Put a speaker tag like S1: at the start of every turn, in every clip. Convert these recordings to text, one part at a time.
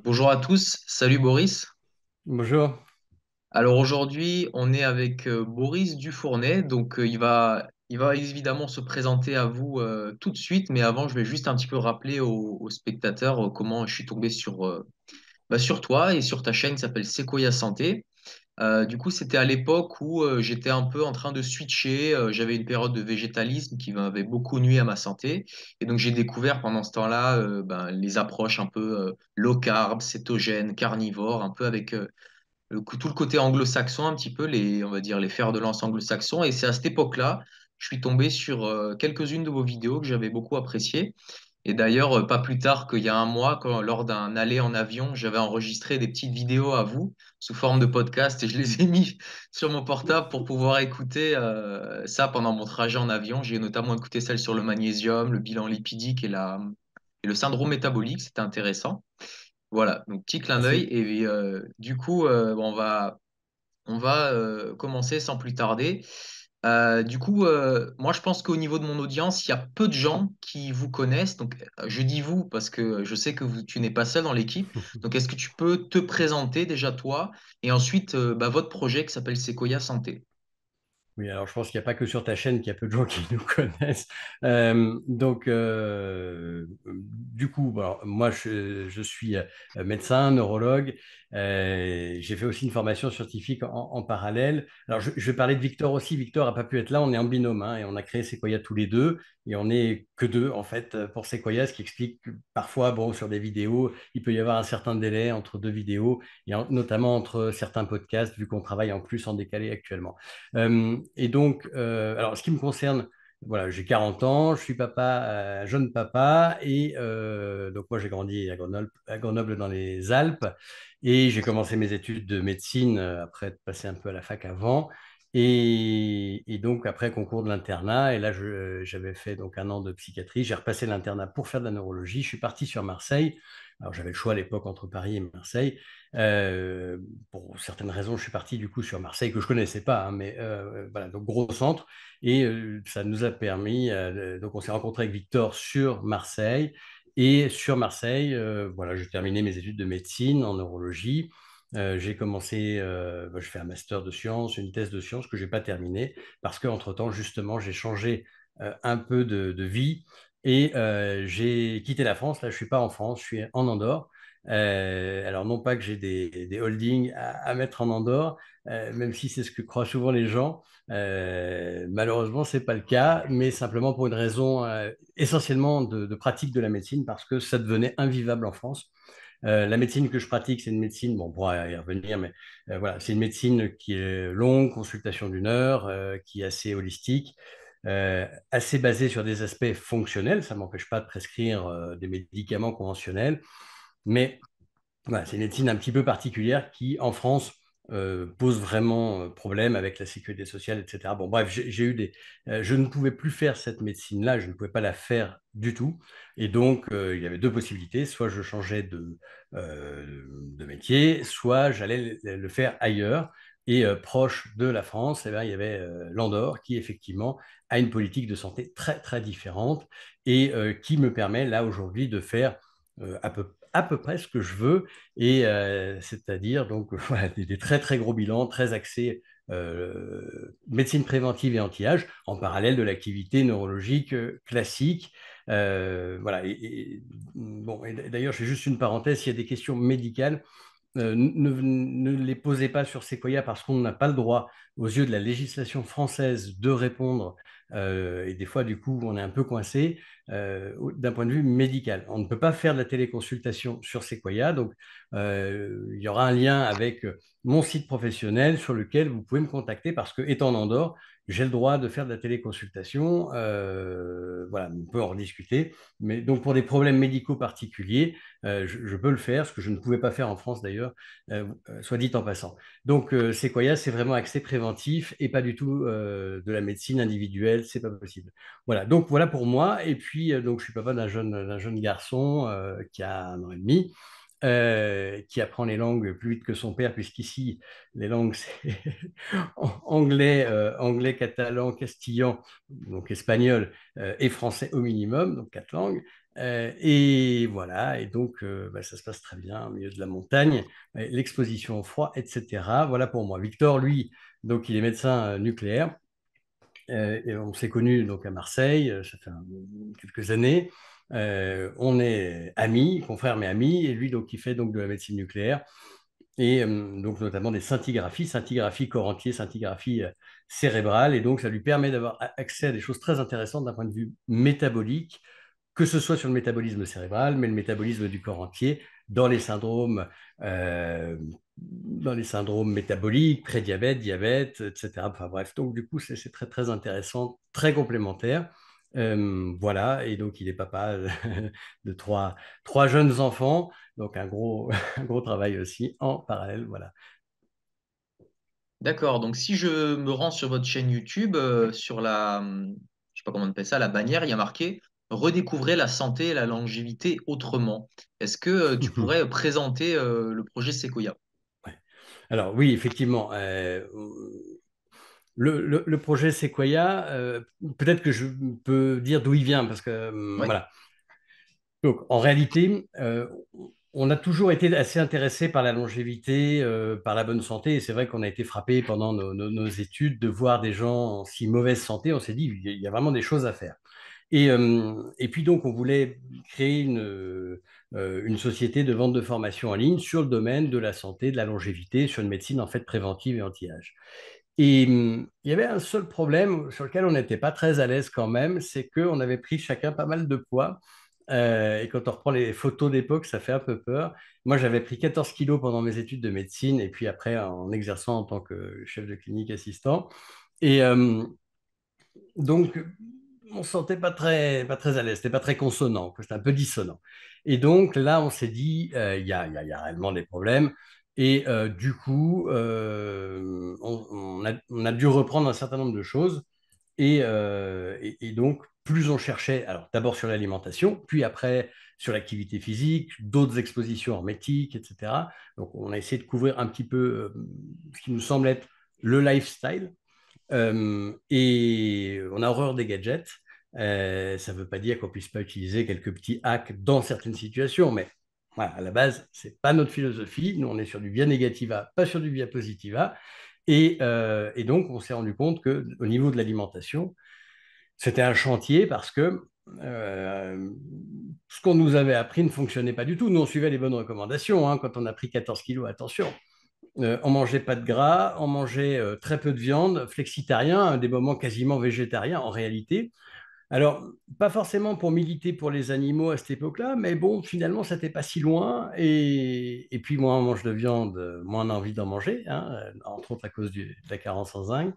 S1: bonjour à tous, salut Boris. Bonjour. Alors aujourd'hui, on est avec euh, Boris Dufournet. Donc euh, il, va, il va évidemment se présenter à vous euh, tout de suite, mais avant, je vais juste un petit peu rappeler aux, spectateurs comment je suis tombé sur, bah, sur toi et sur ta chaîne qui s'appelle Sequoia Santé. Euh, du coup, c'était à l'époque où euh, j'étais un peu en train de switcher. Euh, j'avais une période de végétalisme qui m'avait beaucoup nui à ma santé. Et donc, j'ai découvert pendant ce temps-là ben, les approches un peu low carb, cétogène, carnivore, un peu avec tout le côté anglo-saxon, un petit peu les, on va dire, les fers de lance anglo saxon Et c'est à cette époque-là, je suis tombé sur quelques-unes de vos vidéos que j'avais beaucoup appréciées. Et d'ailleurs, euh, pas plus tard qu'il y a un mois, lors d'un aller en avion, j'avais enregistré des petites vidéos à vous sous forme de podcast et je les ai mis sur mon portable pour pouvoir écouter euh, ça pendant mon trajet en avion. J'ai notamment écouté celle sur le magnésium, le bilan lipidique et, la, et le syndrome métabolique. C'était intéressant. Voilà, donc petit clin d'œil. Et euh, du coup, on va, on va commencer sans plus tarder. Euh, du coup, euh, moi, je pense qu'au niveau de mon audience, il y a peu de gens qui vous connaissent. Donc, euh, je dis vous parce que je sais que tu n'es pas seul dans l'équipe. Donc, est-ce que tu peux te présenter déjà toi et ensuite bah, votre projet qui s'appelle Sequoia Santé Oui, alors je pense qu'il n'y a pas que sur ta chaîne qu'il y a peu de gens qui nous
S2: connaissent. donc, du coup, bah, moi, je, suis médecin, neurologue euh, j'ai fait aussi une formation scientifique en, parallèle. Alors, je, vais parler de Victor aussi. Victor n'a pas pu être là. On est en binôme hein, et on a créé Sequoia tous les deux. Et on n'est que deux, en fait, pour Sequoia, ce qui explique que parfois, bon, sur des vidéos, il peut y avoir un certain délai entre deux vidéos et notamment entre certains podcasts, vu qu'on travaille en plus en décalé actuellement. Euh, et donc, euh, alors, ce qui me concerne, voilà, j'ai 40 ans, je suis papa, euh, jeune papa, et euh, donc moi j'ai grandi à Grenoble, dans les Alpes, et j'ai commencé mes études de médecine euh, après de passer un peu à la fac avant, et, et donc après concours de l'internat, et là j'avais fait donc un an de psychiatrie, j'ai repassé l'internat pour faire de la neurologie, je suis parti sur Marseille, alors j'avais le choix à l'époque entre Paris et Marseille, euh, pour certaines raisons, je suis parti du coup sur Marseille que je connaissais pas, hein, mais euh, voilà, donc gros centre. Et euh, ça nous a permis, donc on s'est rencontré avec Victor sur Marseille. Et sur Marseille, voilà, j'ai terminé mes études de médecine en neurologie. j'ai commencé, bah, je fais un master de sciences, une thèse de sciences que je n'ai pas terminée parce qu'entre temps, justement, j'ai changé un peu de, de vie et j'ai quitté la France. Là, je suis pas en France, je suis en Andorre. Euh, alors, non pas que j'ai des, holdings à, mettre en Andorre, euh, même si c'est ce que croient souvent les gens. Euh, malheureusement, ce n'est pas le cas, mais simplement pour une raison essentiellement de, pratique de la médecine, parce que ça devenait invivable en France. la médecine que je pratique, c'est une médecine, bon, on y revenir, mais voilà, c'est une médecine qui est longue, consultation d'une heure, qui est assez holistique, assez basée sur des aspects fonctionnels. Ça ne m'empêche pas de prescrire des médicaments conventionnels, mais c'est une médecine un petit peu particulière qui, en France, euh, pose vraiment euh, problème avec la sécurité sociale, etc. Bon, bref, j'ai eu des. Euh, je ne pouvais plus faire cette médecine-là, je ne pouvais pas la faire du tout. Et donc, il y avait deux possibilités soit je changeais de, de métier, soit j'allais le, faire ailleurs. Et proche de la France, eh ben, il y avait l'Andorre qui, effectivement, a une politique de santé très, très différente et qui me permet, là, aujourd'hui, de faire à peu près à peu près ce que je veux, et euh, c'est-à-dire donc des, très très gros bilans, très axés euh, médecine préventive et anti-âge, en parallèle de l'activité neurologique euh, classique. voilà. Et, bon, d'ailleurs, j'ai juste une parenthèse. S'il y a des questions médicales, ne, ne, les posez pas sur Sequoia parce qu'on n'a pas le droit, aux yeux de la législation française, de répondre euh, et des fois, du coup, on est un peu coincé euh, d'un point de vue médical. On ne peut pas faire de la téléconsultation sur Sequoia, donc euh, il y aura un lien avec mon site professionnel sur lequel vous pouvez me contacter parce que, étant en Andorre, j'ai le droit de faire de la téléconsultation, euh, voilà, on peut en rediscuter. Mais donc pour des problèmes médicaux particuliers, euh, je, peux le faire, ce que je ne pouvais pas faire en France d'ailleurs, euh, soit dit en passant. Donc Sequoia, c'est vraiment accès préventif et pas du tout de la médecine individuelle, c'est pas possible. Voilà, donc voilà pour moi. Et puis donc je suis papa d'un jeune, d'un jeune garçon qui a un an et demi. Euh, qui apprend les langues plus vite que son père, puisqu'ici, les langues, c'est anglais, euh, anglais, catalan, castillan, donc espagnol euh, et français au minimum, donc quatre langues. et voilà, et donc bah, ça se passe très bien au milieu de la montagne, l'exposition au froid, etc. Voilà pour moi. Victor, lui, donc il est médecin nucléaire. Et on s'est connus donc à Marseille, ça fait quelques années. Euh, on est amis, confrère mais ami, et lui donc qui fait donc de la médecine nucléaire et donc notamment des scintigraphies, scintigraphie corps entier, scintigraphie euh, cérébrale, et donc ça lui permet d'avoir accès à des choses très intéressantes d'un point de vue métabolique, que ce soit sur le métabolisme cérébral, mais le métabolisme du corps entier dans les syndromes, euh, dans les syndromes métaboliques, prédiabète, diabète, etc. Enfin bref, donc du coup c'est très très intéressant, très complémentaire voilà, et donc il est papa de trois, jeunes enfants, donc un gros, travail aussi en parallèle. Voilà.
S1: D'accord, donc si je me rends sur votre chaîne YouTube, euh, sur la, hum, je sais pas comment on appelle ça, la bannière, il y a marqué redécouvrez la santé et la longévité autrement. Est-ce que euh, tu pourrais présenter euh, le projet Sequoia alors oui, effectivement,
S2: le, projet Sequoia, euh, peut-être que je peux dire d'où il vient, parce que euh, voilà. Donc, en réalité, euh, on a toujours été assez intéressé par la longévité, par la bonne santé. Et c'est vrai qu'on a été frappé pendant nos, études de voir des gens en si mauvaise santé. On s'est dit, il y a vraiment des choses à faire. Et, puis donc, on voulait créer une, une société de vente de formation en ligne sur le domaine de la santé, de la longévité, sur une médecine en fait préventive et anti-âge. Et mm, il y avait un seul problème sur lequel on n'était pas très à l'aise quand même, c'est qu'on avait pris chacun pas mal de poids. Euh, et quand on reprend les photos d'époque, ça fait un peu peur. Moi, j'avais pris 14 kilos pendant mes études de médecine et puis après en exerçant en tant que chef de clinique assistant. Et euh, donc, on ne se sentait pas très, pas très à l'aise, c'était pas très consonant, c'était un peu dissonant. Et donc là, on s'est dit, euh, il y, a réellement des problèmes. Et euh, du coup, euh, on, a, dû reprendre un certain nombre de choses. Euh, et, et donc, plus on cherchait, alors d'abord sur l'alimentation, puis après sur l'activité physique, d'autres expositions hermétiques, etc. Donc, on a essayé de couvrir un petit peu ce qui nous semble être le lifestyle. et on a horreur des gadgets. ça ne veut pas dire qu'on ne puisse pas utiliser quelques petits hacks dans certaines situations, mais à la base, ce n'est pas notre philosophie. Nous, on est sur du bien negativa, pas sur du bien positiva. Et, euh, donc, on s'est rendu compte qu'au niveau de l'alimentation, c'était un chantier parce que euh, ce qu'on nous avait appris ne fonctionnait pas du tout. Nous, on suivait les bonnes recommandations. Hein. quand on a pris 14 kilos, attention, euh, on mangeait pas de gras, on mangeait très peu de viande, flexitarien, des moments quasiment végétarien en réalité. Alors, pas forcément pour militer pour les animaux à cette époque-là, mais bon, finalement, ça n'était pas si loin. Et, puis, moins on mange de viande, moins on a envie d'en manger, hein, entre autres à cause de la carence en zinc.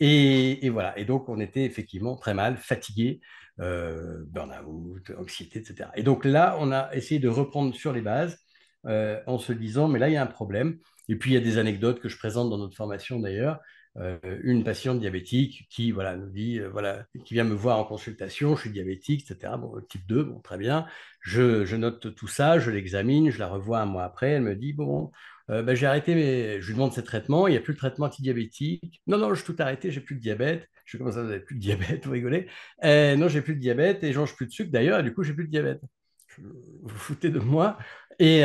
S2: Et, voilà. Et donc, on était effectivement très mal, fatigué, euh, burn-out, anxiété, etc. Et donc là, on a essayé de reprendre sur les bases euh, en se disant, mais là, il y a un problème. Et puis, il y a des anecdotes que je présente dans notre formation d'ailleurs, euh, une patiente diabétique qui voilà, nous dit, euh, voilà, qui vient me voir en consultation, je suis diabétique, etc. Bon, type 2, bon, très bien. Je, note tout ça, je l'examine, je la revois un mois après, elle me dit, bon, euh, bah, j'ai arrêté, mais je lui demande ses traitements, il n'y a plus de traitement antidiabétique. Non, non, j'ai tout arrêté, j'ai plus de diabète. Je suis comme ça, vous plus de diabète, vous rigolez. Eh, non, j'ai plus de diabète et mange plus de sucre d'ailleurs, et du coup, j'ai plus de diabète. Vous vous foutez de moi. Et,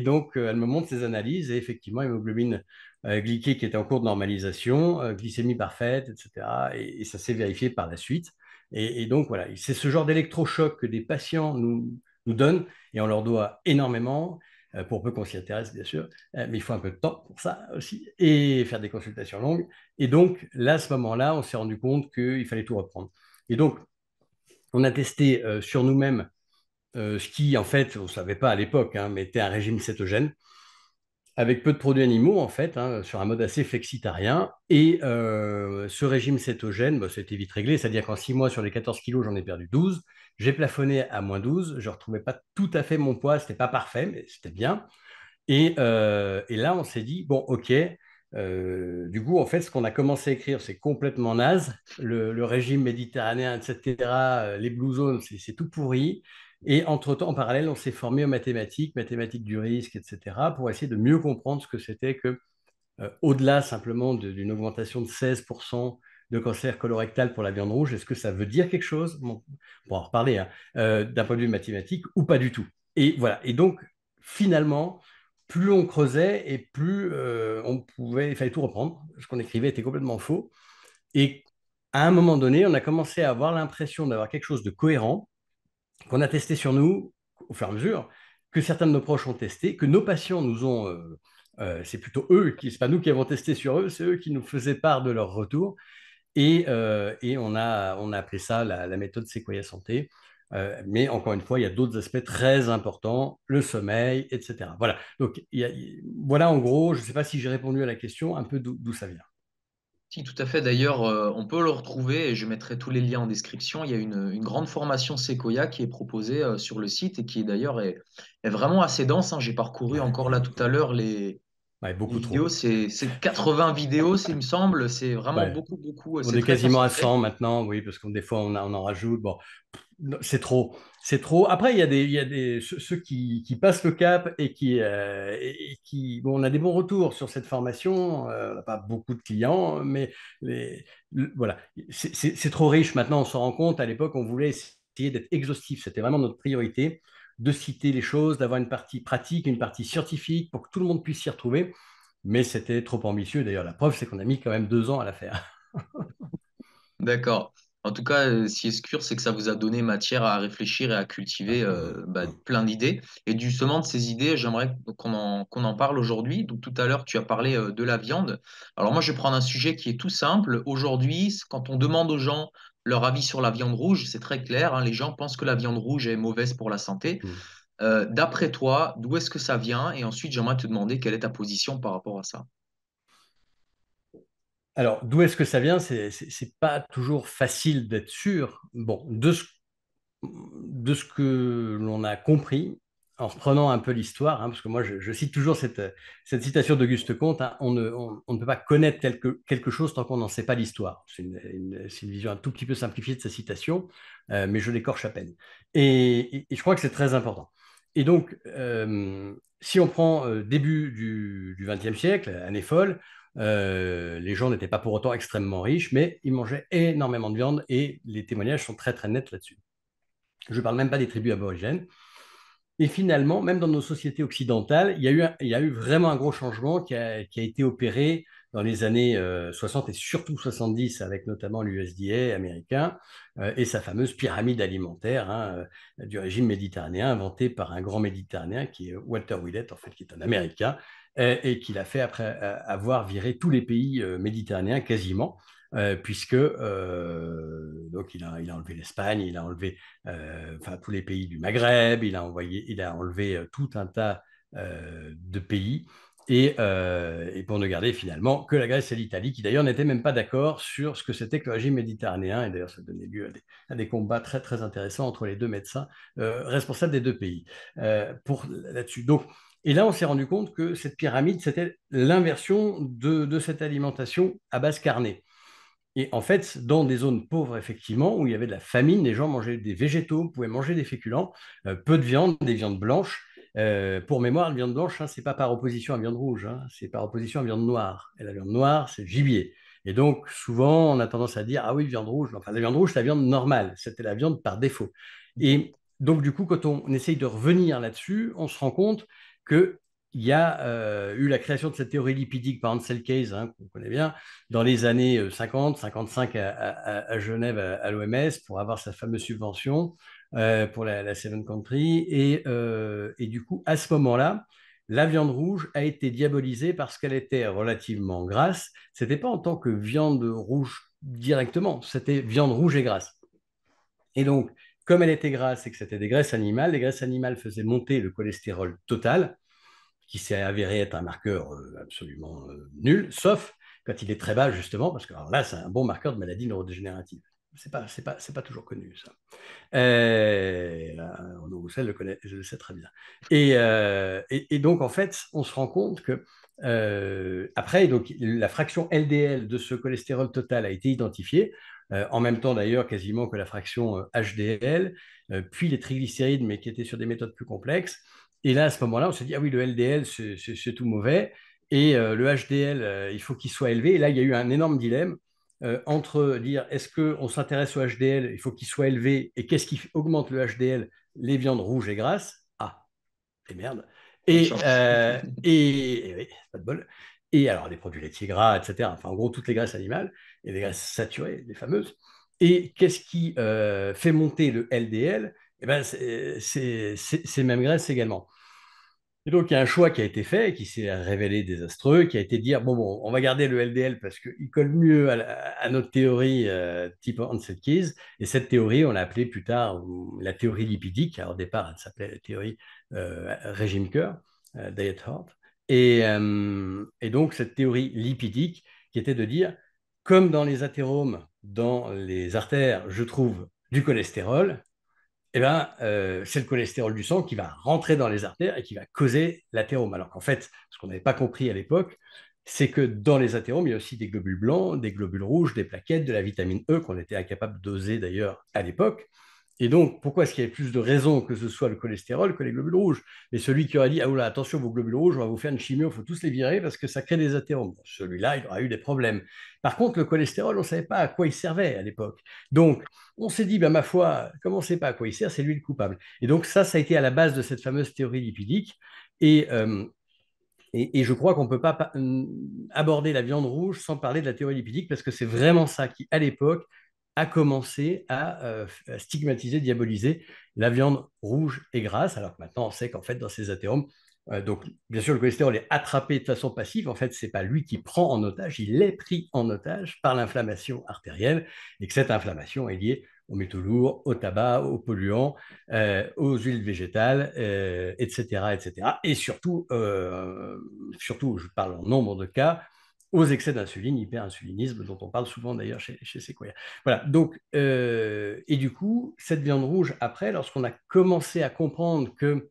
S2: donc, elle me montre ses analyses et effectivement, hémoglobine euh, glycée qui était en cours de normalisation, euh, glycémie parfaite, etc. Et, ça s'est vérifié par la suite. Et, donc voilà, c'est ce genre d'électrochoc que des patients nous, donnent et on leur doit énormément euh, pour peu qu'on s'y intéresse, bien sûr, mais il faut un peu de temps pour ça aussi, et faire des consultations longues. Et donc, là, à ce moment-là, on s'est rendu compte qu'il fallait tout reprendre. Et donc, on a testé sur nous-mêmes ce qui, en fait, on ne savait pas à l'époque, hein, mais était un régime cétogène avec peu de produits animaux en fait, hein, sur un mode assez flexitarien. Et euh, ce régime cétogène, bah, c'était vite réglé, c'est-à-dire qu'en 6 mois sur les 14 kilos, j'en ai perdu 12. J'ai plafonné à moins 12, je ne retrouvais pas tout à fait mon poids, ce n'était pas parfait, mais c'était bien. Euh, et, là, on s'est dit, bon, ok, euh, du coup, en fait, ce qu'on a commencé à écrire, c'est complètement naze. Le, le, régime méditerranéen, etc., les blue zones, c'est tout pourri. Et entre-temps, en parallèle, on s'est formé aux mathématiques, mathématiques du risque, etc., pour essayer de mieux comprendre ce que c'était que, euh, au-delà simplement d'une augmentation de 16% de cancer colorectal pour la viande rouge, est-ce que ça veut dire quelque chose bon, On va en reparler hein, euh, d'un point de vue mathématique ou pas du tout. Et voilà. Et donc, finalement, plus on creusait et plus euh, on pouvait, il fallait tout reprendre. Ce qu'on écrivait était complètement faux. Et à un moment donné, on a commencé à avoir l'impression d'avoir quelque chose de cohérent qu'on a testé sur nous au fur et à mesure, que certains de nos proches ont testé, que nos patients nous ont, euh, euh, c'est plutôt eux, qui, c'est pas nous qui avons testé sur eux, c'est eux qui nous faisaient part de leur retour. Et, euh, on, a, on a appelé ça la, méthode Sequoia Santé. mais encore une fois, il y a d'autres aspects très importants, le sommeil, etc. Voilà. Donc, voilà en gros, je ne sais pas si j'ai répondu à la question, un peu d'où
S1: ça vient. Si, tout à fait. D'ailleurs, euh, on peut le retrouver et je mettrai tous les liens en description. Il y a une, grande formation Sequoia qui est proposée euh, sur le site et qui d'ailleurs est, vraiment assez dense. Hein. J'ai parcouru encore là tout à l'heure les, beaucoup trop. c'est 80 vidéos, il me semble. C'est vraiment beaucoup, beaucoup. Euh, on est, quasiment à 100
S2: maintenant, oui, parce que des fois, on, on en rajoute. Bon, c'est trop. C'est trop. Après, il y a des, il y a des ceux qui, qui, passent le cap et qui, euh, qui bon, on a des bons retours sur cette formation. Euh, on n'a pas beaucoup de clients, mais voilà, c'est trop riche. Maintenant, on s'en rend compte. À l'époque, on voulait essayer d'être exhaustif. C'était vraiment notre priorité de citer les choses, d'avoir une partie pratique, une partie scientifique pour que tout le monde puisse s'y retrouver. Mais c'était trop ambitieux. D'ailleurs, la preuve, c'est qu'on a mis quand même deux ans à la faire.
S1: D'accord. En tout cas, si euh, c'est sûr, c'est que ça vous a donné matière à réfléchir et à cultiver euh, bah, plein d'idées. Et du justement, de ces idées, j'aimerais qu'on en, parle aujourd'hui. Donc, tout à l'heure, tu as parlé euh, de la viande. Alors, moi, je vais prendre un sujet qui est tout simple. Aujourd'hui, quand on demande aux gens leur avis sur la viande rouge, c'est très clair. Hein, les gens pensent que la viande rouge est mauvaise pour la santé. Mmh. Euh, d'après toi, d'où est-ce que ça vient Et ensuite, j'aimerais te demander quelle est ta position par rapport à ça. Alors, d'où est-ce que ça vient Ce n'est pas toujours facile d'être sûr.
S2: Bon, de ce, de ce que l'on a compris, en reprenant un peu l'histoire, hein, parce que moi je, cite toujours cette, citation d'Auguste Comte, hein, on, ne, peut pas connaître quelque, chose tant qu'on n'en sait pas l'histoire. C'est une, vision un tout petit peu simplifiée de sa citation, euh, mais je l'écorche à peine. Et, je crois que c'est très important. Et donc, euh, si on prend euh, début du XXe siècle, année folle, les gens n'étaient pas pour autant extrêmement riches, mais ils mangeaient énormément de viande et les témoignages sont très très nets là-dessus. Je ne parle même pas des tribus aborigènes. Et finalement, même dans nos sociétés occidentales, il y a eu, vraiment un gros changement qui a, été opéré dans les années 60 euh, et surtout 70 avec notamment l'USDA américain euh, et sa fameuse pyramide alimentaire hein, euh, du régime méditerranéen inventée par un grand méditerranéen qui est Walter Willett en fait qui est un américain et, qui l'a fait après avoir viré tous les pays méditerranéens quasiment puisqu'il euh, puisque euh, donc il a, enlevé l'Espagne, il a enlevé euh, enfin, tous les pays du Maghreb, il a, envoyé, il a enlevé tout un tas de pays. Et, pour ne garder finalement que la Grèce et l'Italie, qui d'ailleurs n'étaient même pas d'accord sur ce que c'était que le régime méditerranéen. Et d'ailleurs, ça donnait lieu à des, combats très, très intéressants entre les deux médecins responsables des deux pays. pour là-dessus. Donc, et là, on s'est rendu compte que cette pyramide, c'était l'inversion de, de, cette alimentation à base carnée. Et en fait, dans des zones pauvres, effectivement, où il y avait de la famine, les gens mangeaient des végétaux, pouvaient manger des féculents, euh, peu de viande, des viandes blanches. Euh, pour mémoire, la viande blanche, hein, ce n'est pas par opposition à la viande rouge, hein, c'est par opposition à la viande noire. Et la viande noire, c'est le gibier. Et donc, souvent, on a tendance à dire, ah oui, viande rouge. la viande rouge, c'est la viande normale, c'était la viande par défaut. Mmh. Et donc, du coup, quand on essaye de revenir là-dessus, on se rend compte que il y a euh, eu la création de cette théorie lipidique par Ansel Keys, hein, qu'on connaît bien, dans les années 50, euh, 55 à, Genève, à, l'OMS, pour avoir sa fameuse subvention euh, pour la, Seven Country. Et, et, du coup, à ce moment-là, la viande rouge a été diabolisée parce qu'elle était relativement grasse. Ce n'était pas en tant que viande rouge directement, c'était viande rouge et grasse. Et donc, comme elle était grasse et que c'était des graisses animales, les graisses animales faisaient monter le cholestérol total, qui s'est avéré être un marqueur euh, absolument euh, nul, sauf quand il est très bas, justement, parce que là, c'est un bon marqueur de maladie neurodégénérative. Ce n'est pas, pas, toujours connu, ça. Euh, Renaud Roussel le connaît, je le sais très bien. Et, euh, donc, en fait, on se rend compte que, après, donc, la fraction LDL de ce cholestérol total a été identifiée, en même temps d'ailleurs quasiment que la fraction HDL, puis les triglycérides, mais qui étaient sur des méthodes plus complexes. Et là, à ce moment-là, on s'est dit, ah oui, le LDL, c'est tout mauvais. Et euh, le HDL, euh, il faut qu'il soit élevé. Et là, il y a eu un énorme dilemme euh, entre dire, est-ce qu'on s'intéresse au HDL, il faut qu'il soit élevé, et qu'est-ce qui augmente le HDL Les viandes rouges et grasses. Ah, des merdes Et, et, oui, pas de bol. Et alors, les produits laitiers gras, etc. Enfin, en gros, toutes les graisses animales et les graisses saturées, les fameuses. Et qu'est-ce qui fait monter le LDL eh ben, c'est même mêmes graisses également. Et donc, il y a un choix qui a été fait, qui s'est révélé désastreux, qui a été de dire bon, bon, on va garder le LDL parce qu'il colle mieux à, notre théorie euh, type Hanset Keys. Et cette théorie, on l'a appelée plus tard la théorie lipidique. Alors, au départ, elle s'appelait la théorie euh, régime cœur, euh, diet heart. Et, et, donc, cette théorie lipidique qui était de dire comme dans les athéromes, dans les artères, je trouve du cholestérol, eh ben, euh, c'est le cholestérol du sang qui va rentrer dans les artères et qui va causer l'athérome. Alors qu'en fait, ce qu'on n'avait pas compris à l'époque, c'est que dans les athéromes, il y a aussi des globules blancs, des globules rouges, des plaquettes, de la vitamine E qu'on était incapable d'oser d'ailleurs à l'époque. Et donc, pourquoi est-ce qu'il y avait plus de raisons que ce soit le cholestérol que les globules rouges Mais celui qui aurait dit, ah oula, attention, vos globules rouges, on va vous faire une chimie, il faut tous les virer parce que ça crée des athéromes. Celui-là, il aura eu des problèmes. Par contre, le cholestérol, on ne savait pas à quoi il servait à l'époque. Donc, on s'est dit, bah, ma foi, comme on ne sait pas à quoi il sert, c'est lui le coupable. Et donc, ça, ça a été à la base de cette fameuse théorie lipidique. et euh, je crois qu'on ne peut pas mm, aborder la viande rouge sans parler de la théorie lipidique parce que c'est vraiment ça qui, à l'époque, a commencé euh, à, stigmatiser, diaboliser la viande rouge et grasse, alors que maintenant on sait qu'en fait dans ces athéromes, euh, donc bien sûr le cholestérol est attrapé de façon passive, en fait ce n'est pas lui qui prend en otage, il est pris en otage par l'inflammation artérielle et que cette inflammation est liée aux métaux lourds, au tabac, aux polluants, euh, aux huiles végétales, etc., etc. Et surtout, surtout, je parle en nombre de cas, aux excès d'insuline, hyperinsulinisme, dont on parle souvent d'ailleurs chez, chez Sequoia. Voilà, donc, euh, et du coup, cette viande rouge, après, lorsqu'on a commencé à comprendre que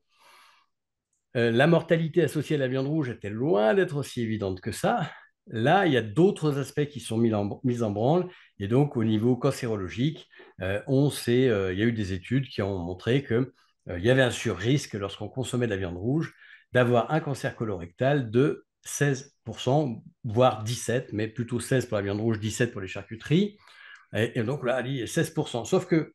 S2: euh, la mortalité associée à la viande rouge était loin d'être aussi évidente que ça, là, il y a d'autres aspects qui sont mis en, mise en, branle, et donc au niveau cancérologique, euh, on sait, il y a eu des études qui ont montré qu'il il y avait un sur-risque lorsqu'on consommait de la viande rouge d'avoir un cancer colorectal de 16%, voire 17%, mais plutôt 16% pour la viande rouge, 17% pour les charcuteries. Et, donc là, y est 16%. Sauf que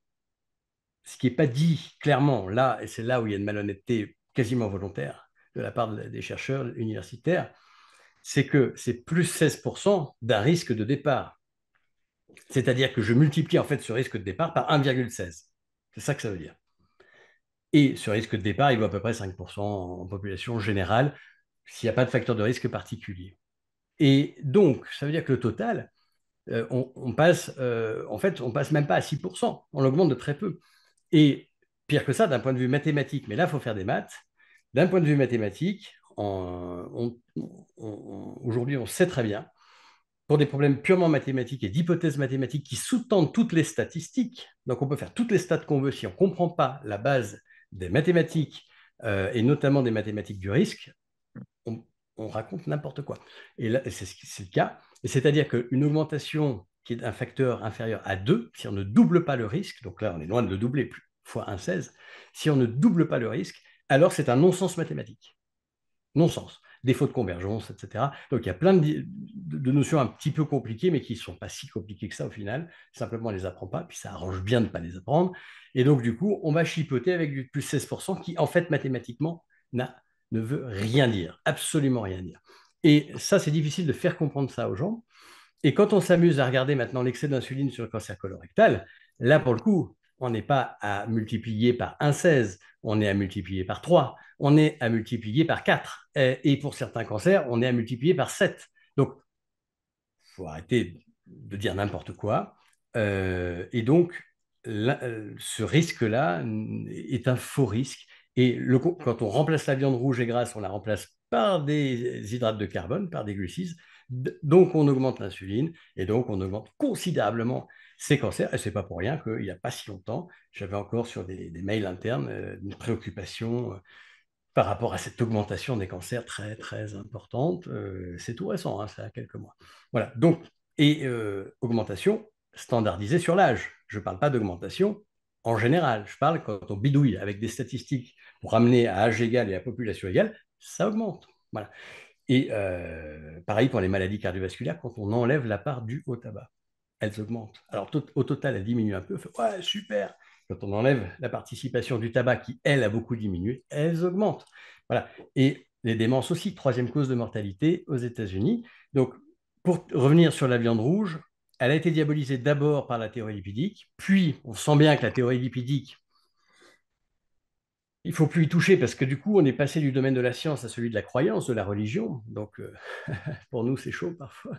S2: ce qui n'est pas dit clairement là, et c'est là où il y a une malhonnêteté quasiment volontaire de la part des chercheurs universitaires, c'est que c'est plus 16% d'un risque de départ. C'est-à-dire que je multiplie en fait ce risque de départ par 1,16. C'est ça que ça veut dire. Et ce risque de départ, il vaut à peu près 5% en population générale s'il n'y a pas de facteur de risque particulier. Et donc, ça veut dire que le total, euh, on, passe, euh, en fait, on passe même pas à 6%, on l'augmente de très peu. Et pire que ça, d'un point de vue mathématique, mais là, il faut faire des maths, d'un point de vue mathématique, aujourd'hui, on sait très bien, pour des problèmes purement mathématiques et d'hypothèses mathématiques qui sous-tendent toutes les statistiques, donc on peut faire toutes les stats qu'on veut, si on ne comprend pas la base des mathématiques, euh, et notamment des mathématiques du risque, on raconte n'importe quoi. Et là, c'est le cas. C'est-à-dire qu'une augmentation qui est un facteur inférieur à 2, si on ne double pas le risque, donc là on est loin de le doubler, plus, fois 1,16, si on ne double pas le risque, alors c'est un non-sens mathématique. Non-sens. Défaut de convergence, etc. Donc il y a plein de, notions un petit peu compliquées, mais qui ne sont pas si compliquées que ça au final. Simplement, on ne les apprend pas, puis ça arrange bien de ne pas les apprendre. Et donc, du coup, on va chipoter avec du plus 16%, qui en fait mathématiquement n'a ne veut rien dire, absolument rien dire. Et ça, c'est difficile de faire comprendre ça aux gens. Et quand on s'amuse à regarder maintenant l'excès d'insuline sur le cancer colorectal, là, pour le coup, on n'est pas à multiplier par 1,16, on est à multiplier par 3, on est à multiplier par 4. Et pour certains cancers, on est à multiplier par 7. Donc, il faut arrêter de dire n'importe quoi. Euh, et donc, euh, ce risque-là est un faux risque et mmh. quand on remplace la viande rouge et grasse, on la remplace par des euh, hydrates de carbone, par des glucides. Donc, on augmente l'insuline et donc on augmente considérablement ces cancers. Et c'est pas pour rien qu'il n'y a pas si longtemps, j'avais encore sur des, mails internes euh, une préoccupation euh, par rapport à cette augmentation des cancers très, très importante. c'est tout récent, hein, ça a quelques mois. Voilà. Donc, et augmentation standardisée sur l'âge. Je ne parle pas d'augmentation en général. Je parle quand on bidouille avec des statistiques ramener à âge égal et à population égale, ça augmente. Voilà. Et euh, pareil pour les maladies cardiovasculaires, quand on enlève la part du haut tabac, elles augmentent. Alors au total, elles diminuent un peu. ouais, super. Quand on enlève la participation du tabac, qui elle a beaucoup diminué, elles augmentent. Voilà. Et les démences aussi, troisième cause de mortalité aux États-Unis. Donc, pour revenir sur la viande rouge, elle a été diabolisée d'abord par la théorie lipidique, puis on sent bien que la théorie lipidique il faut plus y toucher parce que du coup, on est passé du domaine de la science à celui de la croyance, de la religion. Donc, euh, pour nous, c'est chaud parfois.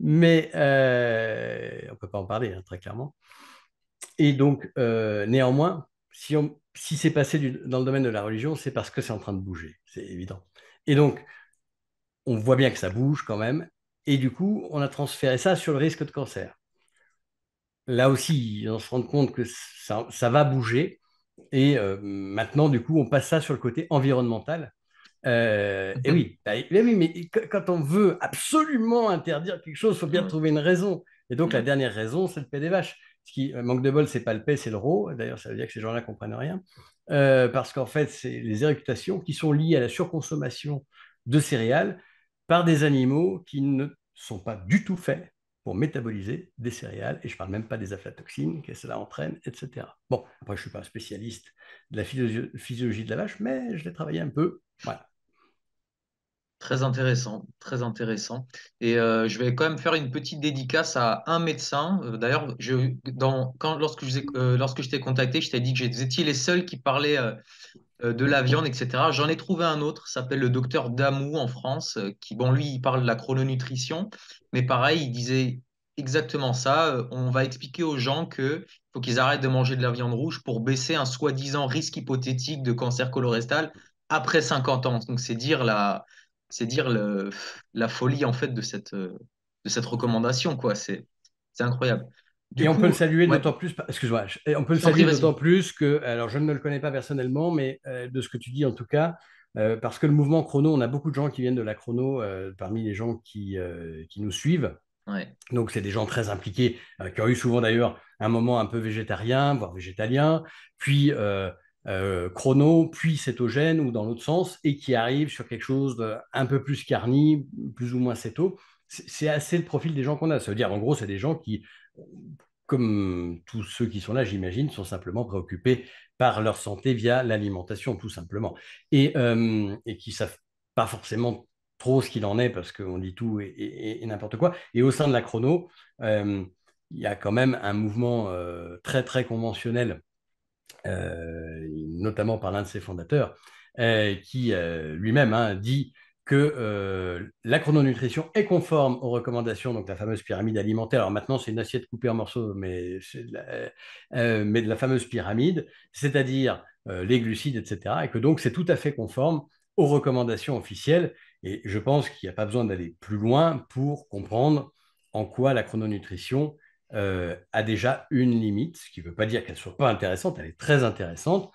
S2: Mais euh, on ne peut pas en parler, hein, très clairement. Et donc, euh, néanmoins, si, c'est passé dans le domaine de la religion, c'est parce que c'est en train de bouger, c'est évident. Et donc, on voit bien que ça bouge quand même. Et du coup, on a transféré ça sur le risque de cancer. Là aussi, on se rend compte que ça va bouger et euh, maintenant, du coup, on passe ça sur le côté environnemental. Euh, et oui, bah, mais quand on veut absolument interdire quelque chose, il faut bien mm. trouver une raison. Et donc, la mm. dernière raison, c'est le paix des vaches. Ce qui euh, manque de bol, c'est pas le paix, c'est le ro. D'ailleurs, ça veut dire que ces gens-là comprennent rien. parce qu'en fait, c'est les éructations qui sont liées à la surconsommation de céréales par des animaux qui ne sont pas du tout faits pour métaboliser des céréales, et je ne parle même pas des aflatoxines que cela entraîne, etc. Bon, après, je ne suis pas un spécialiste de la physiologie de la vache, mais je l'ai travaillé un peu.
S1: Voilà. Très intéressant, très intéressant. Et euh, je vais quand même faire une petite dédicace à un médecin. Euh, d'ailleurs, je, dans, quand, lorsque, je, euh, lorsque t'ai contacté, je t'ai dit que vous étiez les seuls qui parlaient de la viande, etc. J'en ai trouvé un autre, s'appelle le docteur Damou en France, qui, bon, lui, il parle de la chrononutrition, mais pareil, il disait exactement ça. On va expliquer aux gens que faut qu'ils arrêtent de manger de la viande rouge pour baisser un soi-disant risque hypothétique de cancer colorectal après 50 ans. Donc, c'est dire la c'est dire la folie en fait de cette, euh, de cette recommandation. quoi. C'est c'est incroyable.
S2: et on peut le saluer d'autant
S1: plus, excuse-moi, on peut le saluer d'autant
S2: plus que, alors je ne le connais pas personnellement, mais euh, de ce que tu dis en tout cas, euh, parce que le mouvement chrono, on a beaucoup de gens qui viennent de la chrono parmi les gens qui, qui nous suivent. Donc c'est des gens très impliqués, qui ont eu souvent d'ailleurs un moment un peu végétarien, voire végétalien, puis euh, chrono, puis cétogène ou dans l'autre sens, et qui arrive sur quelque chose d'un peu plus carni, plus ou moins céto. C'est assez le profil des gens qu'on a. Ça veut dire, en gros, c'est des gens qui, comme tous ceux qui sont là, j'imagine, sont simplement préoccupés par leur santé via l'alimentation, tout simplement. Et, euh, qui ne savent pas forcément trop ce qu'il en est parce qu'on dit tout et, n'importe quoi. Et au sein de la chrono, euh, il y a quand même un mouvement très, très conventionnel euh, notamment par l'un de ses fondateurs, euh, qui euh, lui-même hein, dit que la chrononutrition est conforme aux recommandations, donc la fameuse pyramide alimentaire. Alors maintenant, c'est une assiette coupée en morceaux, mais, de la, fameuse pyramide, c'est-à-dire les glucides, etc. Et que donc, c'est tout à fait conforme aux recommandations officielles. Et je pense qu'il n'y a pas besoin d'aller plus loin pour comprendre en quoi la chrononutrition euh, a déjà une limite, ce qui ne veut pas dire qu'elle ne soit pas intéressante, elle est très intéressante.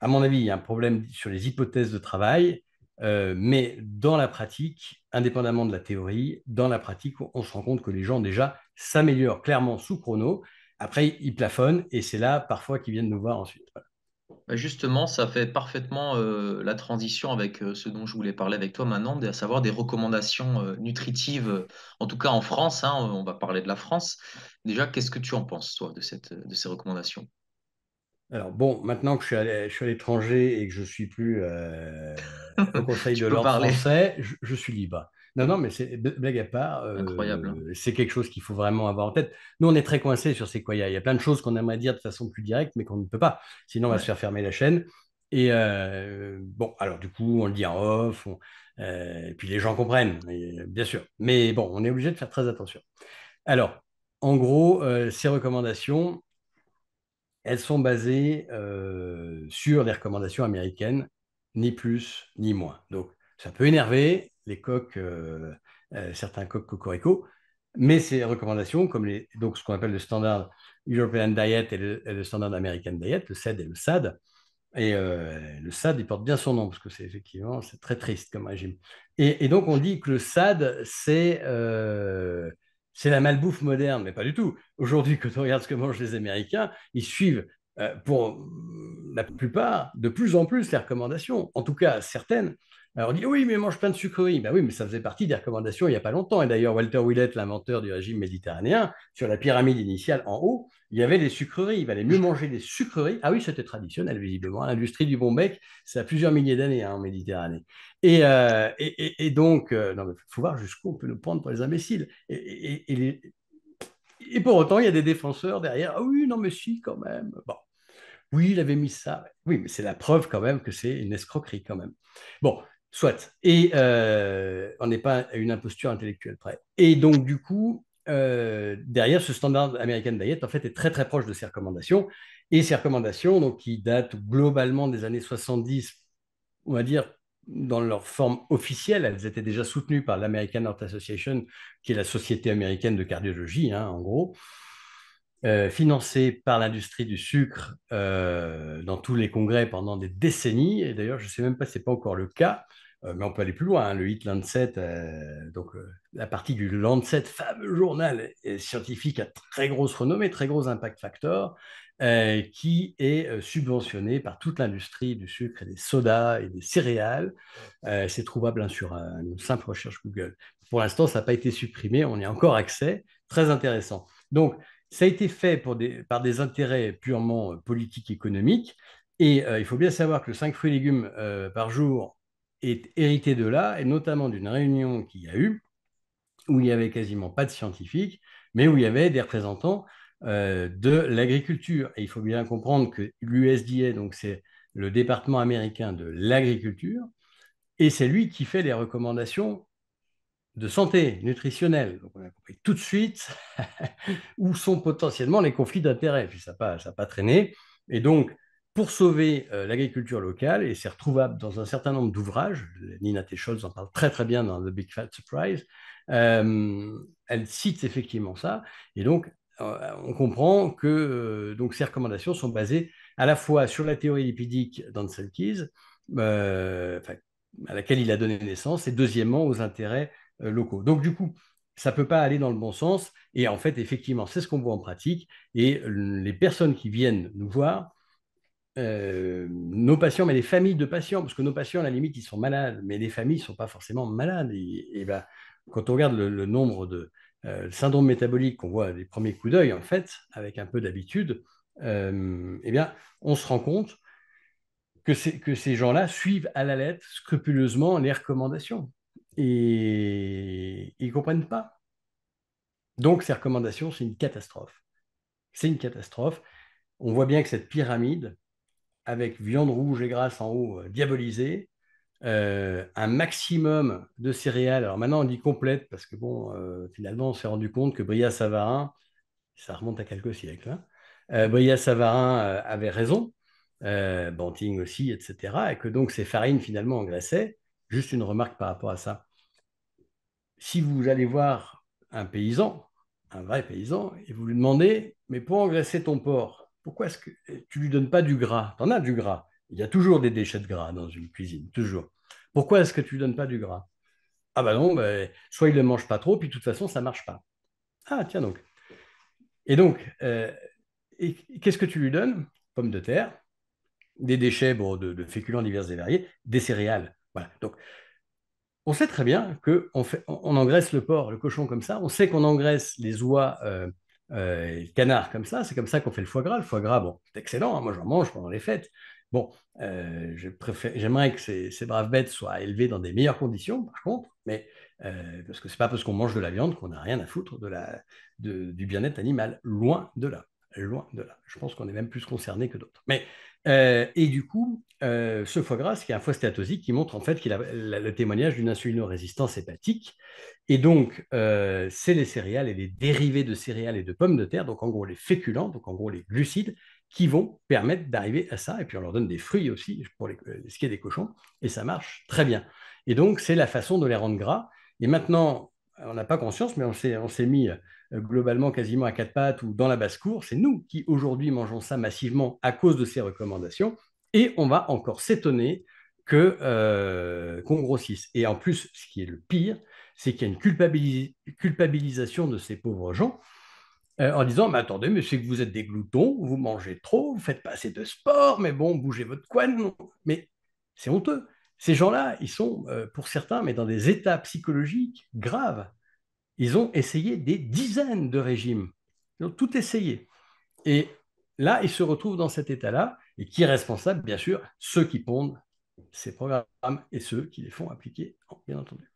S2: À mon avis, il y a un problème sur les hypothèses de travail, euh, mais dans la pratique, indépendamment de la théorie, dans la pratique, on se rend compte que les gens déjà s'améliorent clairement sous chrono. Après, ils plafonnent et c'est là
S1: parfois qu'ils viennent nous voir ensuite. Bah, justement, ça fait parfaitement euh, la transition avec euh, ce dont je voulais parler avec toi maintenant, à savoir des recommandations euh, nutritives, en tout cas en France, hein, on va parler de la France. Déjà, qu'est-ce que tu en penses, toi, de, ces recommandations
S2: Alors bon, maintenant que je suis à, l'étranger et que je suis plus au Conseil de l'ordre français, je, suis libre. Non, non, mais c'est blague à part. Hein. Euh, c'est quelque chose qu'il faut vraiment avoir en tête. Nous, on est très coincé sur Sequoia. Il y a plein de choses qu'on aimerait dire de façon plus directe, mais qu'on ne peut pas. Sinon, on va se faire fermer la chaîne. Et euh, bon, alors du coup, on le dit en off, euh, et puis les gens comprennent, bien sûr. Mais bon, on est obligé de faire très attention. Alors, en gros, ces recommandations, elles sont basées sur les recommandations américaines, ni plus ni moins. Donc, ça peut énerver, les coques, euh, euh, certains coques cocorico. Mais ces recommandations, comme les, donc ce qu'on appelle le standard European Diet et le, standard American Diet, le SAD et le SAD, et euh, le SAD, il porte bien son nom, parce que c'est effectivement c'est très triste comme régime. Et, donc on dit que le SAD, c'est c'est la malbouffe moderne, mais pas du tout. Aujourd'hui, quand on regarde ce que mangent les Américains, ils suivent pour la plupart de plus en plus les recommandations, en tout cas certaines, alors on dit oui, mais mange plein de sucreries. Ben oui, mais ça faisait partie des recommandations il n'y a pas longtemps. Et d'ailleurs, Walter Willett, l'inventeur du régime méditerranéen, sur la pyramide initiale en haut, il y avait des sucreries. Il valait mieux manger des sucreries. Ah oui, c'était traditionnel, visiblement. L'industrie du bon bec, ça a plusieurs milliers d'années hein, en Méditerranée. Et, euh, donc, euh, il faut voir jusqu'où on peut nous prendre pour les imbéciles. Et, pour autant, il y a des défenseurs derrière. Ah oui, non, mais si, quand même. Bon. Oui, il avait mis ça. Oui, mais c'est la preuve quand même que c'est une escroquerie quand même. Bon, Soit. Et euh, on n'est pas à une imposture intellectuelle près. Et donc, du coup, euh, derrière, ce standard American Diet, en fait, est très, très proche de ces recommandations. Et ces recommandations, qui datent globalement des années 70, on va dire, dans leur forme officielle, elles étaient déjà soutenues par l'American Heart Association, qui est la société américaine de cardiologie, hein, en gros. Euh, financé par l'industrie du sucre euh, dans tous les congrès pendant des décennies. Et d'ailleurs, je ne sais même pas si ce n'est pas encore le cas, euh, mais on peut aller plus loin. Hein. Le Hit Lancet, donc la partie du Lancet, fameux journal scientifique à très grosse renommée, très gros impact factor, qui est subventionné par toute l'industrie du sucre et des sodas et des céréales. C'est trouvable hein, sur une simple recherche Google. Pour l'instant, ça n'a pas été supprimé, on y a encore accès. Très intéressant. Donc, ça a été fait par des intérêts purement euh, politiques, économiques. Et euh, il faut bien savoir que le 5 fruits et légumes euh, par jour est hérité de là, et notamment d'une réunion qu'il y a eu, où il n'y avait quasiment pas de scientifiques, mais où il y avait des représentants de l'agriculture. Et il faut bien comprendre que l'USDA, donc c'est le département américain de l'agriculture, et c'est lui qui fait les recommandations de santé nutritionnelle. Donc on a compris tout de suite où sont potentiellement les conflits d'intérêts, puis ça n'a pas, pas traîné. Et donc, pour sauver euh, l'agriculture locale, et c'est retrouvable dans un certain nombre d'ouvrages, Nina Tescholz en parle très très bien dans The Big Fat Surprise, euh, elle cite effectivement ça, et donc euh, on comprend que donc ces recommandations sont basées à la fois sur la théorie lipidique Keys, à laquelle il a donné naissance, et deuxièmement aux intérêts euh, locaux. Donc, du coup, ça ne peut pas aller dans le bon sens. Et en fait, effectivement, c'est ce qu'on voit en pratique. Et les personnes qui viennent nous voir, euh, nos patients, mais les familles de patients, parce que nos patients, à la limite, ils sont malades, mais les familles ne sont pas forcément malades. Et, ben, quand on regarde le, nombre de euh, syndromes métaboliques qu'on voit des premiers coups d'œil, en fait, avec un peu d'habitude, eh bien, on se rend compte que ces gens-là suivent à la lettre, scrupuleusement, les recommandations et ils comprennent pas. Donc ces recommandations, c'est une catastrophe. C'est une catastrophe. On voit bien que cette pyramide, avec viande rouge et grasse en haut euh, diabolisée, euh, un maximum de céréales. Alors maintenant, on dit complète parce que bon, euh, finalement, on s'est rendu compte que Bria Savarin, ça remonte à quelques siècles, hein, Bria Savarin avait raison, Banting aussi, etc., et que donc ces farines finalement engraissaient. Juste une remarque par rapport à ça. Si vous allez voir un paysan, un vrai paysan, et vous lui demandez, mais pour engraisser ton porc, pourquoi est-ce que tu lui donnes pas du gras Tu en as du gras. Il y a toujours des déchets de gras dans une cuisine, toujours. Pourquoi est-ce que tu lui donnes pas du gras Ah ben non, bah, soit il ne le mange pas trop, puis de toute façon, ça marche pas. Ah tiens donc. Et donc, euh, qu'est-ce que tu lui donnes Pommes de terre, des déchets de, de, féculents divers et variés, des céréales. Voilà. Donc, on sait très bien qu'on on engraisse le porc, le cochon comme ça. On sait qu'on engraisse les oies, et euh, euh, le canard comme ça. C'est comme ça qu'on fait le foie gras. Le foie gras, bon, c'est excellent. Hein. moi, j'en mange pendant les fêtes. Bon, euh, j'aimerais que ces, braves bêtes soient élevées dans des meilleures conditions, par contre, mais parce que c'est pas parce qu'on mange de la viande qu'on n'a rien à foutre de la, du bien-être animal. Loin de là. Loin de là. Je pense qu'on est même plus concerné que d'autres. Mais euh, et du coup, euh, ce foie gras, qui un foie stéatosique, qui montre en fait qu'il a le témoignage d'une insulinorésistance hépatique. Et donc, euh, c'est les céréales et les dérivés de céréales et de pommes de terre, donc en gros les féculents, donc en gros les glucides, qui vont permettre d'arriver à ça. Et puis on leur donne des fruits aussi pour les, ce qui est des cochons, et ça marche très bien. Et donc, c'est la façon de les rendre gras. Et maintenant, on n'a pas conscience, mais on s'est mis euh, globalement quasiment à quatre pattes ou dans la basse-cour. C'est nous qui aujourd'hui mangeons ça massivement à cause de ces recommandations. Et on va encore s'étonner euh, qu'on grossisse. Et en plus, ce qui est le pire, c'est qu'il y a une culpabilisation de ces pauvres gens euh, en disant, mais attendez, mais c'est que vous êtes des gloutons, vous mangez trop, vous faites pas assez de sport, mais bon, bougez votre coin. Mais c'est honteux. Ces gens-là, ils sont, euh, pour certains, mais dans des états psychologiques graves. Ils ont essayé des dizaines de régimes. Ils ont tout essayé. Et là, ils se retrouvent dans cet état-là. Et qui est responsable, bien sûr Ceux qui pondent ces programmes et ceux qui les font appliquer, bien entendu.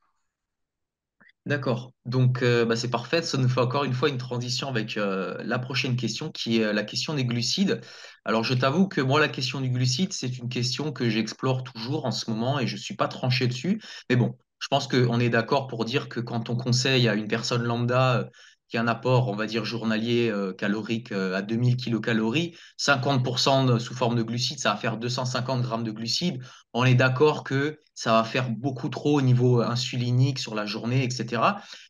S1: D'accord. Donc, euh, bah, c'est parfait. Ça nous fait encore une fois une transition avec euh, la prochaine question qui est euh, la question des glucides. Alors, je t'avoue que moi, la question du glucide, c'est une question que j'explore toujours en ce moment et je ne suis pas tranché dessus. Mais bon, je pense qu'on est d'accord pour dire que quand on conseille à une personne lambda qui a un apport, on va dire, journalier euh, calorique euh, à 2000 kilocalories, 50% sous forme de glucides, ça va faire 250 grammes de glucides. On est d'accord que ça va faire beaucoup trop au niveau insulinique sur la journée, etc.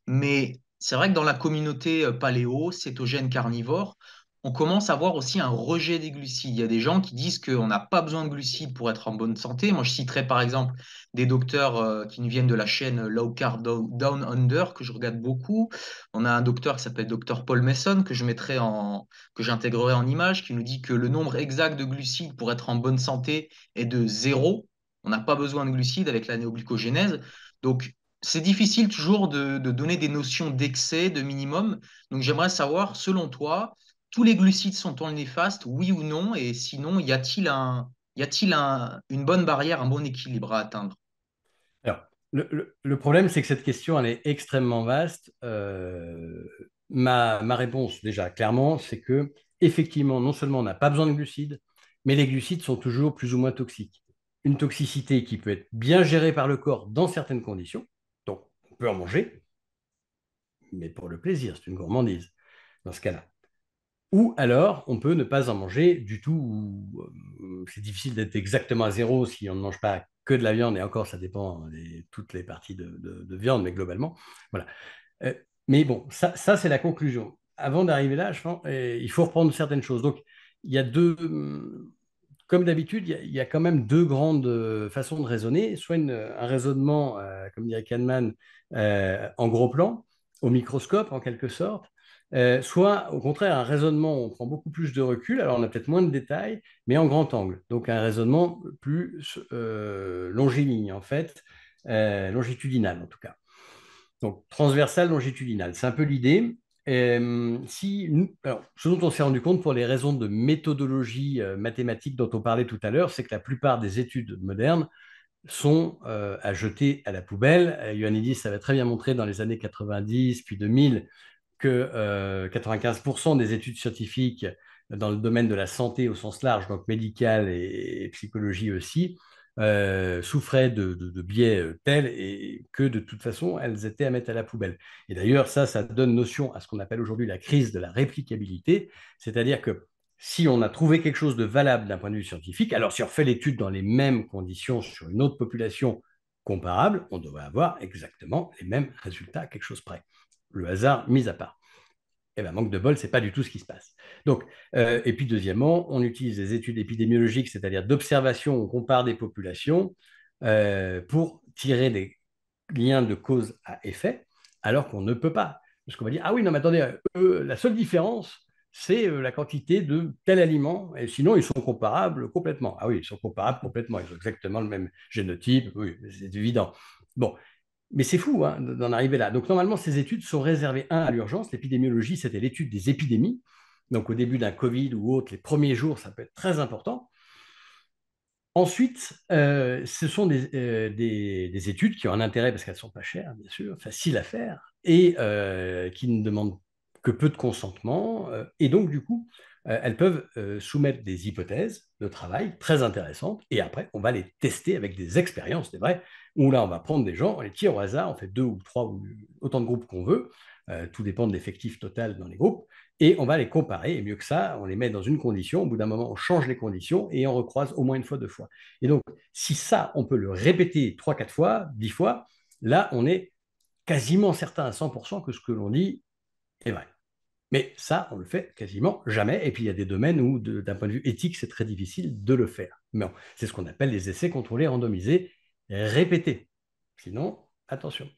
S1: Mais c'est vrai que dans la communauté euh, paléo, cétogène carnivore, on commence à voir aussi un rejet des glucides. Il y a des gens qui disent qu'on n'a pas besoin de glucides pour être en bonne santé. Moi, je citerai par exemple des docteurs euh, qui nous viennent de la chaîne Low Carb Down Under, que je regarde beaucoup. On a un docteur qui s'appelle Dr Paul Mason, que je mettrai en, que j'intégrerai en image, qui nous dit que le nombre exact de glucides pour être en bonne santé est de zéro. On n'a pas besoin de glucides avec la néoglycogénèse. Donc, c'est difficile toujours de, de, donner des notions d'excès, de minimum. Donc, j'aimerais savoir, selon toi, tous les glucides sont-ils néfastes, oui ou non Et sinon, y a-t-il y une bonne barrière, un bon équilibre à atteindre
S2: Alors, le, problème, c'est que cette question, elle est extrêmement vaste. Euh, ma, ma, réponse, déjà, clairement, c'est que effectivement, non seulement on n'a pas besoin de glucides, mais les glucides sont toujours plus ou moins toxiques. Une toxicité qui peut être bien gérée par le corps dans certaines conditions, donc on peut en manger, mais pour le plaisir, c'est une gourmandise dans ce cas-là. Ou alors, on peut ne pas en manger du tout. Euh, c'est difficile d'être exactement à zéro si on ne mange pas que de la viande. Et encore, ça dépend de toutes les parties de, viande, mais globalement, voilà. Euh, mais bon, ça, c'est la conclusion. Avant d'arriver là, euh, il faut reprendre certaines choses. Donc, il y a deux, hmm, comme d'habitude, il y, a quand même deux grandes façons de raisonner. Soit un raisonnement, comme dirait Kahneman, en gros plan, au microscope en quelque sorte, euh, soit, au contraire, un raisonnement, on prend beaucoup plus de recul, alors on a peut-être moins de détails, mais en grand angle. Donc un raisonnement plus euh, longiligne, en fait, euh, longitudinal en tout cas. Donc transversal, longitudinal, c'est un peu l'idée. Euh, si, nous, ce dont on s'est rendu compte pour les raisons de méthodologie mathématique dont on parlait tout à l'heure, c'est que la plupart des études modernes sont à jeter à la poubelle. Ioannidis ça va très bien montré dans les années 90 puis 2000 que 95% euh, des études scientifiques dans le domaine de la santé au sens large, donc médical et, psychologie aussi, euh, souffraient de, biais euh, tels et que de toute façon, elles étaient à mettre à la poubelle. Et d'ailleurs, ça, ça donne notion à ce qu'on appelle aujourd'hui la crise de la réplicabilité, c'est-à-dire que si on a trouvé quelque chose de valable d'un point de vue scientifique, alors si on fait l'étude dans les mêmes conditions sur une autre population comparable, on devrait avoir exactement les mêmes résultats à quelque chose près le hasard mis à part. et eh bien, manque de bol, c'est pas du tout ce qui se passe. Donc, euh, et puis deuxièmement, on utilise des études épidémiologiques, c'est-à-dire d'observation, on compare des populations euh, pour tirer des liens de cause à effet, alors qu'on ne peut pas. Parce qu'on va dire, ah oui, non, mais attendez, euh, la seule différence, c'est la quantité de tel aliment, et sinon, ils sont comparables complètement. Ah oui, ils sont comparables complètement, ils ont exactement le même génotype, oui, c'est évident. Bon, mais c'est fou hein, d'en arriver là. Donc normalement, ces études sont réservées, un, à l'urgence. L'épidémiologie, c'était l'étude des épidémies. Donc au début d'un Covid ou autre, les premiers jours, ça peut être très important. Ensuite, euh, ce sont euh, des, études qui ont un intérêt parce qu'elles ne sont pas chères, bien sûr, faciles à faire, et euh, qui ne demandent que peu de consentement. et donc, du coup, euh, elles peuvent euh, soumettre des hypothèses de travail très intéressantes, et après, on va les tester avec des expériences, c'est vrai, où là, on va prendre des gens, on les tire au hasard, on fait deux ou trois ou autant de groupes qu'on veut, euh, tout dépend de l'effectif total dans les groupes, et on va les comparer, et mieux que ça, on les met dans une condition, au bout d'un moment, on change les conditions, et on recroise au moins une fois, deux fois. Et donc, si ça, on peut le répéter trois, quatre fois, dix fois, là, on est quasiment certain à 100% que ce que l'on dit est vrai. Mais ça, on le fait quasiment jamais. Et puis, il y a des domaines où, d'un point de vue éthique, c'est très difficile de le faire. Mais c'est ce qu'on appelle les essais contrôlés, randomisés, répétés. Sinon, attention.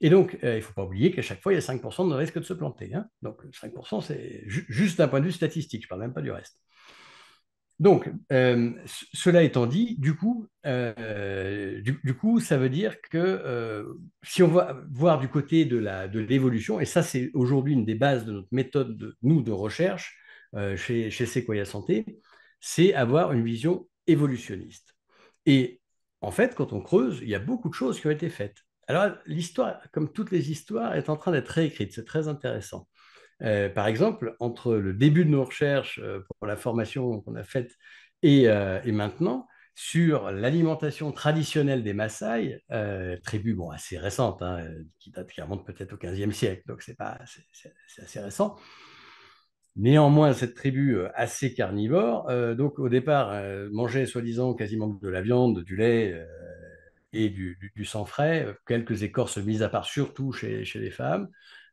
S2: Et donc, euh, il ne faut pas oublier qu'à chaque fois, il y a 5% de risque de se planter. Hein. Donc, 5%, c'est juste d'un point de vue statistique, je ne parle même pas du reste. Donc, euh, cela étant dit, euh, du coup, ça veut dire que euh, si on va voir du côté de, l'évolution, et ça c'est aujourd'hui une des bases de notre méthode, de, nous, de recherche chez, chez Sequoia Santé, c'est avoir une vision évolutionniste. Et en fait, quand on creuse, il y a beaucoup de choses qui ont été faites. Alors, l'histoire, comme toutes les histoires, est en train d'être réécrite, c'est très intéressant. Euh, par exemple, entre le début de nos recherches euh, pour la formation qu'on a faite et, euh, maintenant, sur l'alimentation traditionnelle des Maasai, tribu assez récente, hein, qui, date, clairement peut-être au XVe siècle, donc c'est assez récent. Néanmoins, cette tribu assez carnivore, donc au départ, mangeait soi-disant quasiment de la viande, du lait et du, sang frais, quelques écorces mises à part, surtout chez les femmes.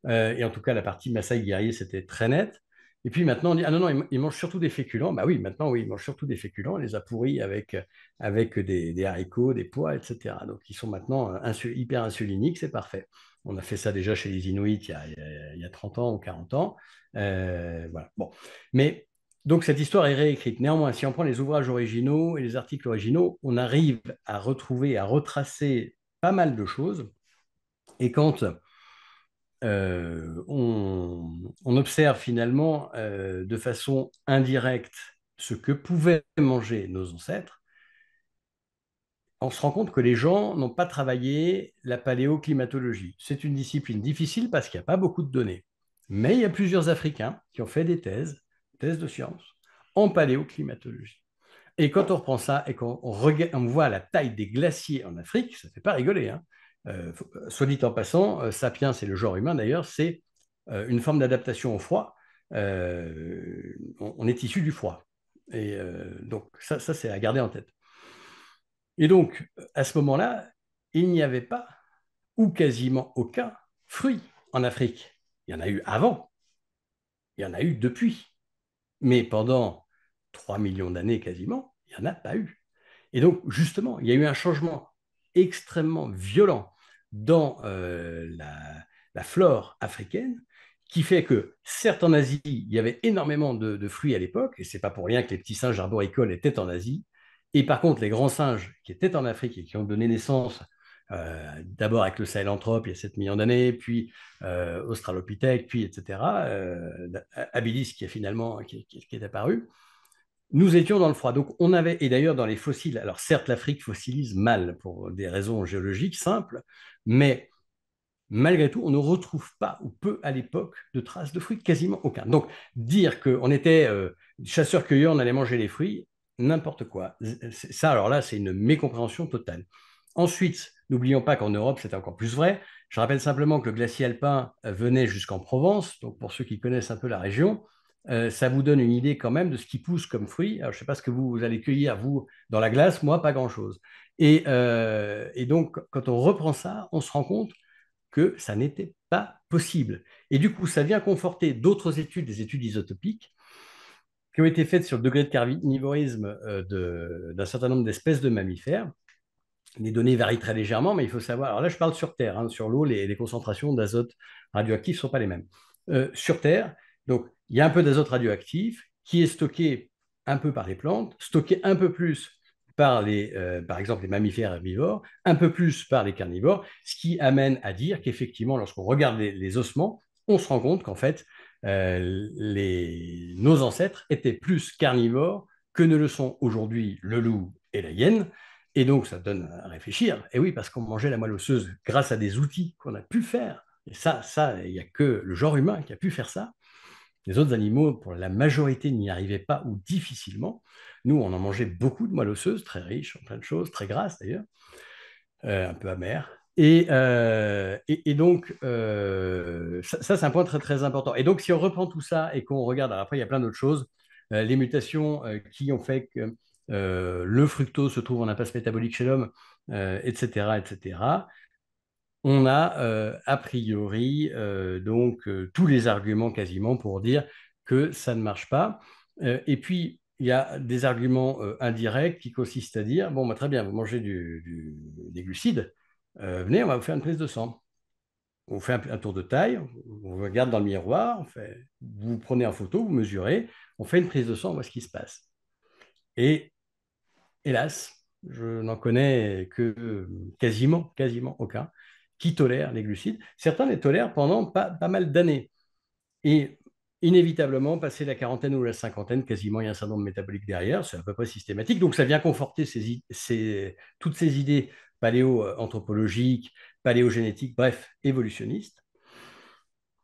S2: Euh, et en tout cas, la partie Maasai guerrier, c'était très net. Et puis maintenant, on dit, ah non, non, ils mangent surtout des féculents. Bah oui, maintenant, oui, ils mangent surtout des féculents. On les a pourris avec, avec des, haricots, des pois, etc. Donc, ils sont maintenant euh, hyper insuliniques, c'est parfait. On a fait ça déjà chez les Inuits il y a, 30 ans ou 40 ans. Euh, voilà. Bon. Mais donc, cette histoire est réécrite. Néanmoins, si on prend les ouvrages originaux et les articles originaux, on arrive à retrouver, à retracer pas mal de choses. Et quand euh, on, observe finalement euh, de façon indirecte ce que pouvaient manger nos ancêtres, on se rend compte que les gens n'ont pas travaillé la paléoclimatologie. C'est une discipline difficile parce qu'il n'y a pas beaucoup de données. Mais il y a plusieurs Africains qui ont fait des thèses, thèses de sciences, en paléoclimatologie. Et quand on reprend ça et qu'on on, voit la taille des glaciers en Afrique, ça ne fait pas rigoler. Hein. Euh, euh, soit dit en passant, euh, sapiens c'est le genre humain d'ailleurs, c'est une forme d'adaptation au froid. On, est issu du froid. Et donc ça, ça c'est à garder en tête. Et donc, à ce moment-là, il n'y avait pas, ou quasiment aucun, fruit en Afrique. Il y en a eu avant, il y en a eu depuis. Mais pendant 3 millions d'années quasiment, il n'y en a pas eu. Et donc, justement, il y a eu un changement extrêmement violent dans euh, la, flore africaine, qui fait que, certes, en Asie, il y avait énormément de, fruits à l'époque, et c'est pas pour rien que les petits singes arboricoles étaient en Asie. Et par contre, les grands singes qui étaient en Afrique et qui ont donné naissance, euh, d'abord avec le sahelanthrope il y a 7 millions d'années, puis euh, Australopithèque, puis etc., euh, qui, est finalement, qui est apparu, nous étions dans le froid. Donc on avait, et d'ailleurs dans les fossiles, alors certes l'Afrique fossilise mal pour des raisons géologiques simples, mais malgré tout, on ne retrouve pas, ou peu à l'époque, de traces de fruits, quasiment aucun. Donc dire qu'on était euh, chasseurs chasseur on allait manger les fruits, n'importe quoi. Ça, alors là, c'est une mécompréhension totale. Ensuite, n'oublions pas qu'en Europe, c'est encore plus vrai. Je rappelle simplement que le glacier alpin venait jusqu'en Provence, donc pour ceux qui connaissent un peu la région, euh, ça vous donne une idée quand même de ce qui pousse comme fruit. je ne sais pas ce que vous, allez cueillir, vous, dans la glace, moi, pas grand-chose. Euh, et, donc, quand on reprend ça, on se rend compte que ça n'était pas possible. Et du coup, ça vient conforter d'autres études, des études isotopiques, qui ont été faites sur le degré de carnivorisme euh, d'un certain nombre d'espèces de mammifères. Les données varient très légèrement, mais il faut savoir. Alors là, je parle sur Terre. Hein, sur l'eau, les, les, concentrations d'azote radioactif ne sont pas les mêmes. sur Terre, donc il y a un peu d'azote radioactif qui est stocké un peu par les plantes, stocké un peu plus par, les, euh, par exemple les mammifères herbivores, un peu plus par les carnivores, ce qui amène à dire qu'effectivement, lorsqu'on regarde les, ossements, on se rend compte qu'en fait, euh, nos ancêtres étaient plus carnivores que ne le sont aujourd'hui le loup et la hyène. Et donc, ça donne à réfléchir. Et oui, parce qu'on mangeait la moelle osseuse grâce à des outils qu'on a pu faire. Et ça, ça, il n'y a que le genre humain qui a pu faire ça. Les autres animaux, pour la majorité, n'y arrivaient pas ou difficilement. Nous, on en mangeait beaucoup de moelle osseuse, très riche en plein de choses, très grasse d'ailleurs, euh, un peu amère. Et, euh, donc, euh, ça, c'est un point très, très important. Et donc, si on reprend tout ça et qu'on regarde, après, il y a plein d'autres choses, les mutations qui ont fait que le fructose se trouve en impasse métabolique chez l'homme, etc., etc., on a euh, a priori euh, donc euh, tous les arguments quasiment pour dire que ça ne marche pas. et puis il y a des arguments indirects qui consistent à dire bon bah, très bien, vous mangez du, des glucides, venez, on va vous faire une prise de sang. On fait un, tour de taille, on regarde dans le miroir, on vous prenez en photo, vous mesurez, on fait une prise de sang, on voit ce qui se passe. Et hélas, je n'en connais que quasiment, quasiment aucun qui tolèrent les glucides. Certains les tolèrent pendant pas, pas mal d'années. Et inévitablement, passer la quarantaine ou la cinquantaine, quasiment, il y a un syndrome métabolique derrière, c'est à peu près systématique. Donc ça vient conforter toutes ces idées paléo-anthropologiques, paléogénétiques, bref, évolutionnistes.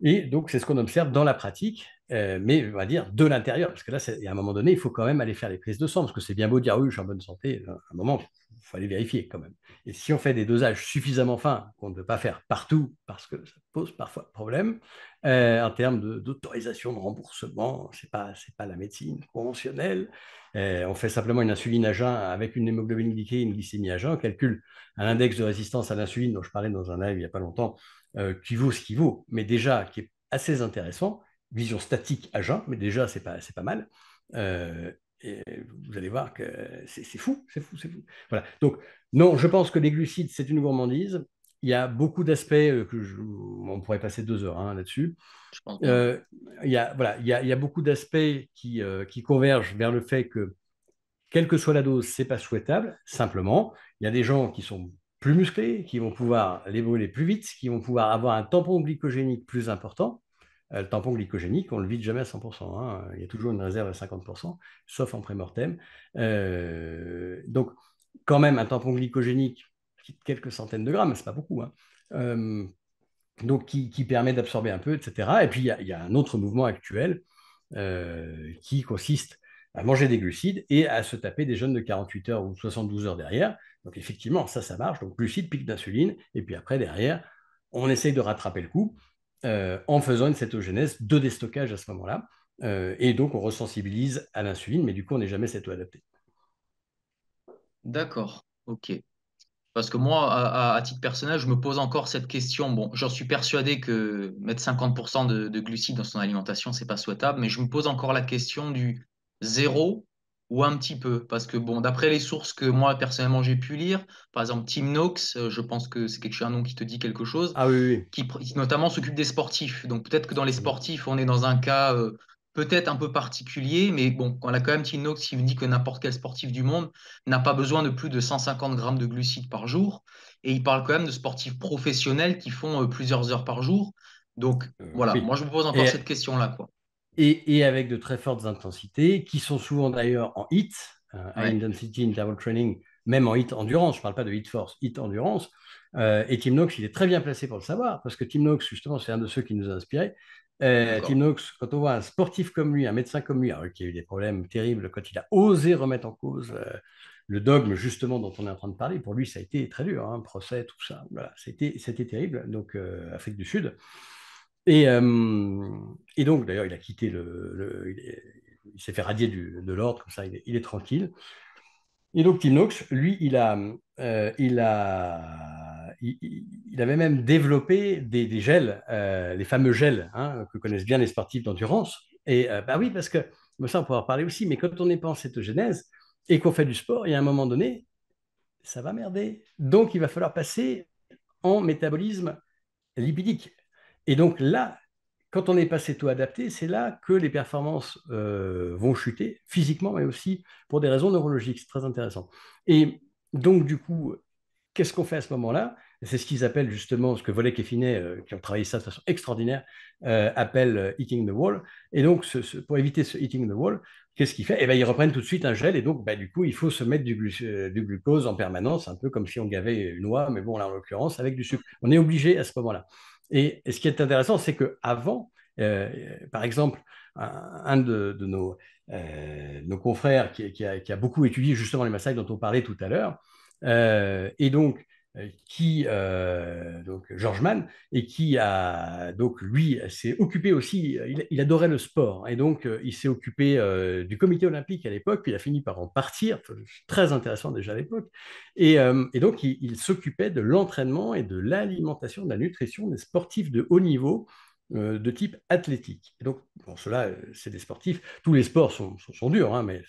S2: Et donc c'est ce qu'on observe dans la pratique. Euh, mais on va dire de l'intérieur, parce que là, à un moment donné, il faut quand même aller faire les prises de sang, parce que c'est bien beau dire oui, je suis en bonne santé, euh, à un moment, il faut aller vérifier quand même. Et si on fait des dosages suffisamment fins, qu'on ne peut pas faire partout, parce que ça pose parfois problème, euh, en termes d'autorisation de, remboursement, ce n'est pas, pas la médecine conventionnelle, on fait simplement une insuline à jeun avec une hémoglobine glyquée une glycémie à jeun, on calcule un index de résistance à l'insuline dont je parlais dans un live il n'y a pas longtemps, qui vaut ce qui vaut, mais déjà qui est assez intéressant, vision statique à jeun, mais déjà, c'est pas, pas mal. Euh, et vous allez voir que c'est fou, c'est fou, c'est fou. Voilà. Donc, non, je pense que les glucides, c'est une gourmandise. Il y a beaucoup d'aspects euh, que on pourrait passer deux heures hein, là-dessus. Euh, il, y a, voilà, il, il y a beaucoup d'aspects qui, qui, convergent vers le fait que, quelle que soit la dose, c'est pas souhaitable. Simplement, il y a des gens qui sont plus musclés, qui vont pouvoir les brûler plus vite, qui vont pouvoir avoir un tampon glycogénique plus important. Euh, le tampon glycogénique, on le vide jamais à 100%. Hein. Il y a toujours une réserve à 50%, sauf en prémortem. Euh, donc, quand même, un tampon glycogénique, quelques centaines de grammes, c'est pas beaucoup. Hein. Euh, donc, qui, permet d'absorber un peu, etc. Et puis, il y, a, un autre mouvement actuel qui consiste à manger des glucides et à se taper des jeûnes de 48 heures ou 72 heures derrière. Donc, effectivement, ça, ça marche. Donc, glucides, pic d'insuline, et puis après, derrière, on essaye de rattraper le coup. Euh, en faisant une cétogénèse de déstockage à ce moment-là. Euh, et donc, on ressensibilise à l'insuline, mais du coup, on n'est jamais céto-adapté.
S1: D'accord, ok. Parce que moi, à, titre personnel, je me pose encore cette question. Bon, j'en suis persuadé que mettre 50% de, de, glucides dans son alimentation, ce n'est pas souhaitable, mais je me pose encore la question du zéro ou un petit peu, parce que bon, d'après les sources que moi personnellement j'ai pu lire, par exemple Tim Knox, euh, je pense que c'est quelque chose, un nom qui te dit quelque chose, ah Qui, notamment s'occupe des sportifs. Donc peut-être que dans les mm. sportifs, on est dans un cas euh, peut-être un peu particulier, mais bon, on a quand même Tim Knox qui dit que n'importe quel sportif du monde n'a pas besoin de plus de 150 grammes de glucides par jour, et il parle quand même de sportifs professionnels qui font euh, plusieurs heures par jour. Donc voilà, moi je vous pose encore cette question-là, quoi et, avec de très fortes intensités, qui sont souvent d'ailleurs en hit,
S2: euh, high intensity interval training, même en hit endurance, je ne parle pas de hit force, hit endurance. Euh, et Tim Knox, il est très bien placé pour le savoir, parce que Tim Knox, justement, c'est un de ceux qui nous a inspirés. Euh, Tim Knox, quand on voit un sportif comme lui, un médecin comme lui, qui a eu des problèmes terribles quand il a osé remettre en cause le dogme, justement, dont on est en train de parler, pour lui, ça a été très dur, hein, procès, tout ça, voilà, c'était terrible, donc Afrique du Sud. Euh, et, donc, d'ailleurs, il a quitté le. il, s'est fait radier du, de l'ordre, comme ça, il est, tranquille. Et donc Tim lui, il a, euh, il a, il, avait même développé des, des gels, euh, les fameux gels hein, que connaissent bien les sportifs d'endurance. Et bah oui, parce que ça, on pourra en parler aussi. Mais quand on n'est pas en cétogénèse et qu'on fait du sport, il y a un moment donné, ça va merder. Donc il va falloir passer en métabolisme lipidique. Et donc là, quand on pas assez taux adapté, c'est là que les performances euh, vont chuter physiquement, mais aussi pour des raisons neurologiques. C'est très intéressant. Et donc, du coup, qu'est-ce qu'on fait à ce moment-là C'est ce qu'ils appellent justement, ce que volet et Finet, euh, qui ont travaillé ça de façon extraordinaire, euh, appelle « eating the wall. Et donc, pour éviter ce eating the wall, qu'est-ce qu'il fait Eh bien, ils reprennent tout de suite un gel. Et donc, ben, du coup, il faut se mettre du, du, glucose en permanence, un peu comme si on gavait une noix, mais bon, là, en l'occurrence, avec du sucre. On est obligé à ce moment-là. Et, ce qui est intéressant, c'est qu'avant, avant, euh, euh, par exemple, un, de, nos, euh, confrères qui, a, beaucoup étudié justement les massacres dont on parlait tout à l'heure, et donc euh, qui euh, donc George Mann et qui a donc lui euh, s'est occupé aussi il, adorait le sport et donc il s'est occupé du comité olympique à l'époque puis il a fini par en partir très intéressant déjà à l'époque et, donc il, s'occupait de l'entraînement et de l'alimentation de la nutrition des sportifs de haut niveau de type athlétique. Et donc, bon, cela, c'est des sportifs. Tous les sports sont, durs, hein, mais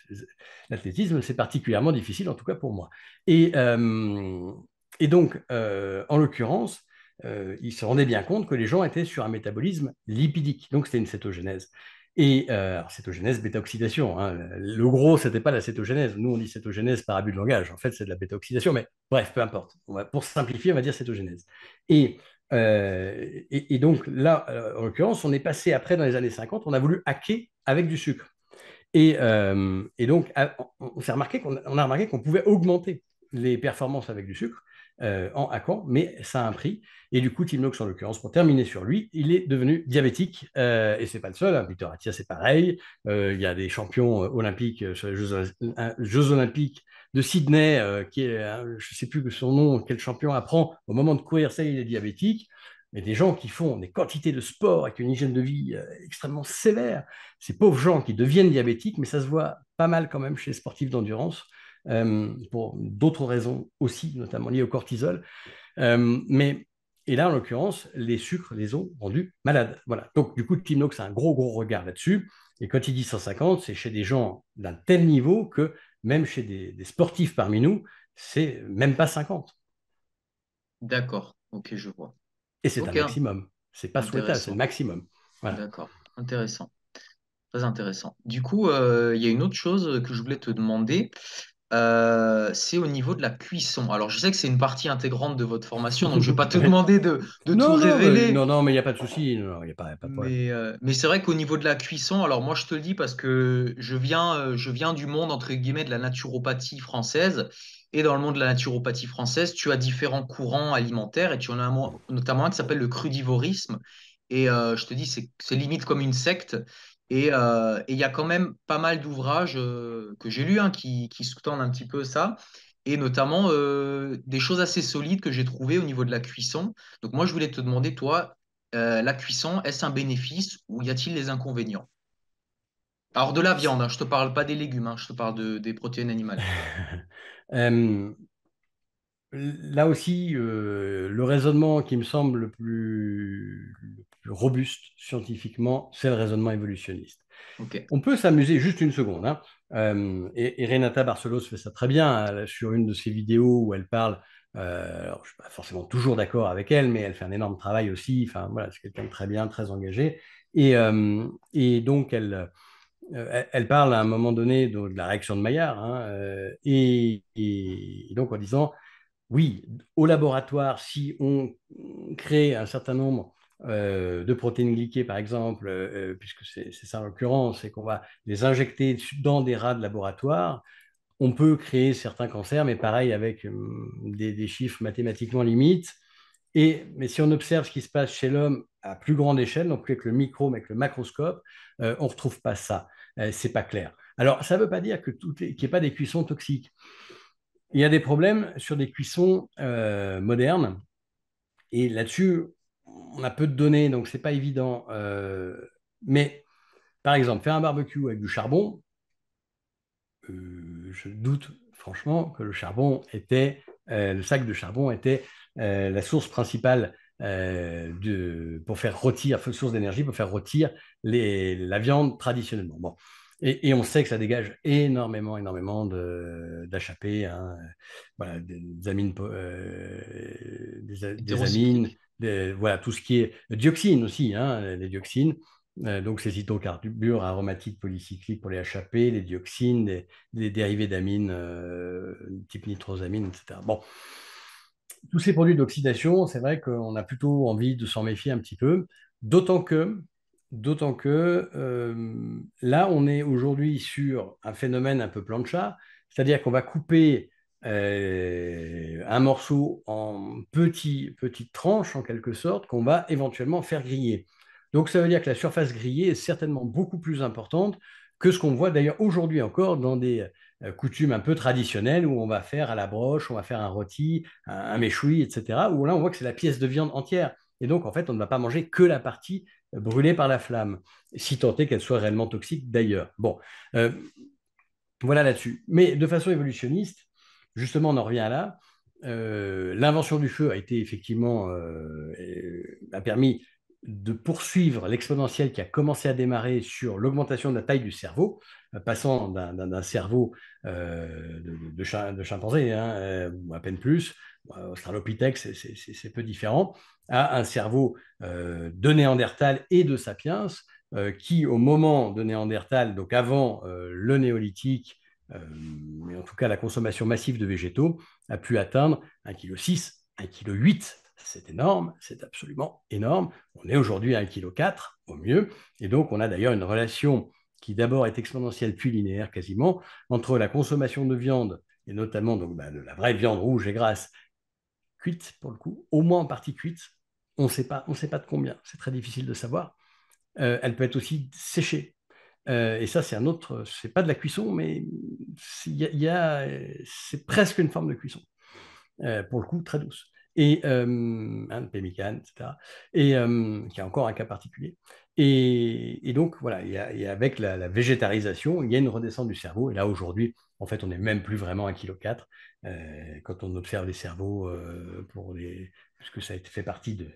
S2: l'athlétisme, c'est particulièrement difficile, en tout cas pour moi. Et, et donc, euh, en l'occurrence, euh, ils il se rendait bien compte que les gens étaient sur un métabolisme lipidique. Donc, c'était une cétogénèse. Et euh, cétogénèse, bêta-oxydation. Hein. Le gros, ce n'était pas la cétogénèse. Nous, on dit cétogénèse par abus de langage. En fait, c'est de la bêta-oxydation. Mais bref, peu importe. pour simplifier, on va dire cétogénèse. Et, et, donc, là, en l'occurrence, on est passé après, dans les années 50, on a voulu hacker avec du sucre. Et, donc, on, s'est remarqué qu'on, on a remarqué qu'on pouvait augmenter les performances avec du sucre euh, en hackant, mais ça a un prix. Et du coup, Tim Nox, en l'occurrence, pour terminer sur lui, il est devenu diabétique. Euh, et c'est pas le seul. Hein. Victor Attia, c'est pareil. Euh, il y a des champions euh, olympiques sur les Jeux, Olympiques de Sydney, qui est, je sais plus son nom, quel champion apprend au moment de courir, ça, il est diabétique. Mais des gens qui font des quantités de sport avec une hygiène de vie extrêmement sévère, ces pauvres gens qui deviennent diabétiques, mais ça se voit pas mal quand même chez les sportifs d'endurance. Euh, pour d'autres raisons aussi, notamment liées au cortisol. Euh, mais et là, en l'occurrence, les sucres les ont rendus malades. Voilà. Donc, du coup, Tim Nox a un gros, gros regard là-dessus. Et quand il dit 150, c'est chez des gens d'un tel niveau que même chez des, sportifs parmi nous, c'est même pas 50.
S1: D'accord. Ok, je vois.
S2: Et c'est un maximum.
S1: C'est pas souhaitable, c'est le maximum. D'accord. Intéressant. Très intéressant. Du coup, euh, il y a une autre chose que je voulais te demander. Euh, c'est au niveau de la cuisson. Alors, je sais que c'est une partie intégrante de votre formation, donc je ne vais pas te demander de, de tout révéler. non, non, mais il n'y a pas de souci. mais, c'est vrai qu'au niveau de la cuisson, alors moi, je te le dis parce que je viens, euh, je viens du monde, entre guillemets, de la naturopathie française. Et dans le monde de la naturopathie française, tu as différents courants alimentaires et tu en as un, notamment un qui s'appelle le crudivorisme. Et euh, je te dis, c'est limite comme une secte. Euh, et il y a quand même pas mal d'ouvrages euh, que j'ai lus hein, qui, sous-tendent un petit peu ça, et notamment euh, des choses assez solides que j'ai trouvées au niveau de la cuisson. Donc moi, je voulais te demander, toi, la cuisson, est-ce un bénéfice ou y a-t-il des inconvénients? Alors de la viande, hein, je ne te parle pas des légumes, hein, je te parle des protéines animales.
S2: là aussi, le raisonnement qui me semble le plus, plus robuste scientifiquement, c'est le raisonnement évolutionniste. On peut s'amuser juste une seconde. Hein. Euh, et, Renata Barcelos fait ça très bien hein, sur une de ses vidéos où elle parle. Euh, alors je ne suis pas forcément toujours d'accord avec elle, mais elle fait un énorme travail aussi. Enfin, voilà, c'est quelqu'un de très bien, très engagé. Et, euh, et donc, elle, elle parle à un moment donné de, la réaction de Maillard. Hein, et, donc, en disant Oui, au laboratoire, si on crée un certain nombre euh, de protéines glyquées, par exemple, euh, puisque c'est ça en l'occurrence, et qu'on va les injecter dans des rats de laboratoire. On peut créer certains cancers, mais pareil, avec euh, des, chiffres mathématiquement limites. Et, mais si on observe ce qui se passe chez l'homme à plus grande échelle, donc avec le micro, mais avec le macroscope, on ne retrouve pas ça. c'est pas clair. Alors, ça ne veut pas dire qu'il n'y ait pas des cuissons toxiques. Il y a des problèmes sur des cuissons modernes. Et là-dessus, on a peu de données, donc c'est pas évident. Euh, mais par exemple, faire un barbecue avec du charbon, euh, je doute franchement que le charbon était, euh, le sac de charbon était la source principale pour faire rôtir, source d'énergie pour faire rôtir la viande traditionnellement. Et, on sait que ça dégage énormément, énormément d'HAP, hein, des amines, des amines voilà, tout ce qui est dioxine aussi, hein, les dioxines. Euh, donc, ces cytocarbures aromatiques polycycliques pour les HAP, les dioxines, les dérivés d'amines euh, type nitrosamine, etc. Bon, tous ces produits d'oxydation, c'est vrai qu'on a plutôt envie de s'en méfier un petit peu, d'autant que, d'autant que euh, là, on est aujourd'hui sur un phénomène un peu chat, c'est-à-dire qu'on va couper euh, un morceau en petites tranches, en quelque sorte, qu'on va éventuellement faire griller. Donc ça veut dire que la surface grillée est certainement beaucoup plus importante que ce qu'on voit d'ailleurs aujourd'hui encore dans des euh, coutumes un peu traditionnelles où on va faire à la broche, on va faire un rôti, un, méchoui, etc. Où là, on voit que c'est la pièce de viande entière. Et donc, en fait, on ne va pas manger que la partie euh, brûlée par la flamme, si tant est qu'elle soit réellement toxique d'ailleurs. Bon, voilà là-dessus. Mais de façon évolutionniste, justement, on en revient là. Euh, l'invention du feu a été effectivement euh, a permis de poursuivre l'exponentielle qui a commencé à démarrer sur l'augmentation de la taille du cerveau, euh, passant d'un, cerveau de, de, chimpanzé, hein, ou à peine plus, Australopithèque, c'est peu différent, à un cerveau de Néandertal et de Sapiens, qui au moment de Néandertal, donc avant le néolithique, euh, mais en tout cas, la consommation massive de végétaux a pu atteindre 1,6 kg, 1,8 kg. C'est énorme, c'est absolument énorme. On est aujourd'hui à 1,4 kg au mieux. Et donc, on a d'ailleurs une relation qui d'abord est exponentielle puis linéaire quasiment entre la consommation de viande, et notamment donc, bah, de la vraie viande rouge et grasse, cuite pour le coup, au moins en partie cuite. On ne sait pas de combien, c'est très difficile de savoir. Euh, elle peut être aussi séchée, euh, et ça, c'est un autre, c'est pas de la cuisson, mais c'est presque une forme de cuisson, euh, pour le coup, très douce. Et euh, pemmican, etc. Et euh, qui a encore un cas particulier. Et, donc, voilà, y a, avec la, végétarisation, il y a une redescente du cerveau. Et là, aujourd'hui, en fait, on n'est même plus vraiment à 1,4 kg. quand on observe les cerveaux, pour les, puisque ça fait partie de,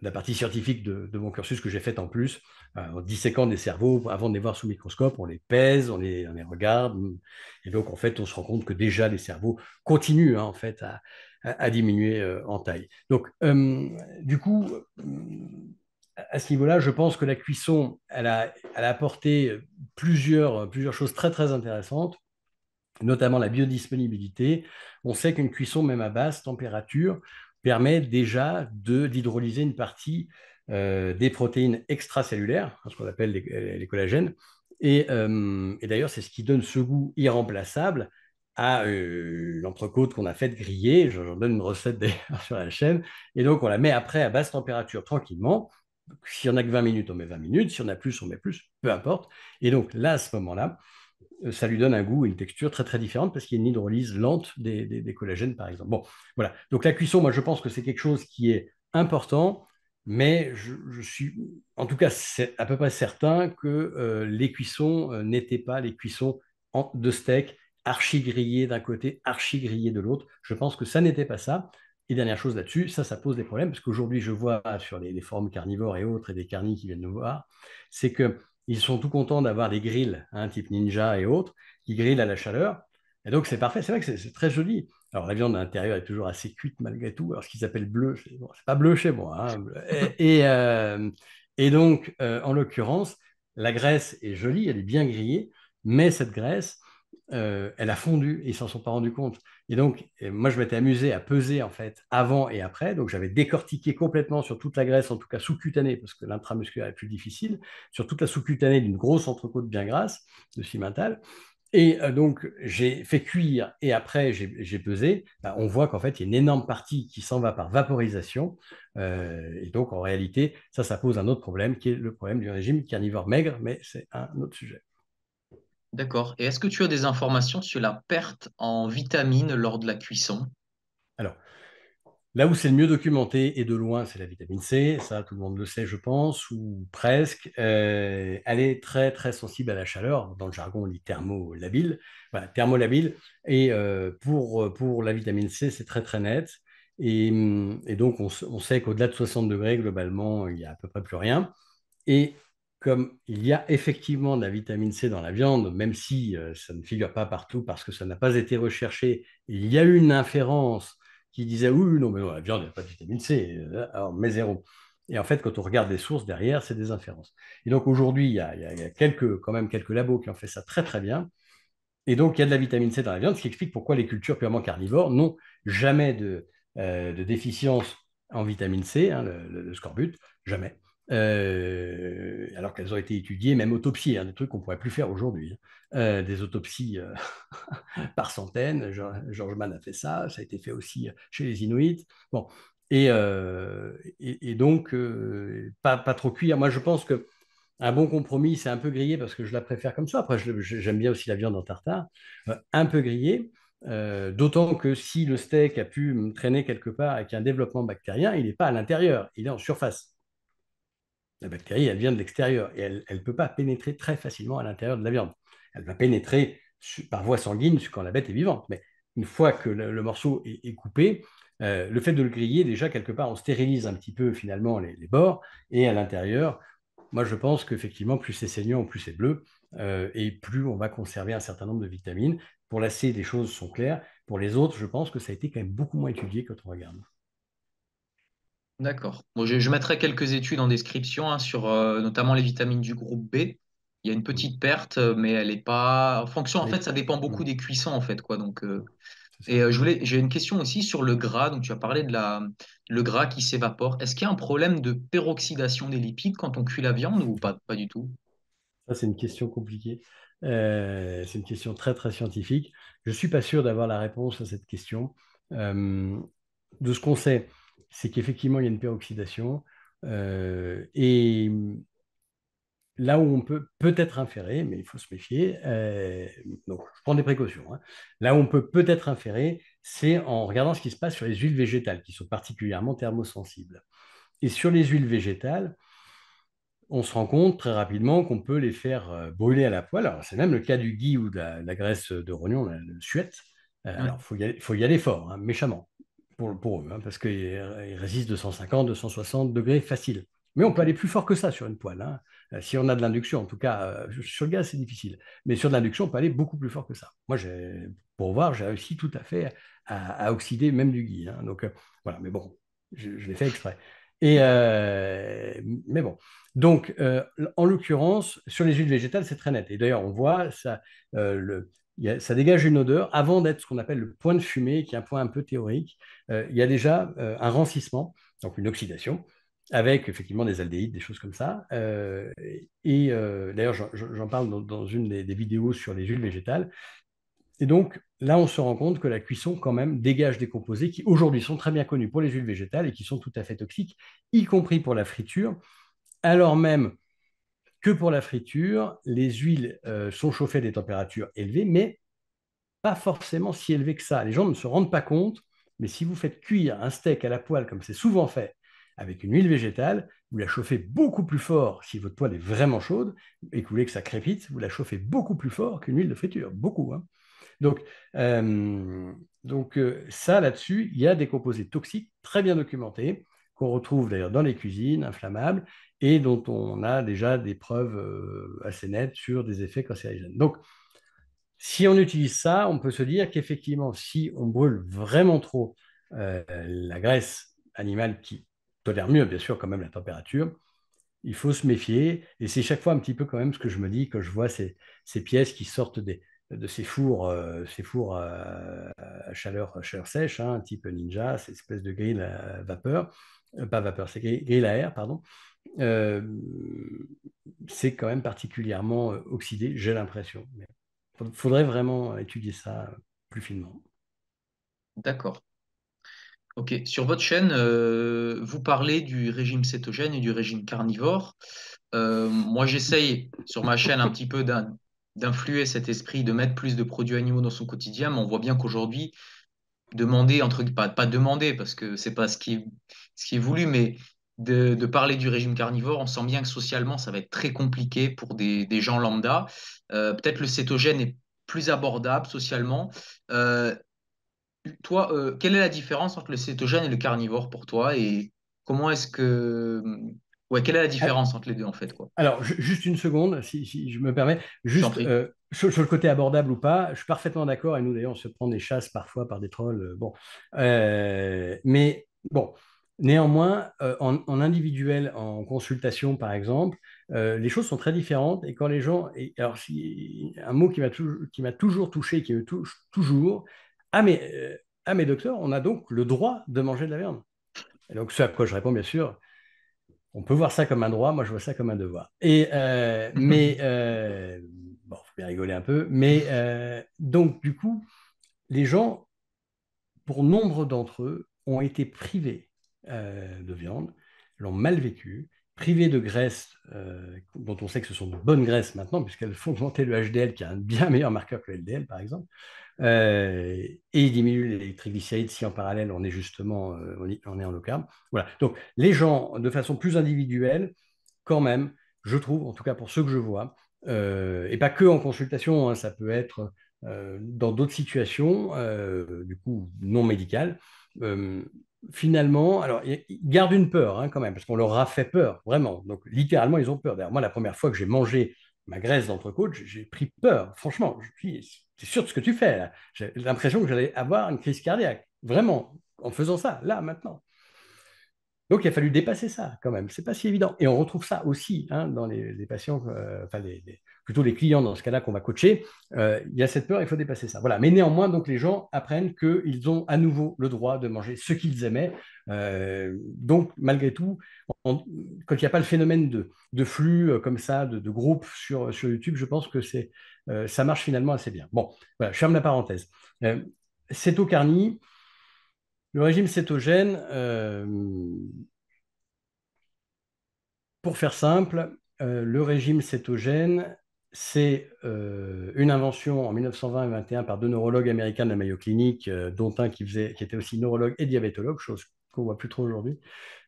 S2: la partie scientifique de, mon cursus que j'ai faite en plus, euh, en disséquant des cerveaux, avant de les voir sous microscope, on les pèse, on les, regarde, mm. et donc en fait, on se rend compte que déjà les cerveaux continuent hein, en fait à, diminuer euh, en taille. Donc, euh, du coup, à ce niveau-là, je pense que la cuisson, elle a, apporté plusieurs, plusieurs choses très très intéressantes notamment la biodisponibilité. On sait qu'une cuisson, même à basse température, permet déjà de d'hydrolyser une partie euh, des protéines extracellulaires, hein, ce qu'on appelle les, euh, collagènes. Euh, et, d'ailleurs, c'est ce qui donne ce goût irremplaçable à l'entrecôte qu'on a faite griller. J'en donne une recette sur la chaîne. Et donc, on la met après à basse température tranquillement. n'y en a que 20 minutes, on met 20 minutes. Si on a plus, on met plus. Peu importe. Et donc, là, à ce moment-là, euh, ça lui donne un goût et une texture très très différente parce qu'il y a une hydrolyse lente des, collagènes, par exemple. Bon, voilà. Donc la cuisson, moi je pense que c'est quelque chose qui est important, mais je, suis, en tout cas, à peu près certain que euh, les cuissons euh, n'étaient pas les cuissons en, de steak archi grillés d'un côté, archi grillé de l'autre. Je pense que ça n'était pas ça. Et dernière chose là-dessus, ça, ça pose des problèmes parce qu'aujourd'hui, je vois sur les, formes carnivores et autres et des carnies qui viennent nous voir, c'est que ils sont tout contents d'avoir des grilles, un hein, type Ninja et autres, qui grillent à la chaleur. Et donc, c'est parfait. C'est vrai que c'est très joli. Alors, la viande à l'intérieur est toujours assez cuite malgré tout. Alors, ce qu'ils appellent bleu, c'est pas bleu chez moi. Hein. Euh, et, donc, euh, en l'occurrence, la graisse est jolie, elle est bien grillée, mais cette graisse, euh, elle a fondu, et ils s'en sont pas rendus compte. Et donc, moi, je m'étais amusé à peser, en fait, avant et après. Donc, j'avais décortiqué complètement sur toute la graisse, en tout cas sous-cutanée, parce que l'intramusculaire est plus difficile, sur toute la sous-cutanée d'une grosse entrecôte bien grasse, de cimental. Et euh, donc, j'ai fait cuire et après, j'ai pesé. Bah, on voit qu'en fait, il y a une énorme partie qui s'en va par vaporisation. Euh, et donc, en réalité, ça, ça pose un autre problème qui est le problème du régime carnivore maigre, mais c'est un autre
S1: sujet. D'accord. Et est-ce que tu as des informations sur la perte en vitamines lors de la cuisson
S2: Alors, là où c'est le mieux documenté et de loin, c'est la vitamine C. Ça, tout le monde le sait, je pense, ou presque. Euh, elle est très, très sensible à la chaleur. Dans le jargon, on dit thermolabile. thermolabile. Et euh, pour, pour la vitamine C, c'est très, très net. Et, hum, donc, on, on sait qu'au-delà de 60 degrés, globalement, il n'y a à peu près plus rien. Et comme il y a effectivement de la vitamine C dans la viande, même si euh, ça ne figure pas partout parce que ça n'a pas été recherché, il y a eu une inférence qui disait oui, non, mais la viande, n'a pas de vitamine C, euh, alors mais zéro. Et en fait, quand on regarde les sources derrière, c'est des inférences. Et donc aujourd'hui, il y a, quelques, quand même quelques labos qui ont fait ça très très bien. Et donc, il y a de la vitamine C dans la viande, ce qui explique pourquoi les cultures purement carnivores n'ont jamais de, euh, déficience en vitamine C, hein, le, le scorbut, jamais. Euh, alors qu'elles ont été étudiées, même autopsies, hein, des trucs qu'on pourrait plus faire aujourd'hui. Hein. Euh, des autopsies euh, par centaines, George Mann a fait ça, ça a été fait aussi chez les Inuits. Bon, et, donc, pas, trop cuire. Moi, je pense que un bon compromis, c'est un peu grillé parce que je la préfère comme ça. Après, j'aime bien aussi la viande en tartare, un peu grillé D'autant que si le steak a pu traîner quelque part avec un développement bactérien, il n'est pas à l'intérieur, il est en surface. La bactérie, elle vient de l'extérieur et elle ne peut pas pénétrer très facilement à l'intérieur de la viande. Elle va pénétrer par voie sanguine quand la bête est vivante. Mais une fois que le, morceau est, coupé, euh, le fait de le griller, déjà, quelque part, on stérilise un petit peu finalement les, bords et à l'intérieur, moi je pense qu'effectivement, plus c'est saignant, plus c'est bleu euh, et plus on va conserver un certain nombre de vitamines. Pour la C, les choses sont claires. Pour les autres, je pense que ça a été quand même beaucoup moins étudié quand on regarde.
S1: D'accord. Bon, je, mettrai quelques études en description hein, sur euh, notamment les vitamines du groupe B. Il y a une petite perte, euh, mais elle n'est pas. En fonction, en fait, ça dépend beaucoup des cuissons, en fait. Quoi. Donc, euh, Et je voulais, j'ai une question aussi sur le gras. Donc, tu as parlé de la, le gras qui s'évapore. Est-ce qu'il y a un problème de peroxydation des lipides quand on cuit la viande ou pas, pas du tout
S2: Ça, c'est une question compliquée. c'est une question très, très scientifique. Je ne suis pas sûr d'avoir la réponse à cette question. de ce qu'on sait, c'est qu'effectivement, il y a une peroxydation. Euh, et là où on peut peut-être inférer, mais il faut se méfier, euh, donc je prends des précautions, hein. là où on peut peut-être inférer, c'est en regardant ce qui se passe sur les huiles végétales, qui sont particulièrement thermosensibles. Et sur les huiles végétales, on se rend compte très rapidement qu'on peut les faire euh, brûler à la poêle. c'est même le cas du gui ou de la, graisse de rognon, la, le suette. il faut, y aller fort, hein, méchamment pour, eux, hein, parce qu'ils résistent 250, 260 degrés facile. Mais on peut aller plus fort que ça sur une poêle. Hein. Euh, si on a de l'induction, en tout cas, euh, sur le gaz, c'est difficile. Mais sur de l'induction, on peut aller beaucoup plus fort que ça. Moi, pour voir, j'ai réussi tout à fait à, oxyder même du gui. Hein. Donc, euh, voilà, mais bon, je, l'ai fait exprès. Et, mais bon. Donc, en l'occurrence, sur les huiles végétales, c'est très net. Et d'ailleurs, on voit ça, le, ça dégage une odeur. Avant d'être ce qu'on appelle le point de fumée, qui est un point un peu théorique, euh, il y a déjà euh, un rancissement, donc une oxydation, avec effectivement des aldéhydes, des choses comme ça. Euh, et d'ailleurs, j'en parle dans, une des, vidéos sur les huiles végétales. Et donc là, on se rend compte que la cuisson, quand même, dégage des composés qui aujourd'hui sont très bien connus pour les huiles végétales et qui sont tout à fait toxiques, y compris pour la friture, alors même que pour la friture, les huiles euh, sont chauffées à des températures élevées, mais pas forcément si élevées que ça. Les gens ne se rendent pas compte, mais si vous faites cuire un steak à la poêle, comme c'est souvent fait, avec une huile végétale, vous la chauffez beaucoup plus fort si votre poêle est vraiment chaude et que vous voulez que ça crépite, vous la chauffez beaucoup plus fort qu'une huile de friture, beaucoup. Hein. Donc, euh, donc euh, ça là-dessus, il y a des composés toxiques très bien documentés qu'on retrouve d'ailleurs dans les cuisines inflammables et dont on a déjà des preuves euh, assez nettes sur des effets cancérigènes. Donc, si on utilise ça, on peut se dire qu'effectivement, si on brûle vraiment trop euh, la graisse animale qui tolère mieux, bien sûr, quand même la température, il faut se méfier. Et c'est chaque fois un petit peu quand même ce que je me dis quand je vois ces, pièces qui sortent des, de ces fours, euh, ces fours à, chaleur, sèche, hein, type ninja, ces espèces de grilles à vapeur. Euh, pas vapeur, c'est grille air, pardon, euh, c'est quand même particulièrement euh, oxydé, j'ai l'impression. Il faudrait vraiment étudier ça plus
S1: finement. D'accord. Ok. Sur votre chaîne, vous parlez du régime cétogène et du régime carnivore. moi, j'essaye sur ma chaîne un petit peu d'influer cet esprit, de mettre plus de produits animaux dans son quotidien, mais on voit bien qu'aujourd'hui, demander, entre pas, pas demander, parce que c'est pas ce qui, ce qui est voulu, mais de, de, parler du régime carnivore, on sent bien que socialement, ça va être très compliqué pour des, des gens lambda. Euh, peut-être le cétogène est plus abordable socialement. Euh, toi, euh, quelle est la différence entre le cétogène et le carnivore pour toi et comment est-ce que ouais, quelle est la ah. différence entre les deux en fait quoi
S2: Alors juste une seconde, si, je me permets, juste sur, le côté abordable ou pas, je suis parfaitement d'accord. Et nous, d'ailleurs, on se prend des chasses parfois par des trolls. Euh, bon. Euh, mais bon, Néanmoins, euh, en, individuel, en consultation par exemple, les choses sont très différentes. Et quand les gens. alors, si, un mot qui m'a toujours touché, qui me touche toujours. Ah, mais, ah, mais docteur, on a donc le droit de manger de la viande. Et donc, ce à quoi je réponds, bien sûr, on peut voir ça comme un droit, moi je vois ça comme un devoir. Et, mais rigoler un peu. Mais euh, donc, du coup, les gens, pour nombre d'entre eux, ont été privés euh, de viande, l'ont mal vécu, privés de graisses, euh, dont on sait que ce sont de bonnes graisses maintenant, puisqu'elles font augmenter le HDL, qui a un bien meilleur marqueur que le LDL, par exemple, et ils diminuent les triglycérides si en parallèle on est justement on est en low carb. Voilà. Donc, les gens, de façon plus individuelle, quand même, je trouve, en tout cas pour ceux que je vois, euh, et pas que en consultation, hein, ça peut être euh, dans d'autres situations, euh, du coup non médicales finalement, alors ils gardent une peur hein, quand même, parce qu'on leur a fait peur, vraiment. Donc littéralement, ils ont peur. D'ailleurs, moi, la première fois que j'ai mangé ma graisse d'entrecôte, j'ai pris peur. Franchement, je suis c'est sûr de ce que tu fais J'ai l'impression que j'allais avoir une crise cardiaque, vraiment, en faisant ça, là, maintenant. Donc, il a fallu dépasser ça quand même. C'est pas si évident. Et on retrouve ça aussi hein, dans les, patients, euh, enfin plutôt les clients dans ce cas-là qu'on va coacher. Euh, il y a cette peur, il faut dépasser ça. Voilà. Mais néanmoins, donc les gens apprennent qu'ils ont à nouveau le droit de manger ce qu'ils aimaient. Euh, donc, malgré tout, quand il n'y a pas le phénomène de, flux comme ça, de, de groupes sur, sur, YouTube, je pense que c'est ça marche finalement assez bien. Bon, voilà, je ferme la parenthèse. c'est au Carni. Le régime cétogène, euh, pour faire simple, euh, le régime cétogène, c'est euh, une invention en 1920-21 par deux neurologues américains de la Mayo Clinic, dont un qui, était aussi neurologue et diabétologue, chose qu'on voit plus trop aujourd'hui,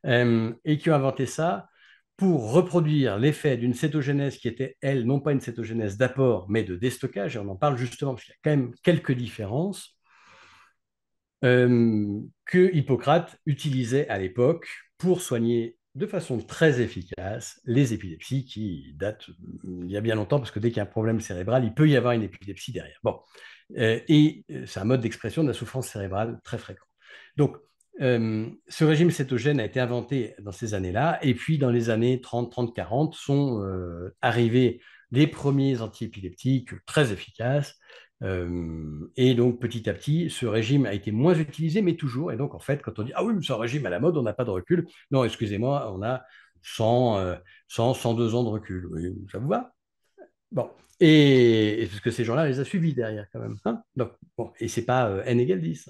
S2: et qui ont inventé ça pour reproduire l'effet d'une cétogénèse qui était, elle, non pas une cétogénèse d'apport, mais de déstockage, et on en parle justement parce qu'il y a quand même quelques différences. Euh, que Hippocrate utilisait à l'époque pour soigner de façon très efficace les épilepsies qui datent euh, il y a bien longtemps, parce que dès qu'il y a un problème cérébral, il peut y avoir une épilepsie derrière. Bon. Euh, et c'est un mode d'expression de la souffrance cérébrale très fréquent. Donc, ce régime cétogène a été inventé dans ces années-là, et puis dans les années 30, 30, 40 sont arrivés les premiers antiépileptiques très efficaces et donc petit à petit, ce régime a été moins utilisé, mais toujours. Et donc en fait, quand on dit ah oui, c'est un régime à la mode, on n'a pas de recul. Non, excusez-moi, on a 100, 102 euh, ans de recul. Oui, ça vous va Bon. Et, parce que ces gens-là les a suivis derrière quand même. Hein donc, bon, et c'est pas euh, n égale 10.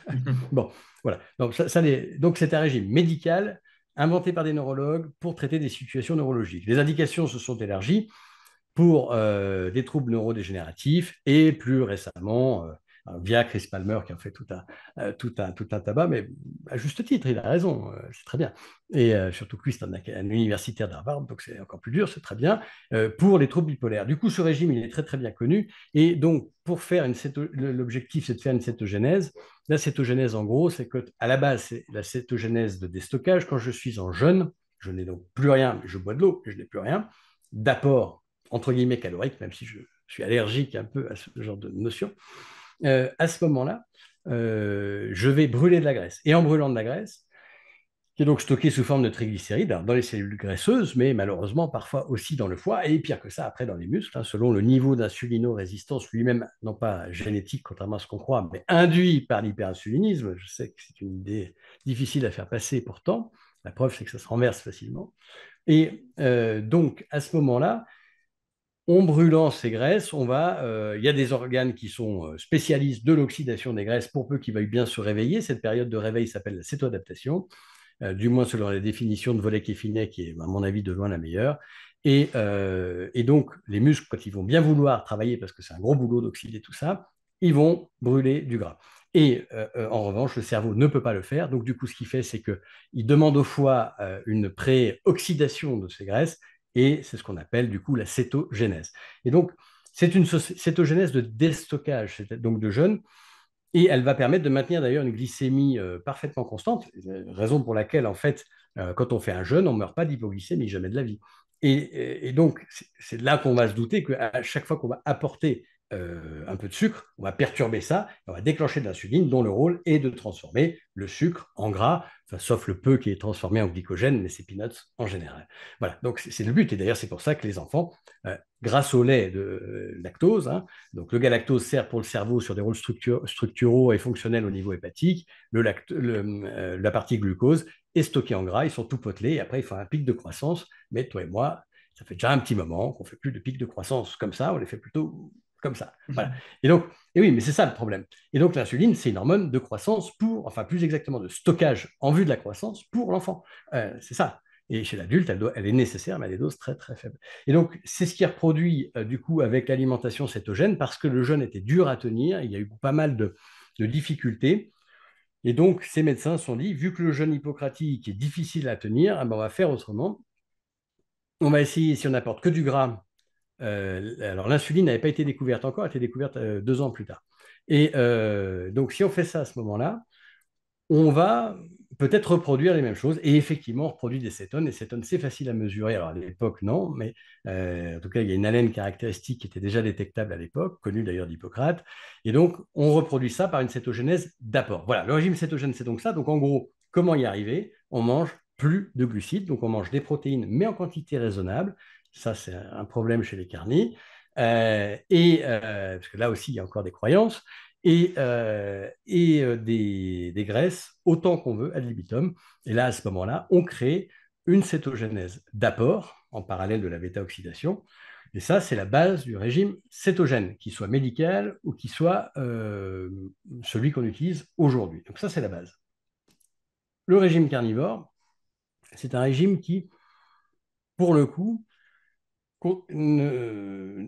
S2: bon, voilà. Donc, ça, donc c'est un régime médical inventé par des neurologues pour traiter des situations neurologiques. Les indications se sont élargies pour euh, des troubles neurodégénératifs et plus récemment euh, via Chris Palmer qui a fait tout un, euh, tout un, tout un tabac, mais à juste titre, il a raison, euh, c'est très bien. Et surtout Chris, un, un universitaire d'Harvard, donc c'est encore plus dur, c'est très bien, pour les troubles bipolaires. Du coup, ce régime, il est très très bien connu. Et donc, pour faire une l'objectif, c'est de faire une cétogénèse. La cétogénèse, en gros, c'est que à la base, c'est la cétogénèse de déstockage. Quand je suis en jeûne, je n'ai donc plus rien, je bois de l'eau, je n'ai plus rien d'apport entre guillemets calorique, même si je suis allergique un peu à ce genre de notion, euh, à ce moment-là, euh, je vais brûler de la graisse. Et en brûlant de la graisse, qui est donc stockée sous forme de triglycérides, dans les cellules graisseuses, mais malheureusement parfois aussi dans le foie, et pire que ça, après dans les muscles, hein, selon le niveau d'insulinorésistance lui-même, non pas génétique, contrairement à ce qu'on croit, mais induit par l'hyperinsulinisme. Je sais que c'est une idée difficile à faire passer pourtant. La preuve, c'est que ça se renverse facilement. Et euh, donc, à ce moment-là, en brûlant ces graisses, on va, euh, il y a des organes qui sont euh, spécialistes de l'oxydation des graisses pour peu qu'il veuillent bien se réveiller. Cette période de réveil s'appelle la cétoadaptation, euh, du moins selon la définition de Volek et Finet, qui est à mon avis de loin la meilleure. Et, donc, les muscles, quand ils vont bien vouloir travailler, parce que c'est un gros boulot d'oxyder tout ça, ils vont brûler du gras. Et en revanche, le cerveau ne peut pas le faire. Donc, du coup, ce qu'il fait, c'est qu'il demande au foie une pré-oxydation de ces graisses et c'est ce qu'on appelle du coup la cétogénèse. Et donc, c'est une cétogénèse de déstockage, donc de jeûne, et elle va permettre de maintenir d'ailleurs une glycémie euh, parfaitement constante, raison pour laquelle en fait, euh, quand on fait un jeûne, on ne meurt pas d'hypoglycémie, jamais de la vie. et donc, c'est là qu'on va se douter qu'à chaque fois qu'on va apporter euh, un peu de sucre, on va perturber ça, on va déclencher de l'insuline dont le rôle est de transformer le sucre en gras, sauf le peu qui est transformé en glycogène, mais c'est peanuts en général. Voilà, donc c'est le but. Et d'ailleurs, c'est pour ça que les enfants, euh, grâce au lait de euh, lactose, hein, donc le galactose sert pour le cerveau sur des rôles structuraux et fonctionnels au niveau hépatique, le la partie glucose est stockée en gras, ils sont tout potelés, et après ils font un pic de croissance, mais toi et moi, ça fait déjà un petit moment qu'on fait plus de pics de croissance comme ça, on les fait plutôt comme ça. Mhm. Et donc, et oui, mais c'est ça le problème. Et donc, l'insuline, c'est une hormone de croissance pour, enfin, plus exactement, de stockage en vue de la croissance pour l'enfant. Euh, c'est ça. Et chez l'adulte, elle, elle, est nécessaire, mais à des doses très, très faibles. Et donc, c'est ce qui est reproduit, euh, du coup, avec l'alimentation cétogène, parce que le jeûne était dur à tenir. Il y a eu pas mal de, difficultés. Et donc, ces médecins se sont dit, vu que le jeûne hippocratique est difficile à tenir, eh ben, on va faire autrement. On va essayer, si on n'apporte que du gras, euh, alors l'insuline n'avait pas été découverte encore, elle a été découverte euh, deux ans plus tard. Et euh, donc si on fait ça à ce moment-là, on va peut-être reproduire les mêmes choses. Et effectivement, on reproduit des cétones. Et cétones, c'est facile à mesurer. Alors, à l'époque, non, mais en tout cas, il y a une haleine caractéristique qui était déjà détectable à l'époque, connue d'ailleurs d'Hippocrate. Et donc, on reproduit ça par une cétogénèse d'apport. Voilà, le régime cétogène, c'est donc ça. Donc, en gros, comment y arriver On mange plus de glucides, donc on mange des protéines, mais en quantité raisonnable, ça, c'est un problème chez les carnies, euh, et, euh, parce que là aussi, il y a encore des croyances, et, euh, des, des, graisses autant qu'on veut, ad libitum. Et là, à ce moment-là, on crée une cétogénèse d'apport en parallèle de la bêta-oxydation. Et ça, c'est la base du régime cétogène, qu'il soit médical ou qu'il soit celui qu'on utilise aujourd'hui. Donc ça, c'est la base. Le régime carnivore, c'est un régime qui, pour le coup, ne,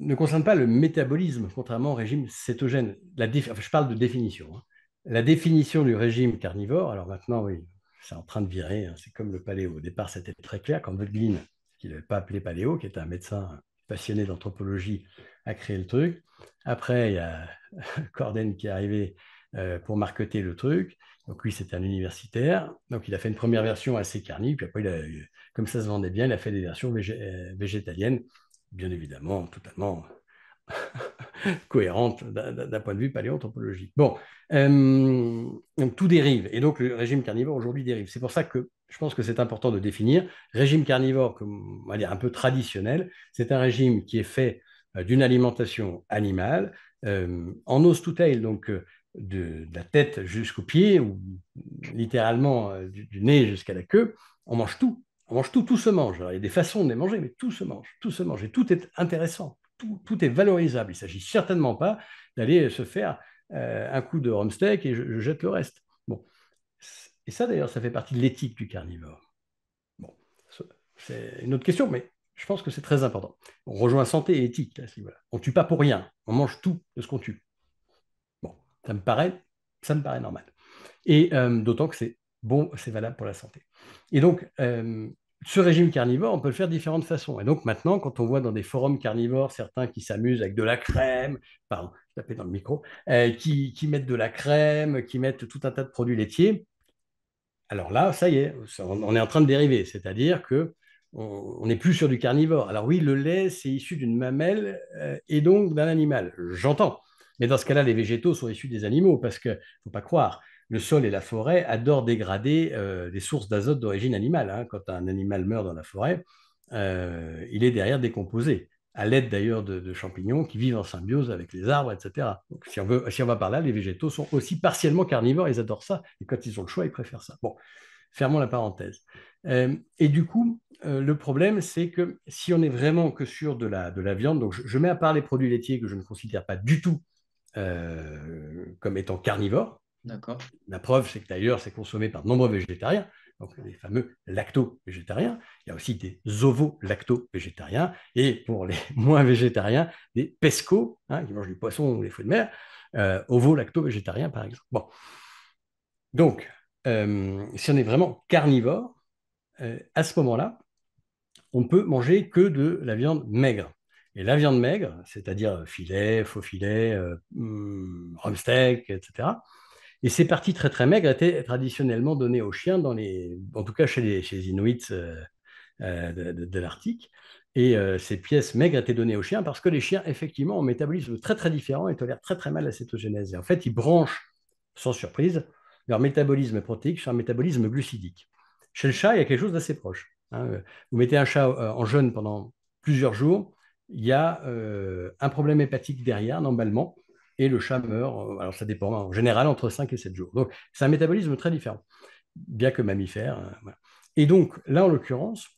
S2: ne, concerne pas le métabolisme, contrairement au régime cétogène. je parle de définition. Hein. La définition du régime carnivore, alors maintenant, oui, c'est en train de virer, hein, c'est comme le paléo. Au départ, c'était très clair quand Vöglin, qui n'avait pas appelé paléo, qui était un médecin passionné d'anthropologie, a créé le truc. Après, il y a Corden qui est arrivé euh, pour marketer le truc. Donc lui, c'est un universitaire. Donc il a fait une première version assez carnie, puis après, comme ça se vendait bien, il a fait des versions euh, végétaliennes, bien évidemment, totalement cohérentes d'un point de vue paléoanthropologique. Bon, euh, donc tout dérive, et donc le régime carnivore aujourd'hui dérive. C'est pour ça que je pense que c'est important de définir régime carnivore, comme on un peu traditionnel. C'est un régime qui est fait euh, d'une alimentation animale, en os tout tail, donc de, la tête jusqu'au pied ou littéralement euh, du, nez jusqu'à la queue, on mange tout. On mange tout, tout se mange. il y a des façons de les manger, mais tout se mange, tout se mange, et tout est intéressant, tout, est valorisable. Il ne s'agit certainement pas d'aller se faire euh, un coup de rumsteak et je, jette le reste. Bon. Et ça, d'ailleurs, ça fait partie de l'éthique du carnivore. Bon, c'est une autre question, mais je pense que c'est très important. On rejoint santé et éthique. on ne tue pas pour rien. On mange tout de ce qu'on tue. Ça me paraît, normal. Et euh, d'autant que c'est bon, c'est valable pour la santé. Et donc, euh, ce régime carnivore, on peut le faire de différentes façons. Et donc maintenant, quand on voit dans des forums carnivores certains qui s'amusent avec de la crème, pardon, je tapais dans le micro, euh, qui, mettent de la crème, qui mettent tout un tas de produits laitiers, alors là, ça y est, on est en train de dériver. C'est-à-dire que on n'est plus sur du carnivore. Alors oui, le lait, c'est issu d'une mamelle et donc d'un animal. J'entends. Mais dans ce cas-là, les végétaux sont issus des animaux, parce qu'il ne faut pas croire, le sol et la forêt adorent dégrader euh, des sources d'azote d'origine animale. Hein. Quand un animal meurt dans la forêt, euh, il est derrière décomposé, à l'aide d'ailleurs de, champignons qui vivent en symbiose avec les arbres, etc. Donc, si on, veut, on va par là, les végétaux sont aussi partiellement carnivores, ils adorent ça, et quand ils ont le choix, ils préfèrent ça. Bon, fermons la parenthèse. Euh, et du coup, le problème, c'est que si on est vraiment que sûr de la, de la viande, donc je, mets à part les produits laitiers que je ne considère pas du tout euh, comme étant carnivore. D'accord. La preuve, c'est que d'ailleurs, c'est consommé par de nombreux végétariens, donc les fameux lacto-végétariens. Il y a aussi des ovo-lacto-végétariens et pour les moins végétariens, des pesco, hein, qui mangent du poisson ou des fruits de mer, euh, ovo-lacto-végétariens par exemple. Bon. Donc, euh, si on est vraiment carnivore, à ce moment-là, on peut manger que de la viande maigre. Et la viande maigre, c'est-à-dire filet, faux filet, euh, hmm, steak, etc. Et ces parties très très maigres étaient traditionnellement données aux chiens, dans les, en tout cas chez les, chez Inuits euh, euh, de, l'Arctique. Et euh, ces pièces maigres étaient données aux chiens parce que les chiens, effectivement, ont un métabolisme très très différent et tolèrent très très mal la cétogénèse. Et en fait, ils branchent, sans surprise, leur métabolisme protéique sur un métabolisme glucidique. Chez le chat, il y a quelque chose d'assez proche. Hein. Vous mettez un chat en jeûne pendant plusieurs jours, il y a euh, un problème hépatique derrière, normalement, et le chat meurt, euh, alors ça dépend, hein, en général entre 5 et 7 jours. Donc c'est un métabolisme très différent, bien que mammifère. Euh, et donc là, en l'occurrence,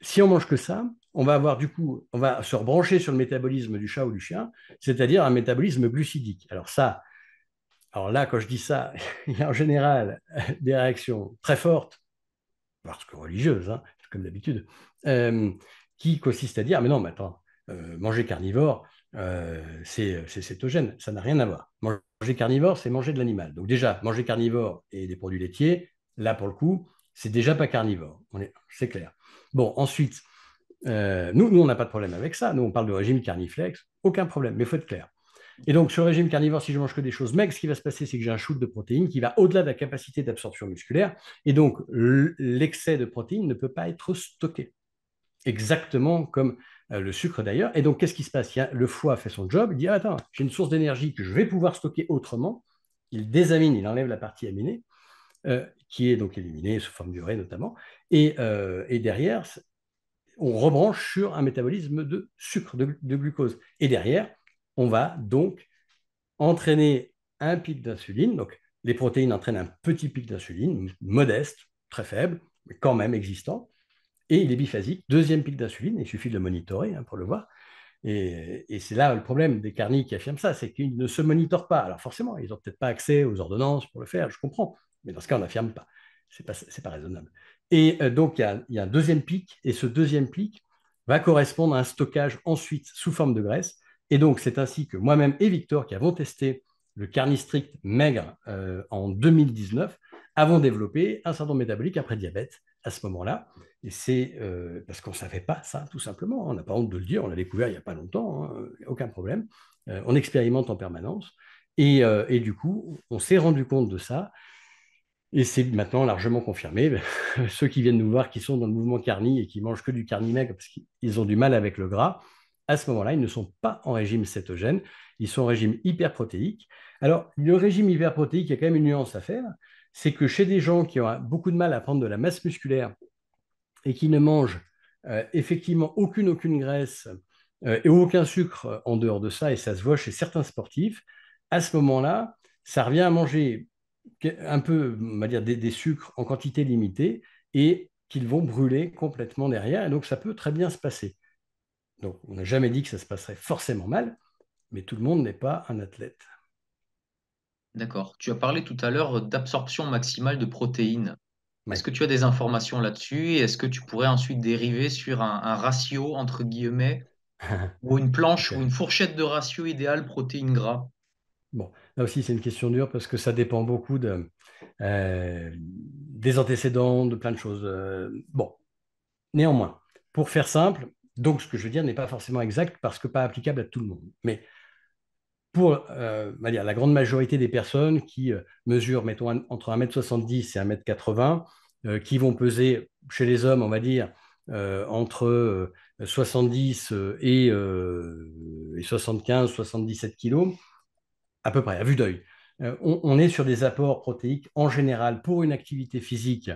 S2: si on mange que ça, on va avoir du coup, on va se rebrancher sur le métabolisme du chat ou du chien, c'est-à-dire un métabolisme glucidique. Alors ça, alors là, quand je dis ça, il y a en général des réactions très fortes, parce que religieuses, hein, comme d'habitude, qui consiste à dire, mais non, mais attends, euh, manger carnivore, euh, c'est cétogène, ça n'a rien à voir. Manger carnivore, c'est manger de l'animal. Donc déjà, manger carnivore et des produits laitiers, là pour le coup, c'est déjà pas carnivore, c'est clair. Bon, ensuite, euh, nous, nous, on n'a pas de problème avec ça. Nous, on parle de régime carniflex, aucun problème, mais il faut être clair. Et donc, sur le régime carnivore, si je mange que des choses maigres, ce qui va se passer, c'est que j'ai un shoot de protéines qui va au-delà de la capacité d'absorption musculaire. Et donc, l'excès de protéines ne peut pas être stocké exactement comme euh, le sucre d'ailleurs. Et donc, qu'est-ce qui se passe Le foie fait son job, il dit ah, Attends, j'ai une source d'énergie que je vais pouvoir stocker autrement. Il désamine, il enlève la partie aminée, euh, qui est donc éliminée sous forme d'urée notamment. Et, euh, derrière, on rebranche sur un métabolisme de sucre, de glucose. Et derrière, on va donc entraîner un pic d'insuline. Donc, les protéines entraînent un petit pic d'insuline, modeste, très faible, mais quand même existant et il est biphasique. Deuxième pic d'insuline, il suffit de le monitorer hein, pour le voir. Et, c'est là le problème des carnies qui affirment ça, c'est qu'ils ne se monitorent pas. Alors forcément, ils n'ont peut-être pas accès aux ordonnances pour le faire, je comprends, mais dans ce cas, on n'affirme pas. Ce n'est pas, raisonnable. Et euh, donc, il y, a un deuxième pic, et ce deuxième pic va correspondre à un stockage ensuite sous forme de graisse. Et donc, c'est ainsi que moi-même et Victor, qui avons testé le strict maigre euh, en 2019, avons développé un syndrome métabolique après diabète à ce moment-là. Et c'est euh, parce qu'on ne savait pas ça, tout simplement. Hein. On n'a pas honte de le dire, on l'a découvert il n'y a pas longtemps, hein, euh, aucun problème. Euh, on expérimente en permanence. Et, du coup, on s'est rendu compte de ça. Et c'est maintenant largement confirmé. Ceux qui viennent nous voir, qui sont dans le mouvement carni et qui mangent que du carni maigre parce qu'ils ont du mal avec le gras, à ce moment-là, ils ne sont pas en régime cétogène, ils sont en régime hyperprotéique. Alors, le régime hyperprotéique, il y a quand même une nuance à faire, c'est que chez des gens qui ont beaucoup de mal à prendre de la masse musculaire et qui ne mangent euh, effectivement aucune, aucune graisse euh, et aucun sucre en dehors de ça, et ça se voit chez certains sportifs, à ce moment-là, ça revient à manger un peu, des, des sucres en quantité limitée et qu'ils vont brûler complètement derrière. Et donc, ça peut très bien se passer. Donc, on n'a jamais dit que ça se passerait forcément mal, mais tout le monde n'est pas un athlète.
S1: D'accord. Tu as parlé tout à l'heure d'absorption maximale de protéines. Est-ce que tu as des informations là-dessus Est-ce que tu pourrais ensuite dériver sur un, ratio, entre guillemets, ou une planche ou une fourchette de ratio idéal protéines gras Bon,
S2: là aussi, c'est une question dure parce que ça dépend beaucoup de, euh, des antécédents, de plein de choses. Euh, bon, néanmoins, pour faire simple, donc ce que je veux dire n'est pas forcément exact parce que pas applicable à tout le monde. Mais pour euh, la grande majorité des personnes qui euh, mesurent, mettons, entre 1,70 m et 1m80, euh, qui vont peser chez les hommes, on va dire, entre 70 et, 75, 77 kg, à peu près, à vue d'œil. on, est sur des apports protéiques en général pour une activité physique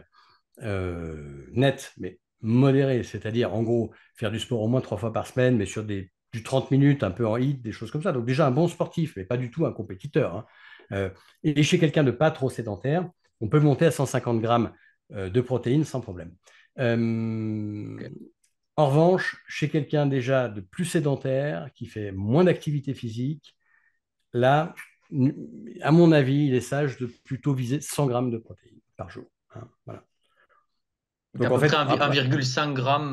S2: nette, mais modérée, c'est-à-dire en gros faire du sport au moins trois fois par semaine, mais sur des du 30 minutes, un peu en hit, des choses comme ça. Donc déjà un bon sportif, mais pas du tout un compétiteur. Hein. Euh, et chez quelqu'un de pas trop sédentaire, on peut monter à 150 grammes euh, de protéines sans problème. Euh, en revanche, chez quelqu'un déjà de plus sédentaire, qui fait moins d'activité physique, là, à mon avis, il est sage de plutôt viser 100 grammes de protéines par jour. Hein, voilà.
S1: Donc, à peu en fait, près 1,5 ah, g,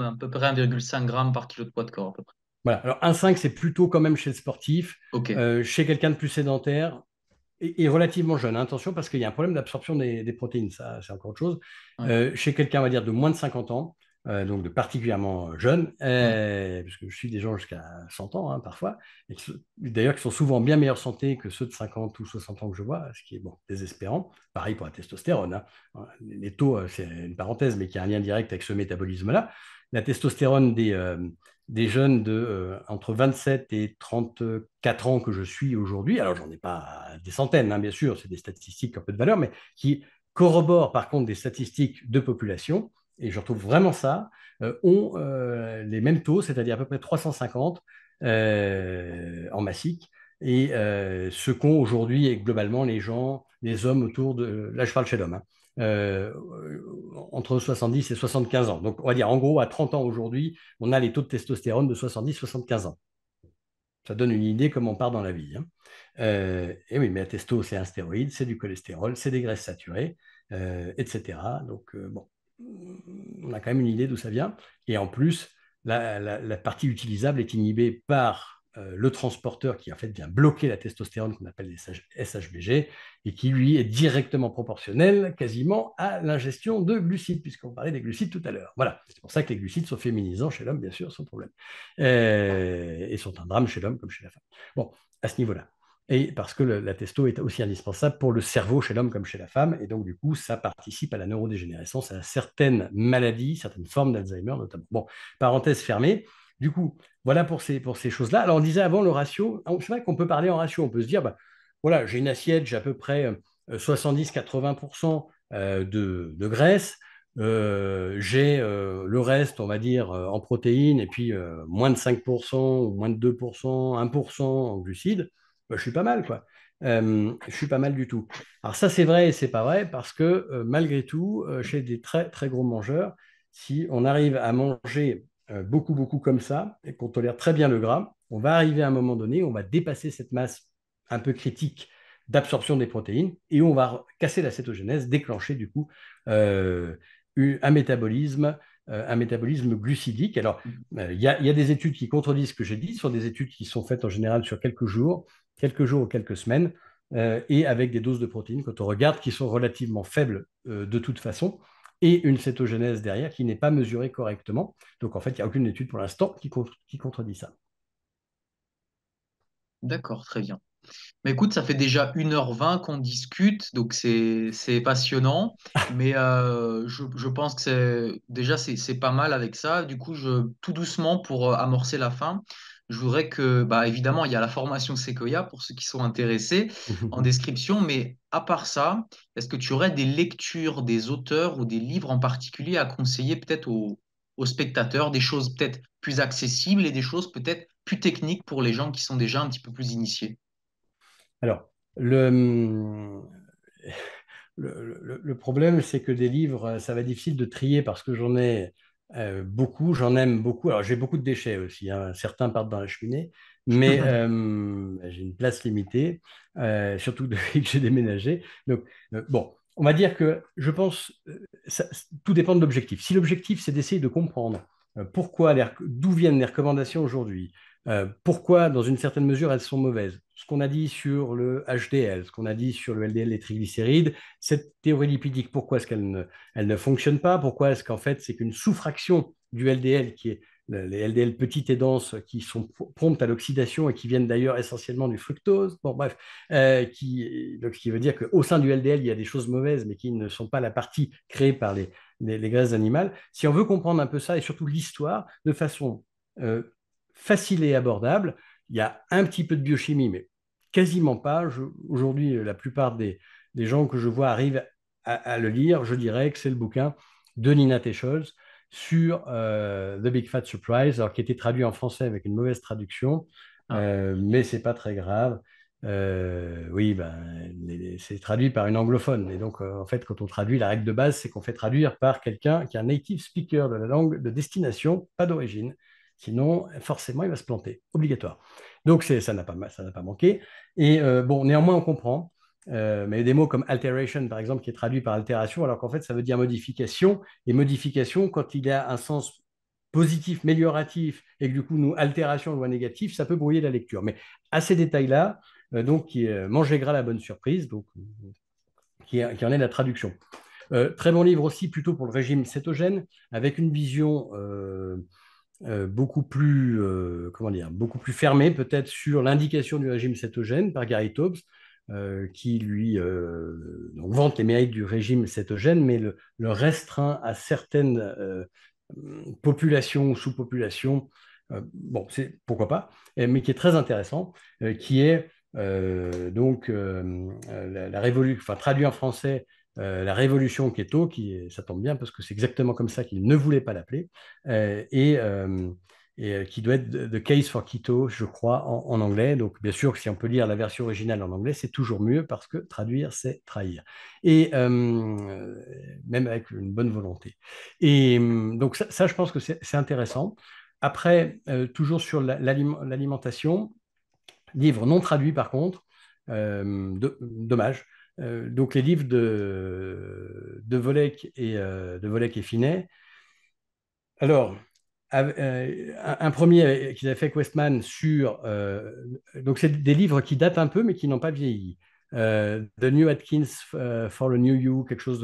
S1: à peu près 1,5 par kilo de poids de corps. À peu près.
S2: Voilà. Alors, 1,5, c'est plutôt quand même chez le sportif, euh, chez quelqu'un de plus sédentaire et, relativement jeune. attention, parce qu'il y a un problème d'absorption des, protéines, ça, c'est encore autre chose. Euh, chez quelqu'un, on va dire, de moins de 50 ans, euh, donc de particulièrement jeune, puisque parce que je suis des gens jusqu'à 100 ans hein, parfois, et d'ailleurs qui sont souvent bien meilleure santé que ceux de 50 ou 60 ans que je vois, ce qui est bon, désespérant. Pareil pour la testostérone. Hein. Les taux, c'est une parenthèse, mais qui a un lien direct avec ce métabolisme-là. La testostérone des des jeunes de euh, entre 27 et 34 ans que je suis aujourd'hui, alors j'en ai pas des centaines, hein, bien sûr, c'est des statistiques un peu de valeur, mais qui corroborent par contre des statistiques de population, et je retrouve vraiment ça, euh, ont euh, les mêmes taux, c'est-à-dire à peu près 350 en massique, et ce qu'ont aujourd'hui globalement les gens, les hommes autour de... Là, je parle chez l'homme. Hein, euh, entre 70 et 75 ans. Donc, on va dire, en gros, à 30 ans aujourd'hui, on a les taux de testostérone de 70-75 ans. Ça donne une idée comment on part dans la vie. Hein. Euh, et oui, mais la testo, c'est un stéroïde, c'est du cholestérol, c'est des graisses saturées, euh, etc. Donc, bon, on a quand même une idée d'où ça vient. Et en plus, la, la partie utilisable est inhibée par euh, le transporteur qui en fait vient bloquer la testostérone qu'on appelle les SHBG et qui lui est directement proportionnel quasiment à l'ingestion de glucides, puisqu'on parlait des glucides tout à l'heure. Voilà, c'est pour ça que les glucides sont féminisants chez l'homme, bien sûr, sans problème, euh, et, sont un drame chez l'homme comme chez la femme. Bon, à ce niveau-là. Et parce que la testo est aussi indispensable pour le cerveau chez l'homme comme chez la femme, et donc du coup, ça participe à la neurodégénérescence, à certaines maladies, certaines formes d'Alzheimer notamment. Bon, parenthèse fermée. Du coup, voilà pour ces, pour ces choses-là. Alors, on disait avant le ratio, c'est vrai qu'on peut parler en ratio, on peut se dire, bah, voilà, j'ai une assiette, j'ai à peu près 70-80% euh, euh, de, de, graisse, euh, j'ai le reste, on va dire, en protéines, et puis moins de 5%, ou moins de 2%, 1% en glucides, bah, je suis pas mal, quoi. je suis pas mal du tout. Alors ça, c'est vrai et c'est pas vrai, parce que malgré tout, chez des très, très gros mangeurs, si on arrive à manger euh, beaucoup, beaucoup comme ça, et qu'on tolère très bien le gras, on va arriver à un moment donné, on va dépasser cette masse un peu critique d'absorption des protéines, et on va casser la cétogénèse, déclencher du coup euh, un métabolisme euh, un métabolisme glucidique. Alors, mm. il y, a des études qui contredisent ce que j'ai dit, ce sont des études qui sont faites en général sur quelques jours, quelques jours ou quelques semaines, et avec des doses de protéines, quand on regarde, qui sont relativement faibles de toute façon et une cétogénèse derrière qui n'est pas mesurée correctement. Donc en fait, il n'y a aucune étude pour l'instant qui, qui,
S1: contredit ça. D'accord, très bien. Mais écoute, ça fait déjà 1h20 qu'on discute, donc c'est passionnant. mais euh, je, pense que déjà, c'est pas mal avec ça. Du coup, je, tout doucement, pour euh, amorcer la fin, je voudrais que, bah, évidemment, il y a la formation Sequoia pour ceux qui sont intéressés en description, mais à part ça, est-ce que tu aurais des lectures, des auteurs ou des livres en particulier à conseiller peut-être aux, spectateurs, des choses peut-être plus accessibles et des choses peut-être plus techniques pour les gens qui sont déjà un petit peu plus initiés
S2: Alors, le. Hum, le, problème, c'est que des livres, ça va être difficile de trier parce que j'en ai euh, beaucoup, j'en aime beaucoup. Alors j'ai beaucoup de déchets aussi, hein. certains partent dans la cheminée, mais euh, j'ai une place limitée, euh, surtout depuis que j'ai déménagé. Donc bon, on va dire que je pense, tout dépend de l'objectif. Si l'objectif c'est d'essayer de comprendre pourquoi d'où viennent les recommandations aujourd'hui, pourquoi dans une certaine mesure elles sont mauvaises, ce qu'on a dit sur le HDL, ce qu'on a dit sur le LDL, les triglycérides, cette théorie lipidique, pourquoi est-ce qu'elle ne, fonctionne pas Pourquoi est-ce qu'en fait, c'est qu'une sous-fraction du LDL, qui est les LDL petites et denses, qui sont promptes à l'oxydation et qui viennent d'ailleurs essentiellement du fructose, bon bref, euh, qui, ce qui veut dire qu'au sein du LDL, il y a des choses mauvaises, mais qui ne sont pas la partie créée par les, graisses animales. Si on veut comprendre un peu ça, et surtout l'histoire, de façon euh, facile et abordable, il y a un petit peu de biochimie, mais quasiment pas. Aujourd'hui, la plupart des, gens que je vois arrivent à, le lire. Je dirais que c'est le bouquin de Nina Teicholz sur euh, The Big Fat Surprise, alors qui été traduit en français avec une mauvaise traduction, ah. euh, mais c'est pas très grave. Euh, oui, ben, c'est traduit par une anglophone. Et donc, euh, en fait, quand on traduit, la règle de base, c'est qu'on fait traduire par quelqu'un qui est un native speaker de la langue de destination, pas d'origine. Sinon, forcément, il va se planter, obligatoire. Donc, ça n'a pas, pas manqué. Et euh, bon, néanmoins, on comprend. Euh, mais des mots comme alteration, par exemple, qui est traduit par altération, alors qu'en fait, ça veut dire modification. Et modification, quand il y a un sens positif, amélioratif, et que du coup, nous, altération, loi négative, ça peut brouiller la lecture. Mais à ces détails-là, euh, donc, qui euh, gras la bonne surprise, donc, qui, en est la traduction. très bon livre aussi, plutôt pour le régime cétogène, avec une vision euh, beaucoup plus, euh, comment dire, beaucoup plus fermé peut-être sur l'indication du régime cétogène par Gary Taubes, euh, qui lui donc vante les mérites du régime cétogène, mais le, restreint à certaines populations ou sous-populations. bon, c'est pourquoi pas, mais qui est très intéressant, qui est donc la, la révolution, enfin traduit en français, euh, la révolution keto, qui, ça tombe bien parce que c'est exactement comme ça qu'il ne voulait pas l'appeler, euh, et, euh, qui doit être The Case for Keto, je crois, en, anglais. Donc, bien sûr, si on peut lire la version originale en anglais, c'est toujours mieux parce que traduire, c'est trahir. Et même avec une bonne volonté. Et donc, ça, je pense que c'est intéressant. Après, toujours sur l'alimentation, livre non traduit par contre, dommage. Euh, donc les livres de, de Volek et euh, de et Finet. Alors, euh, un premier qu'il a fait Westman sur donc c'est des livres qui datent un peu mais qui n'ont pas vieilli. The New Atkins for the New You, quelque chose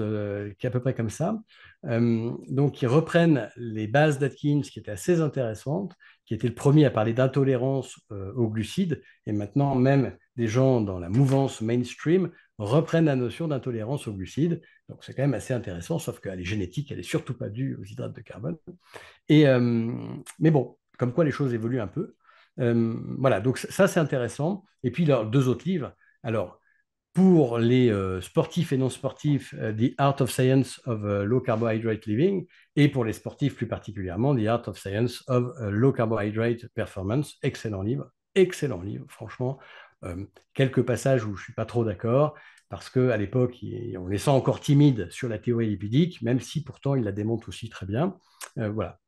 S2: qui est à peu près comme ça donc, ils reprennent les bases d'Atkins, qui étaient assez intéressantes, qui était le premier à parler d'intolérance euh, au glucide et maintenant même des gens dans la mouvance mainstream reprennent la notion d'intolérance au glucide Donc, c'est quand même assez intéressant, sauf qu'elle est génétique, elle n'est surtout pas due aux hydrates de carbone. Et, mais bon, comme quoi les choses évoluent un peu. voilà, donc ça, c'est intéressant. Et puis, leurs deux autres livres. Alors, pour les euh, sportifs et non sportifs, euh, The Art of Science of euh, Low Carbohydrate Living, et pour les sportifs plus particulièrement, The Art of Science of Low Carbohydrate Performance. Excellent livre, excellent livre, franchement. quelques passages où je ne suis pas trop d'accord, parce qu'à l'époque, on les sent encore timide sur la théorie lipidique, même si pourtant il la démonte aussi très bien. voilà,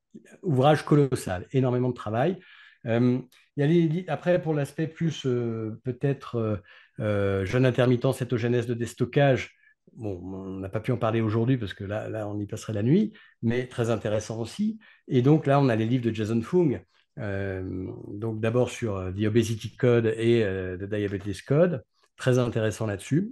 S2: ouvrage colossal, énormément de travail. Il après, pour l'aspect plus peut-être euh, jeune intermittent cétogénèse de déstockage, bon, on n'a pas pu en parler aujourd'hui parce que là, là, on y passerait la nuit, mais très intéressant aussi. Et donc là, on a les livres de Jason Fung, euh, donc d'abord sur euh, The Obesity Code et The Diabetes Code, très intéressant là-dessus.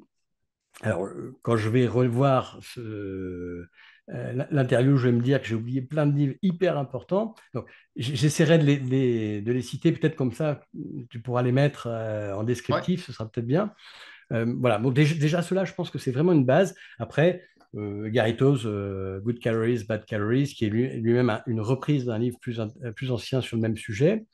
S2: Alors, quand je vais revoir ce, euh, l'interview, je vais me dire que j'ai oublié plein de livres hyper importants. Donc, j'essaierai de les, de les citer, peut-être comme ça, tu pourras les mettre euh, en descriptif, ce sera peut-être bien. Euh, voilà, Donc déjà, cela, je pense que c'est vraiment une base. Après, Garitos, Good Calories, Bad Calories, qui est lui-même une reprise d'un livre plus, plus ancien sur le même sujet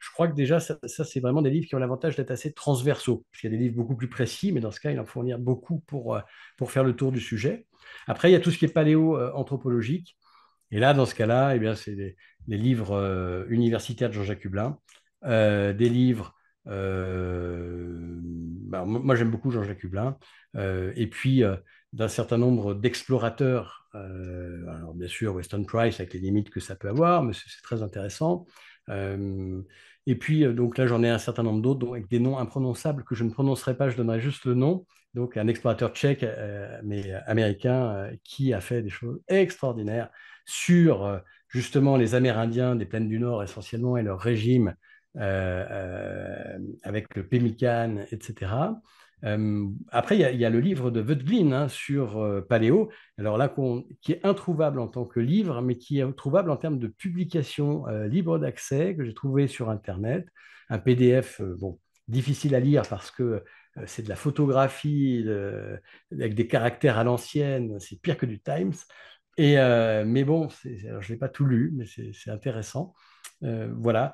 S2: je crois que déjà, ça, c'est vraiment des livres qui ont l'avantage d'être assez transversaux. Parce qu'il y a des livres beaucoup plus précis, mais dans ce cas, il en fournir beaucoup pour, euh, pour faire le tour du sujet. Après, il y a tout ce qui est paléo-anthropologique. Et là, dans ce cas-là, eh bien, c'est des, livres euh, universitaires de Jean-Jacques Hublin, euh, des livres. Bah, moi, j'aime beaucoup Jean-Jacques Hublin. et puis, d'un certain nombre d'explorateurs. alors, bien sûr, Weston Price, avec les limites que ça peut avoir, mais c'est très intéressant et puis, donc là, j'en ai un certain nombre d'autres, avec des noms imprononçables que je ne prononcerai pas, je donnerai juste le nom. Donc, un explorateur tchèque, mais américain, qui a fait des choses extraordinaires sur justement les Amérindiens des plaines du Nord essentiellement et leur régime avec le Pemmican, etc. Euh, après, il y, a le livre de Veuglin hein, sur euh, Paléo, alors là, qui est introuvable en tant que livre, mais qui est trouvable en termes de publication euh, libre d'accès que j'ai trouvé sur Internet. Un PDF, bon, difficile à lire parce que c'est de la photographie avec des caractères à l'ancienne, c'est pire que du Times. Et, mais bon, je ne l'ai pas tout lu, mais c'est intéressant. voilà.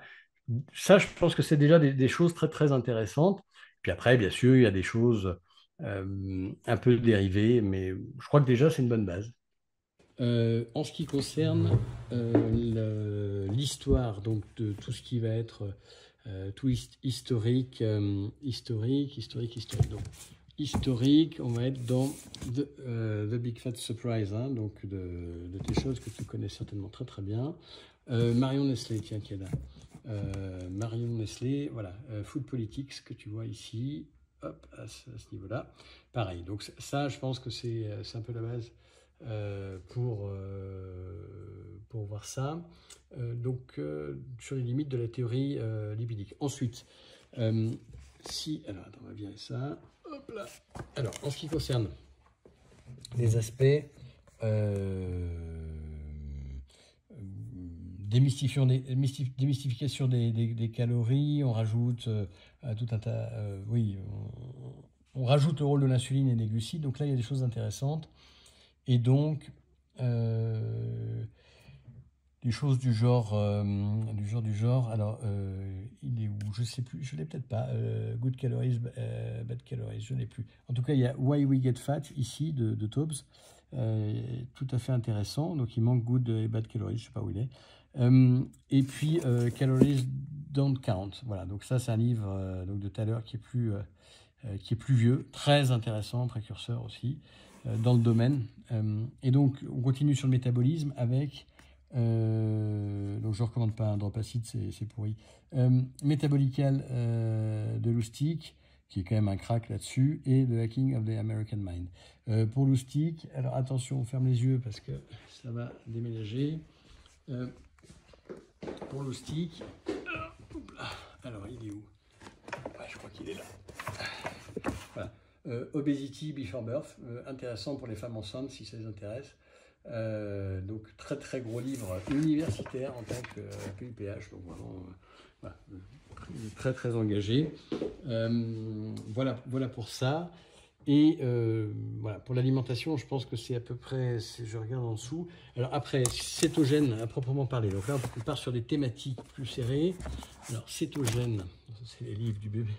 S2: Ça, je pense que c'est déjà des, des, choses très, très intéressantes. Puis après, bien sûr, il y a des choses euh, un peu dérivées, mais je crois que déjà, c'est une bonne base. Euh, en ce qui concerne euh, l'histoire, donc de tout ce qui va être tout historique, historique, historique, historique. Donc, historique, on va être dans The, Big Fat Surprise, hein, donc de, de, des choses que tu connais certainement très très bien. Marion Nestlé, tiens, qui est là. Euh, Marion Nestlé, voilà, euh, Food Politics que tu vois ici, hop, à ce, niveau-là. Pareil, donc ça, je pense que c'est euh, un peu la base pour, pour voir ça. donc, sur les limites de la théorie libidique. Ensuite, si... Alors, on va ça. Hop là Alors, en ce qui concerne les aspects démystification, des, démystification des, calories, on rajoute euh, tout un tas, euh, oui, on, rajoute le rôle de l'insuline et des glucides. Donc là, il y a des choses intéressantes. Et donc, euh, des choses du genre, du genre, du genre. Alors, il est où Je ne sais plus. Je ne l'ai peut-être pas. good calories, bad calories. Je l'ai plus. En tout cas, il y a Why We Get Fat ici de, Taubes. tout à fait intéressant. Donc, il manque good et bad calories. Je ne sais pas où il est. Euh, et puis euh, Calories Don't Count. Voilà, donc ça, c'est un livre euh, donc de tout à l'heure qui est plus qui est plus vieux, très intéressant, précurseur aussi dans le domaine. et donc, on continue sur le métabolisme avec donc je ne recommande pas un drop acide, c'est pourri. Euh, Métabolical de Lustig qui est quand même un crack là-dessus, et The Hacking of the American Mind. pour Lustig, alors attention, on ferme les yeux parce que ça va déménager pour le ah, Alors, il est où Je crois qu'il est là. Voilà. Euh, obesity Before Birth, euh, intéressant pour les femmes enceintes si ça les intéresse. Euh, donc très très gros livre universitaire en tant que PUPH, donc vraiment très très engagé. voilà, voilà pour ça. Et euh, voilà, pour l'alimentation, je pense que c'est à peu près, je regarde en dessous. Alors après, cétogène à proprement parler. Donc là, on part sur des thématiques plus serrées. Alors cétogène, c'est les livres du bébé.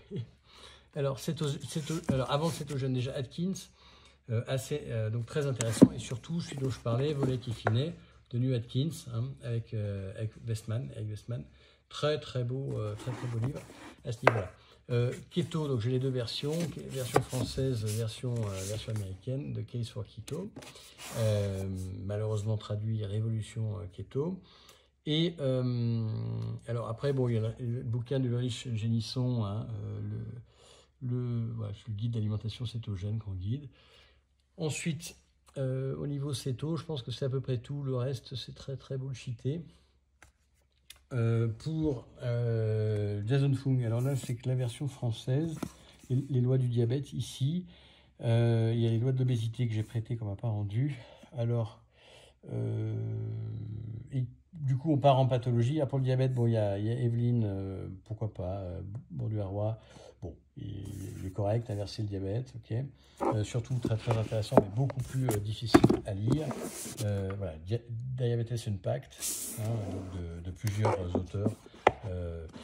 S2: Alors, céto, alors avant cétogène, déjà Atkins, euh, assez, euh, donc très intéressant. Et surtout, celui dont je parlais, Volet finet de New Atkins, hein, avec, avec Westman, avec Westman. Très très beau, très très beau livre à ce niveau-là. Euh, Keto, donc j'ai les deux versions, version française, version, euh, version américaine de Case for Keto, euh, malheureusement traduit Révolution Keto. Et alors après, bon, il y a le bouquin de Ulrich Génisson, hein, le, le, guide d'alimentation cétogène qu'on guide. Ensuite, au niveau céto, je pense que c'est à peu près tout, le reste c'est très très bullshité. Euh, pour euh, Jason Fung, alors là, c'est que la version française, les lois du diabète ici, euh, il y a les lois de que j'ai prêtées qu'on m'a pas rendu. Alors, du coup, on part en pathologie. Après ah, pour le diabète, bon, il y a, il Evelyne, pourquoi pas, bourdieu il est correct, inverser le diabète, ok. Euh, surtout très très intéressant, mais beaucoup plus euh, difficile à lire. Euh, voilà, Diabetes Impact, hein, de, plusieurs auteurs.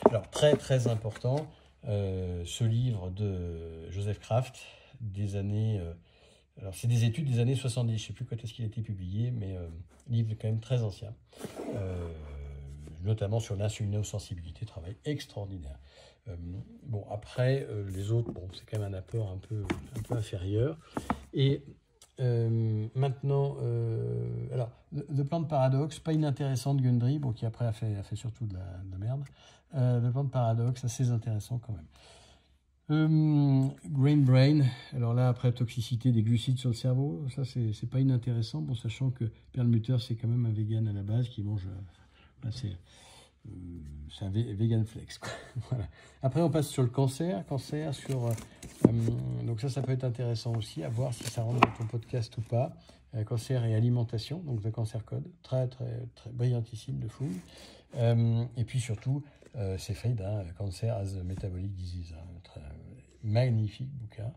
S2: alors très très important, ce livre de Joseph Kraft des années. alors c'est des études des années 70. Je ne sais plus quand est-ce qu'il a été publié, mais livre quand même très ancien, notamment sur l'insulinosensibilité, travail extraordinaire. Euh, bon, après, euh, les autres, bon, c'est quand même un apport un peu, un peu inférieur. Et euh, maintenant, alors, le, plan de paradoxe, pas inintéressant de Gundry, bon, qui après a fait, a fait surtout de la, de merde. le plan de paradoxe, assez intéressant quand même. Green brain, alors là, après toxicité des glucides sur le cerveau, ça c'est pas inintéressant, bon, sachant que Perlmutter, c'est quand même un vegan à la base qui mange. c'est euh, c'est un vegan flex. Après, on passe sur le cancer. Cancer, sur. Euh, euh, donc, ça, ça peut être intéressant aussi à voir si ça rentre dans ton podcast ou pas. cancer et alimentation, donc The Cancer Code. Très, très, très brillantissime de fou. et puis surtout, c'est fait Cancer as a Metabolic Disease. Un hein, magnifique bouquin.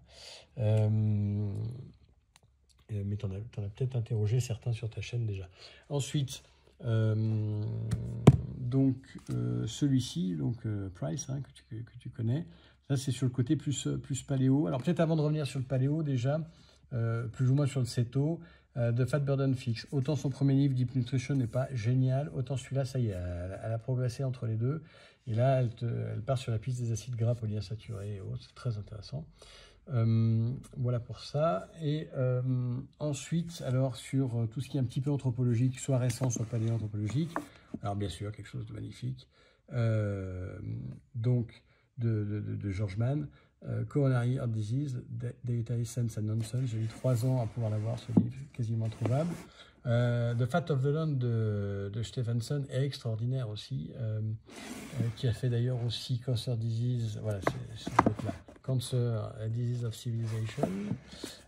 S2: mais tu en as, peut-être interrogé certains sur ta chaîne déjà. Ensuite donc euh, celui-ci, donc euh, Price, hein, que, tu, connais, c'est sur le côté euh, plus, paléo. Alors peut-être avant de revenir sur le paléo déjà, plus ou moins sur le CETO, de Fat Burden Fix. Autant son premier livre, Deep Nutrition, n'est pas génial, autant celui-là, ça y est, elle, a progressé entre les deux. Et là, elle, part sur la piste des acides gras polyinsaturés et autres, c'est très intéressant. voilà pour ça. Et ensuite, alors sur tout ce qui est un petit peu anthropologique, soit récent, soit paléo-anthropologique... Alors bien sûr, quelque chose de magnifique. Euh, donc, de, George Mann, euh, Coronary Heart Disease, Data Essence and Nonsense. J'ai eu trois ans à pouvoir l'avoir, ce livre quasiment trouvable. Euh, the Fat of the Land de, de Stephenson est extraordinaire aussi, qui a fait d'ailleurs aussi Cancer Disease, voilà, c'est là Cancer Disease of Civilization.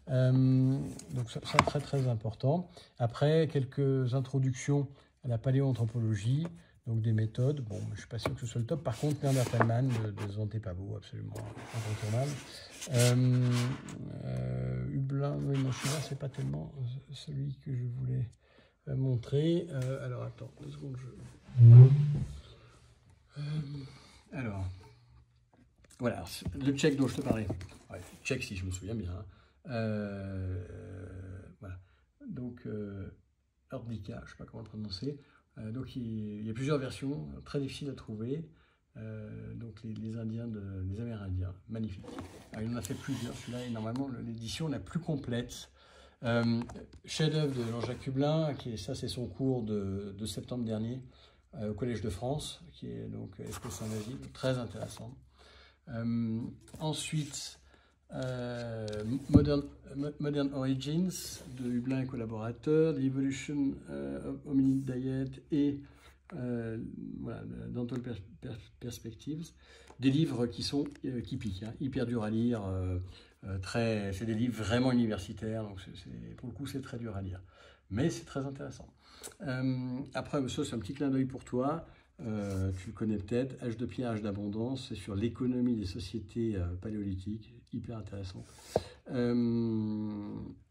S2: donc ça, ça, très très important. Après, quelques introductions la paléoanthropologie, donc des méthodes, bon, je ne suis pas sûr que ce soit le top. Par contre, Bernard Thalman de, de pas beau, absolument incontournable. Euh, euh Hublin, oui, non, là c'est pas tellement euh, celui que je voulais euh, montrer. alors, attends, deux secondes, je... alors, voilà, le tchèque dont je te parlais. Ouais, tchèque, si je me souviens bien. Hein. voilà, donc... Erdika, je ne sais pas comment le prononcer. Euh, donc il, y a plusieurs versions, très difficiles à trouver. Euh, donc les, Indiens, Amérindiens, magnifique. Ah, il en a fait plusieurs, celui-là est normalement l'édition la plus complète. Euh, chef-d'œuvre de Jean-Jacques Cublin, qui est, ça c'est son cours de, septembre dernier au Collège de France, qui est donc Espèce Invasive, très intéressant. ensuite, euh, euh, Modern, Origins de Hublin collaborateur, collaborateurs, The Evolution euh, of Hominid Diet et Dental Perspectives, des livres qui sont qui piquent, hein. hyper durs à lire, très, c'est des livres vraiment universitaires, donc pour le coup c'est très dur à lire, mais c'est très intéressant. après, ça c'est un petit clin d'œil pour toi. tu le connais peut-être, H de pierre, âge d'abondance, c'est sur l'économie des sociétés paléolithiques hyper intéressant. Euh,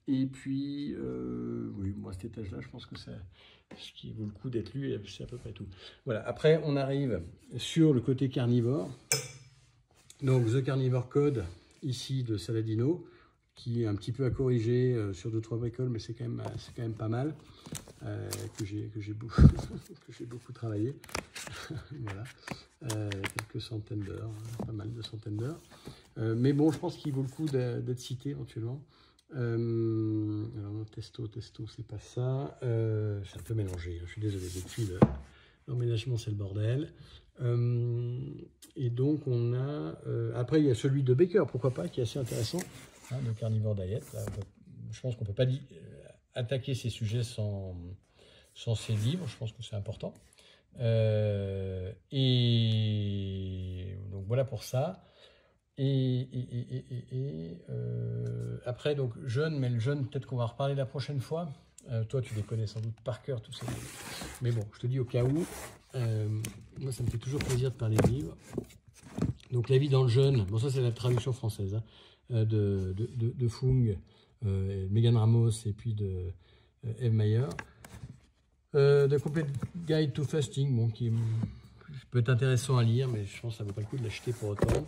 S2: et puis, euh, moi, cet étage-là, je pense que c'est ce qui vaut le coup d'être lu, et c'est à peu près tout. Voilà, après, on arrive sur le côté carnivore. Donc, The Carnivore Code, ici, de Saladino, qui est un petit peu à corriger euh, sur deux, trois bricoles, mais c'est quand, même, quand même pas mal. Euh, que j'ai beaucoup, beaucoup, travaillé. voilà, euh, quelques centaines d'heures, hein, pas mal de centaines d'heures. Euh, mais bon, je pense qu'il vaut le coup d'être cité éventuellement. alors, testo, testo, c'est pas ça. c'est un peu mélangé, hein. je suis désolé, depuis l'emménagement, c'est le bordel. et donc, on a. après, il y a celui de Baker, pourquoi pas, qui est assez intéressant, hein, Carnivore Diet. je pense qu'on peut pas dire attaquer ces sujets sans, sans ces livres, je pense que c'est important. Euh, et donc voilà pour ça. Et, euh, après, donc jeune, mais le jeune, peut-être qu'on va en reparler la prochaine fois. Euh, toi, tu les connais sans doute par cœur, tous ces livres. Mais bon, je te dis au cas où, moi, ça me fait toujours plaisir de parler de livres. Donc, La vie dans le jeune, bon, ça, c'est la traduction française hein, de, de, de, Fung. Euh, Megan Ramos et puis de euh, Eve Mayer. The euh, Complete Guide to Fasting, bon, qui peut être intéressant à lire, mais je pense que ça vaut pas le coup de l'acheter pour autant.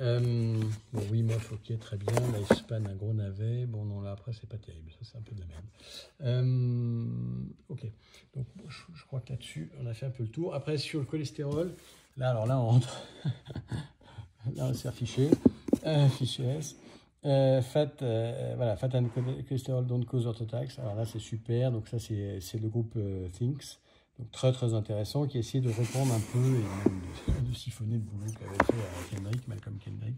S2: bon, oui, moi, ok, très bien. Lifespan, un gros navet. Bon, non, là, après, c'est pas terrible. Ça, c'est un peu de la merde. ok. Donc, je, crois que là-dessus, on a fait un peu le tour. Après, sur le cholestérol, là, alors là, on rentre. là, c'est s'est affiché S. Euh, fat, euh, voilà, fat and cholesterol don't cause heart Alors là, c'est super. Donc ça, c'est le groupe euh, Thinks. Donc très très intéressant, qui a essayé de reprendre un peu et même de, siphonner le boulot qu'avait fait euh, Kendrick, Malcolm Kendrick.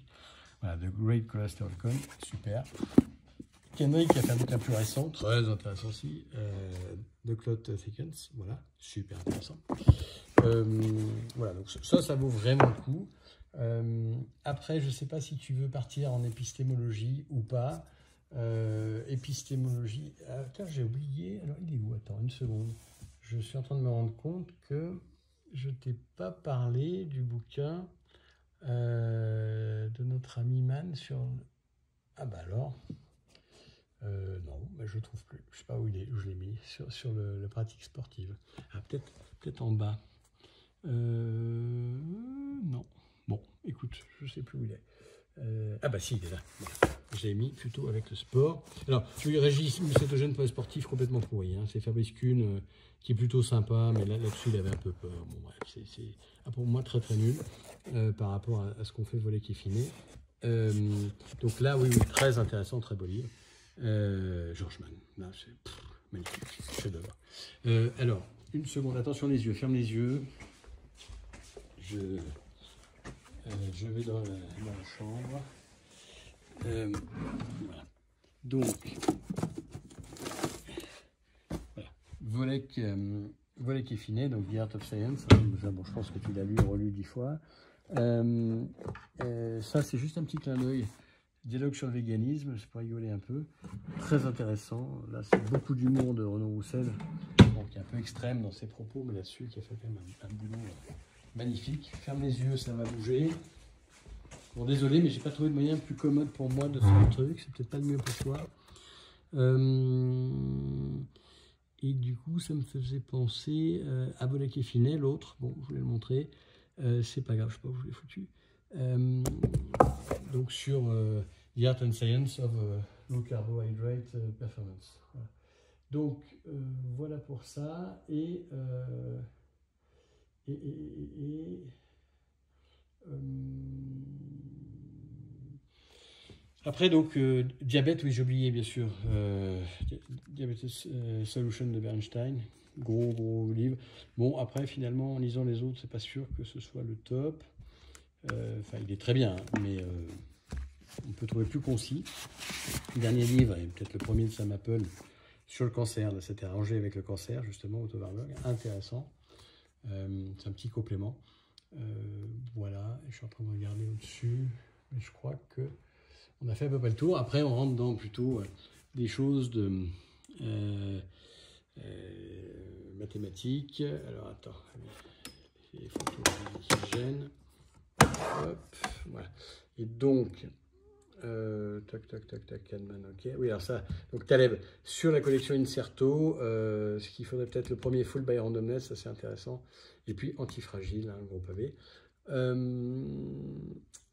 S2: Voilà, The Great Cholesterol Con, super. Kendrick a fait un bouquin plus récent, très intéressant aussi, The Clot Thickens, voilà, super intéressant. voilà, donc ça, ça vaut vraiment le coup. Euh, après, je ne sais pas si tu veux partir en épistémologie ou pas. Euh, épistémologie. attends j'ai oublié. Alors, il est où Attends, une seconde. Je suis en train de me rendre compte que je t'ai pas parlé du bouquin euh, de notre ami Mann sur. Ah, bah alors. non, mais je ne trouve plus. Je sais pas où il est, où je l'ai mis, sur, sur le, la pratique sportive. Ah, peut-être peut en bas. non, écoute, je ne sais plus où il est. Euh, ah bah si, il est là. J'ai mis plutôt avec le sport. Alors, je lui Régis Cétogène, pas sportif, complètement pourri. Hein. C'est Fabrice Kuhn euh, qui est plutôt sympa, mais là-dessus, il avait un peu peur. Bon bref, c'est ah, pour moi très très nul euh, par rapport à, ce qu'on fait voler qui finit. donc là, oui, très intéressant, très beau livre. George Mann, là, c'est magnifique, chef d'œuvre. alors, une seconde, attention les yeux, ferme les yeux. Je... Euh, je vais dans la, chambre. Euh, voilà. Donc, voilà. Volek, euh, finit donc The Art of Science. je pense que tu l'as lu, relu dix fois. Euh, ça, c'est juste un petit clin d'œil. Dialogue sur le véganisme, je pour rigoler un peu. Très intéressant. Là, c'est beaucoup d'humour de Renaud Roussel, qui est un peu extrême dans ses propos, mais là-dessus, qui a fait quand même un, peu boulot. monde. Magnifique. Ferme les yeux, ça va bouger. Bon, désolé, mais j'ai pas trouvé de moyen plus commode pour moi de faire le truc. C'est peut-être pas le mieux pour toi. Euh, et du coup, ça me faisait penser euh, à Bonac Finet, l'autre. Bon, je voulais le montrer. Euh, c'est pas grave, je sais pas où je l'ai foutu. donc sur The Art and Science of Low Carbohydrate Performance. Donc voilà pour ça. Et euh, après, donc, euh, diabète, oui, j'ai oublié bien sûr, euh, Diabetes Solution de Bernstein, gros, gros livre. Bon, après, finalement, en lisant les autres, c'est pas sûr que ce soit le top. Enfin, il est très bien, hein, mais on peut trouver plus concis. dernier livre, et peut-être le premier de Sam Apple, sur le cancer, c'était arrangé avec le cancer, justement, Otto Warburg, intéressant. Euh, c'est un petit complément. Euh, voilà, je suis en train de regarder au-dessus, mais je crois que on a fait à peu près le tour. Après, on rentre dans plutôt euh, des choses de mathématiques. Alors, attends, les photos qui Hop, voilà. Et donc, euh, tac, tac, tac, tac, Kahneman, ok. Oui, alors ça, donc Taleb, sur la collection Inserto, euh, ce qu'il faudrait peut-être le premier full by randomness, ça c'est intéressant. Et puis Antifragile, un hein, gros pavé. Euh,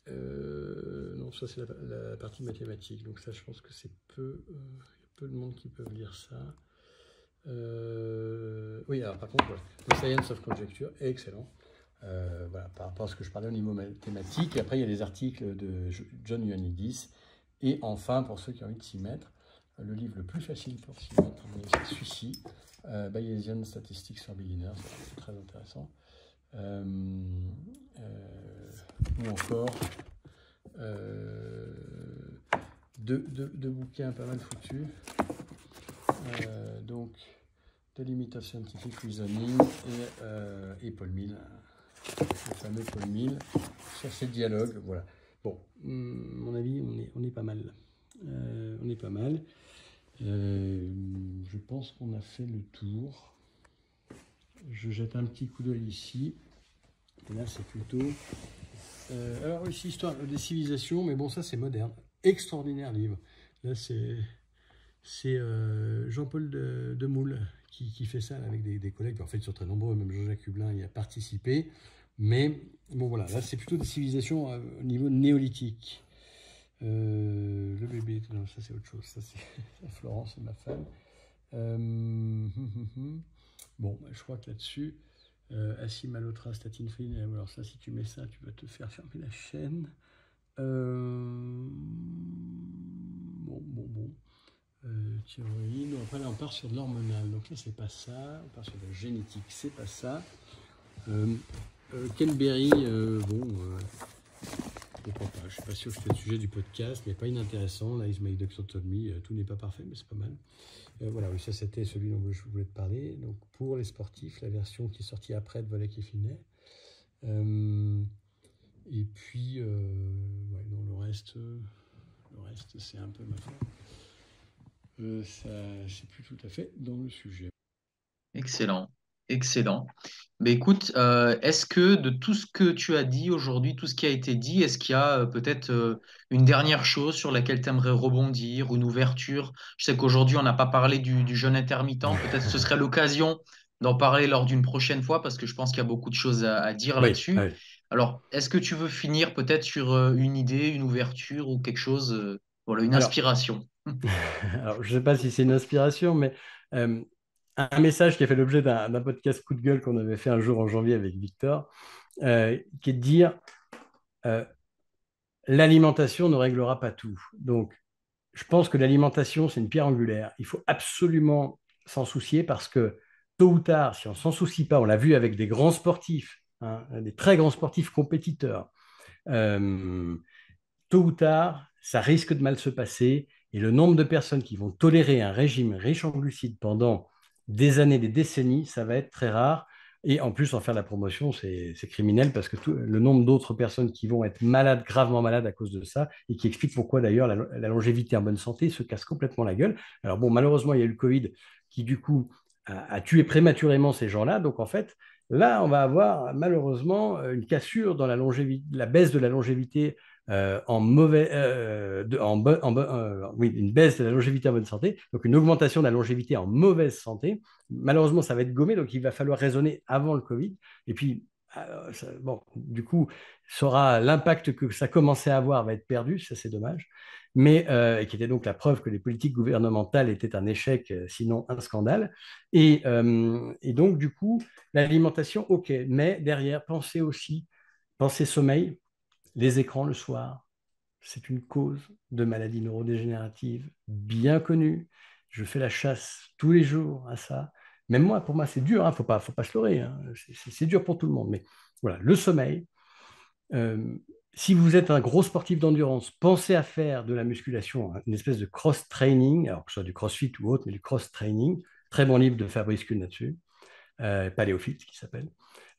S2: euh, non, ça c'est la, partie mathématique, donc ça je pense que c'est peu, peu de monde qui peuvent lire ça. oui, alors par contre, The Science of Conjecture, excellent. Euh, par rapport à ce que je parlais au niveau mathématique. Et après, il y a les articles de John Ioannidis. Et enfin, pour ceux qui ont envie de s'y mettre, le livre le plus facile pour s'y mettre, c'est celui-ci, euh, Bayesian Statistics for Beginners, c'est très intéressant. Euh, ou encore deux, bouquins pas mal foutus. donc, The of Scientific Reasoning et, et Paul Mill, le fameux Paul Mille, sur ces dialogues. Voilà. Bon, mm, mon avis, on est, on est pas mal. Euh, on est pas mal. Euh, je pense qu'on a fait le tour. Je jette un petit coup d'œil ici. là, c'est plutôt... Euh, alors, ici, histoire des civilisations, mais bon, ça, c'est moderne. Extraordinaire livre. Là, c'est... C'est Jean-Paul de, de Moule qui, fait ça avec des, collègues. En fait, ils sont très nombreux, même Jean-Jacques Hublin y a participé. Mais bon, voilà, là, c'est plutôt des civilisations euh, au niveau néolithique. Euh, le bébé, non, ça c'est autre chose, ça c'est Florence ma femme. Euh, hum, hum, hum. Bon, bah, je crois que là-dessus, euh, Assim Statine fine alors ça, si tu mets ça, tu vas te faire fermer la chaîne. Après, là, on part sur de l'hormonal. Donc là, c'est pas ça. On part sur la génétique, c'est pas ça. Euh, euh Kenberry, euh, bon, euh, je ne pas. Je suis pas sûr que c'était le sujet du podcast, mais pas inintéressant. Là, de tout n'est pas parfait, mais c'est pas mal. voilà, oui, ça, c'était celui dont je voulais te parler. Donc, pour les sportifs, la version qui est sortie après de qui et Finet. et puis, le reste, le reste c'est un peu ma foi euh, ça, c'est plus tout à fait
S1: dans le sujet. Excellent, excellent. Mais écoute, euh, est-ce que de tout ce que tu as dit aujourd'hui, tout ce qui a été dit, est-ce qu'il y a euh, peut-être euh, une dernière chose sur laquelle tu aimerais rebondir, une ouverture Je sais qu'aujourd'hui, on n'a pas parlé du, jeune jeûne intermittent. Peut-être ce serait l'occasion d'en parler lors d'une prochaine fois parce que je pense qu'il y a beaucoup de choses à, dire là-dessus. Alors, est-ce que tu veux finir peut-être sur une idée, une ouverture ou quelque chose, voilà, une inspiration
S2: Alors, je ne sais pas si c'est une inspiration, mais euh, un message qui a fait l'objet d'un, podcast coup de gueule qu'on avait fait un jour en janvier avec Victor, euh, qui est de dire euh, l'alimentation ne réglera pas tout. Donc, je pense que l'alimentation, c'est une pierre angulaire. Il faut absolument s'en soucier parce que tôt ou tard, si on ne s'en soucie pas, on l'a vu avec des grands sportifs, hein, des très grands sportifs compétiteurs, tôt ou tard, ça risque de mal se passer et le nombre de personnes qui vont tolérer un régime riche en glucides pendant des années, des décennies, ça va être très rare. Et en plus, en faire la promotion, c'est criminel parce que le nombre d'autres personnes qui vont être malades, gravement malades à cause de ça, et qui explique pourquoi d'ailleurs la, longévité en bonne santé se casse complètement la gueule. Alors bon, malheureusement, il y a eu le Covid qui du coup a, tué prématurément ces gens-là. Donc en fait, là, on va avoir malheureusement une cassure dans la, la baisse de la longévité euh, en mauvais, euh, euh, une baisse de la longévité en bonne santé, donc une augmentation de la longévité en mauvaise santé. Malheureusement, ça va être gommé, donc il va falloir raisonner avant le Covid. Et puis, bon, du coup, sera l'impact que ça commençait à avoir va être perdu, ça c'est dommage, mais qui était donc la preuve que les politiques gouvernementales étaient un échec, sinon un scandale. Et, et donc, du coup, l'alimentation, ok, mais derrière, pensez aussi, pensez sommeil, les écrans le soir, c'est une cause de maladies neurodégénératives bien connue. Je fais la chasse tous les jours à ça. Même moi, pour moi, c'est dur, il hein. ne faut pas, faut pas se leurrer. Hein. C'est dur pour tout le monde. Mais voilà, le sommeil. Euh, si vous êtes un gros sportif d'endurance, pensez à faire de la musculation, hein, une espèce de cross-training, alors que ce soit du crossfit ou autre, mais du cross-training. Très bon livre de Fabrice Kuhn là-dessus, euh, Paléophyte qui s'appelle.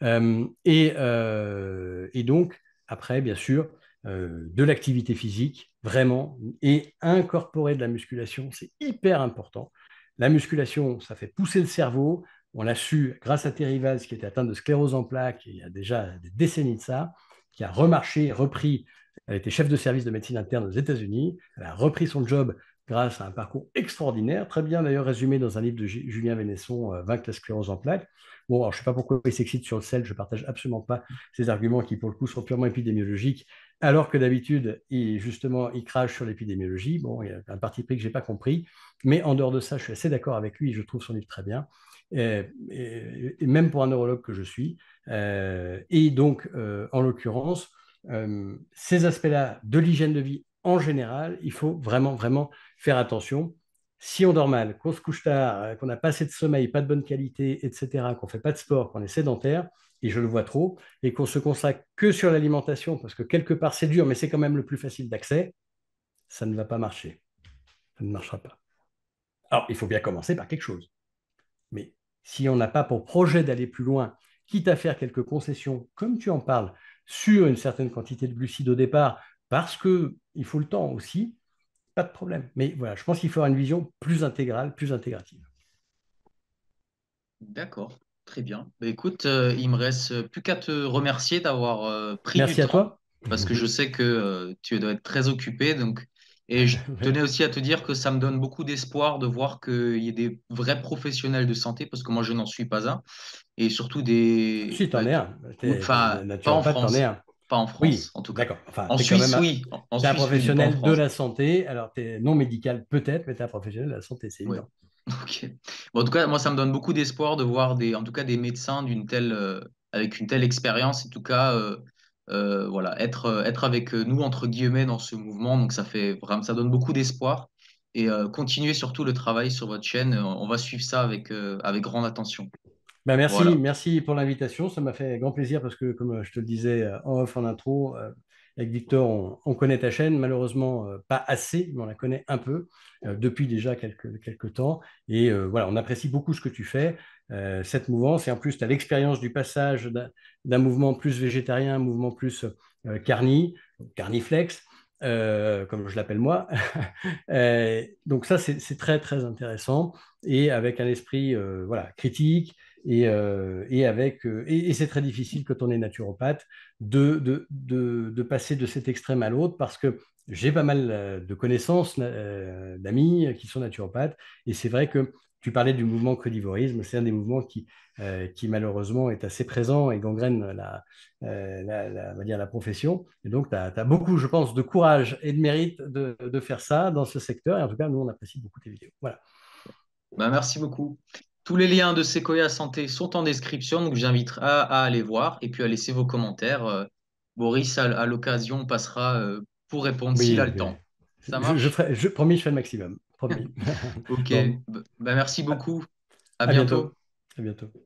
S2: Euh, et, euh, et, donc, après, bien sûr, euh, de l'activité physique, vraiment, et incorporer de la musculation, c'est hyper important. La musculation, ça fait pousser le cerveau. On l'a su grâce à Terry Valls, qui était atteinte de sclérose en plaques il y a déjà des décennies de ça, qui a remarché, repris. Elle était chef de service de médecine interne aux États-Unis. Elle a repris son job grâce à un parcours extraordinaire, très bien d'ailleurs résumé dans un livre de Julien Vénesson, euh, Vaincre la sclérose en plaques. Bon, alors je ne sais pas pourquoi il s'excite sur le sel, je ne partage absolument pas ces arguments qui, pour le coup, sont purement épidémiologiques, alors que d'habitude, il, justement, il crache sur l'épidémiologie. Bon, il y a un parti pris que je n'ai pas compris, mais en dehors de ça, je suis assez d'accord avec lui, je trouve son livre très bien. Et, même pour un neurologue que je suis. Euh, et donc, euh, en l'occurrence, ces aspects-là de l'hygiène de vie en général, il faut vraiment, vraiment faire attention. Si on dort mal, qu'on se couche tard, euh, qu'on n'a pas assez de sommeil, pas de bonne qualité, etc., qu'on fait pas de sport, qu'on est sédentaire, et je le vois trop, et qu'on se consacre que sur l'alimentation, parce que quelque part c'est dur, mais c'est quand même le plus facile d'accès, ça ne va pas marcher. Ça ne marchera pas. Alors, il faut bien commencer par quelque chose. Mais si on n'a pas pour projet d'aller plus loin, quitte à faire quelques concessions, comme tu en parles, sur une certaine quantité de glucides au départ, parce qu'il faut le temps aussi, pas de problème. Mais voilà, je pense qu'il faut avoir une vision plus intégrale, plus intégrative.
S1: D'accord, très bien. Bah, écoute, il euh, il me reste plus qu'à te remercier d'avoir euh, pris Merci à toi. Parce que je sais que euh, tu dois être très occupé. Donc... Et je tenais aussi à te dire que ça me donne beaucoup d'espoir de voir qu'il y ait des vrais professionnels de santé, parce que moi, je n'en suis pas un. Et surtout des. Si, t'en bah, es un. Enfin, pas en France. Pas en France, en tout cas. D'accord. en Suisse, oui. Tu es un professionnel de la
S2: santé. Alors, tu es non médical peut-être, mais tu es un professionnel de la santé, c'est évident.
S1: en tout cas, moi, ça me donne beaucoup d'espoir de voir des, en tout cas, des médecins d'une telle, euh, avec une telle expérience, en tout cas, euh, euh, voilà, être, être avec nous entre guillemets dans ce mouvement. Donc, ça fait vraiment, ça donne beaucoup d'espoir et continuer surtout le travail sur votre chaîne. On va suivre ça avec, avec grande attention.
S2: Bah, merci, pour l'invitation. Ça m'a fait grand plaisir parce que, comme euh, je te le disais euh, en off, en intro, euh, avec Victor, on, connaît ta chaîne, malheureusement pas assez, mais on la connaît un peu depuis déjà quelques, temps. Et voilà, on apprécie beaucoup ce que tu fais, cette mouvance. Et en plus, tu as l'expérience du passage d'un mouvement plus végétarien un mouvement plus carni, carni, carniflex. comme je l'appelle moi. donc ça, c'est très, très intéressant. Et avec un esprit critique, euh, et, avec euh, et, c'est très difficile quand on est naturopathe de, de, de, de passer de cet extrême à l'autre parce que j'ai pas mal euh, de connaissances d'amis qui sont naturopathes et c'est vrai que tu parlais du mouvement Crédivorisme, c'est un des mouvements qui, qui malheureusement est assez présent et gangrène la, la, va dire la profession. Et donc, tu as, beaucoup, je pense, de courage et de mérite de, faire ça dans ce secteur. Et en tout cas, nous, on apprécie beaucoup tes vidéos. Voilà.
S1: Ben, merci beaucoup. Tous les liens de Sequoia Santé sont en description, donc j'invite à, à, aller voir et puis à laisser vos commentaires. Euh, Boris, à, l'occasion, passera euh, pour répondre s'il a le temps. Ça marche je,
S2: ferai, je, promis, je fais le maximum. ok,
S1: bah, bah, merci beaucoup.
S2: À, bientôt. À
S1: bientôt.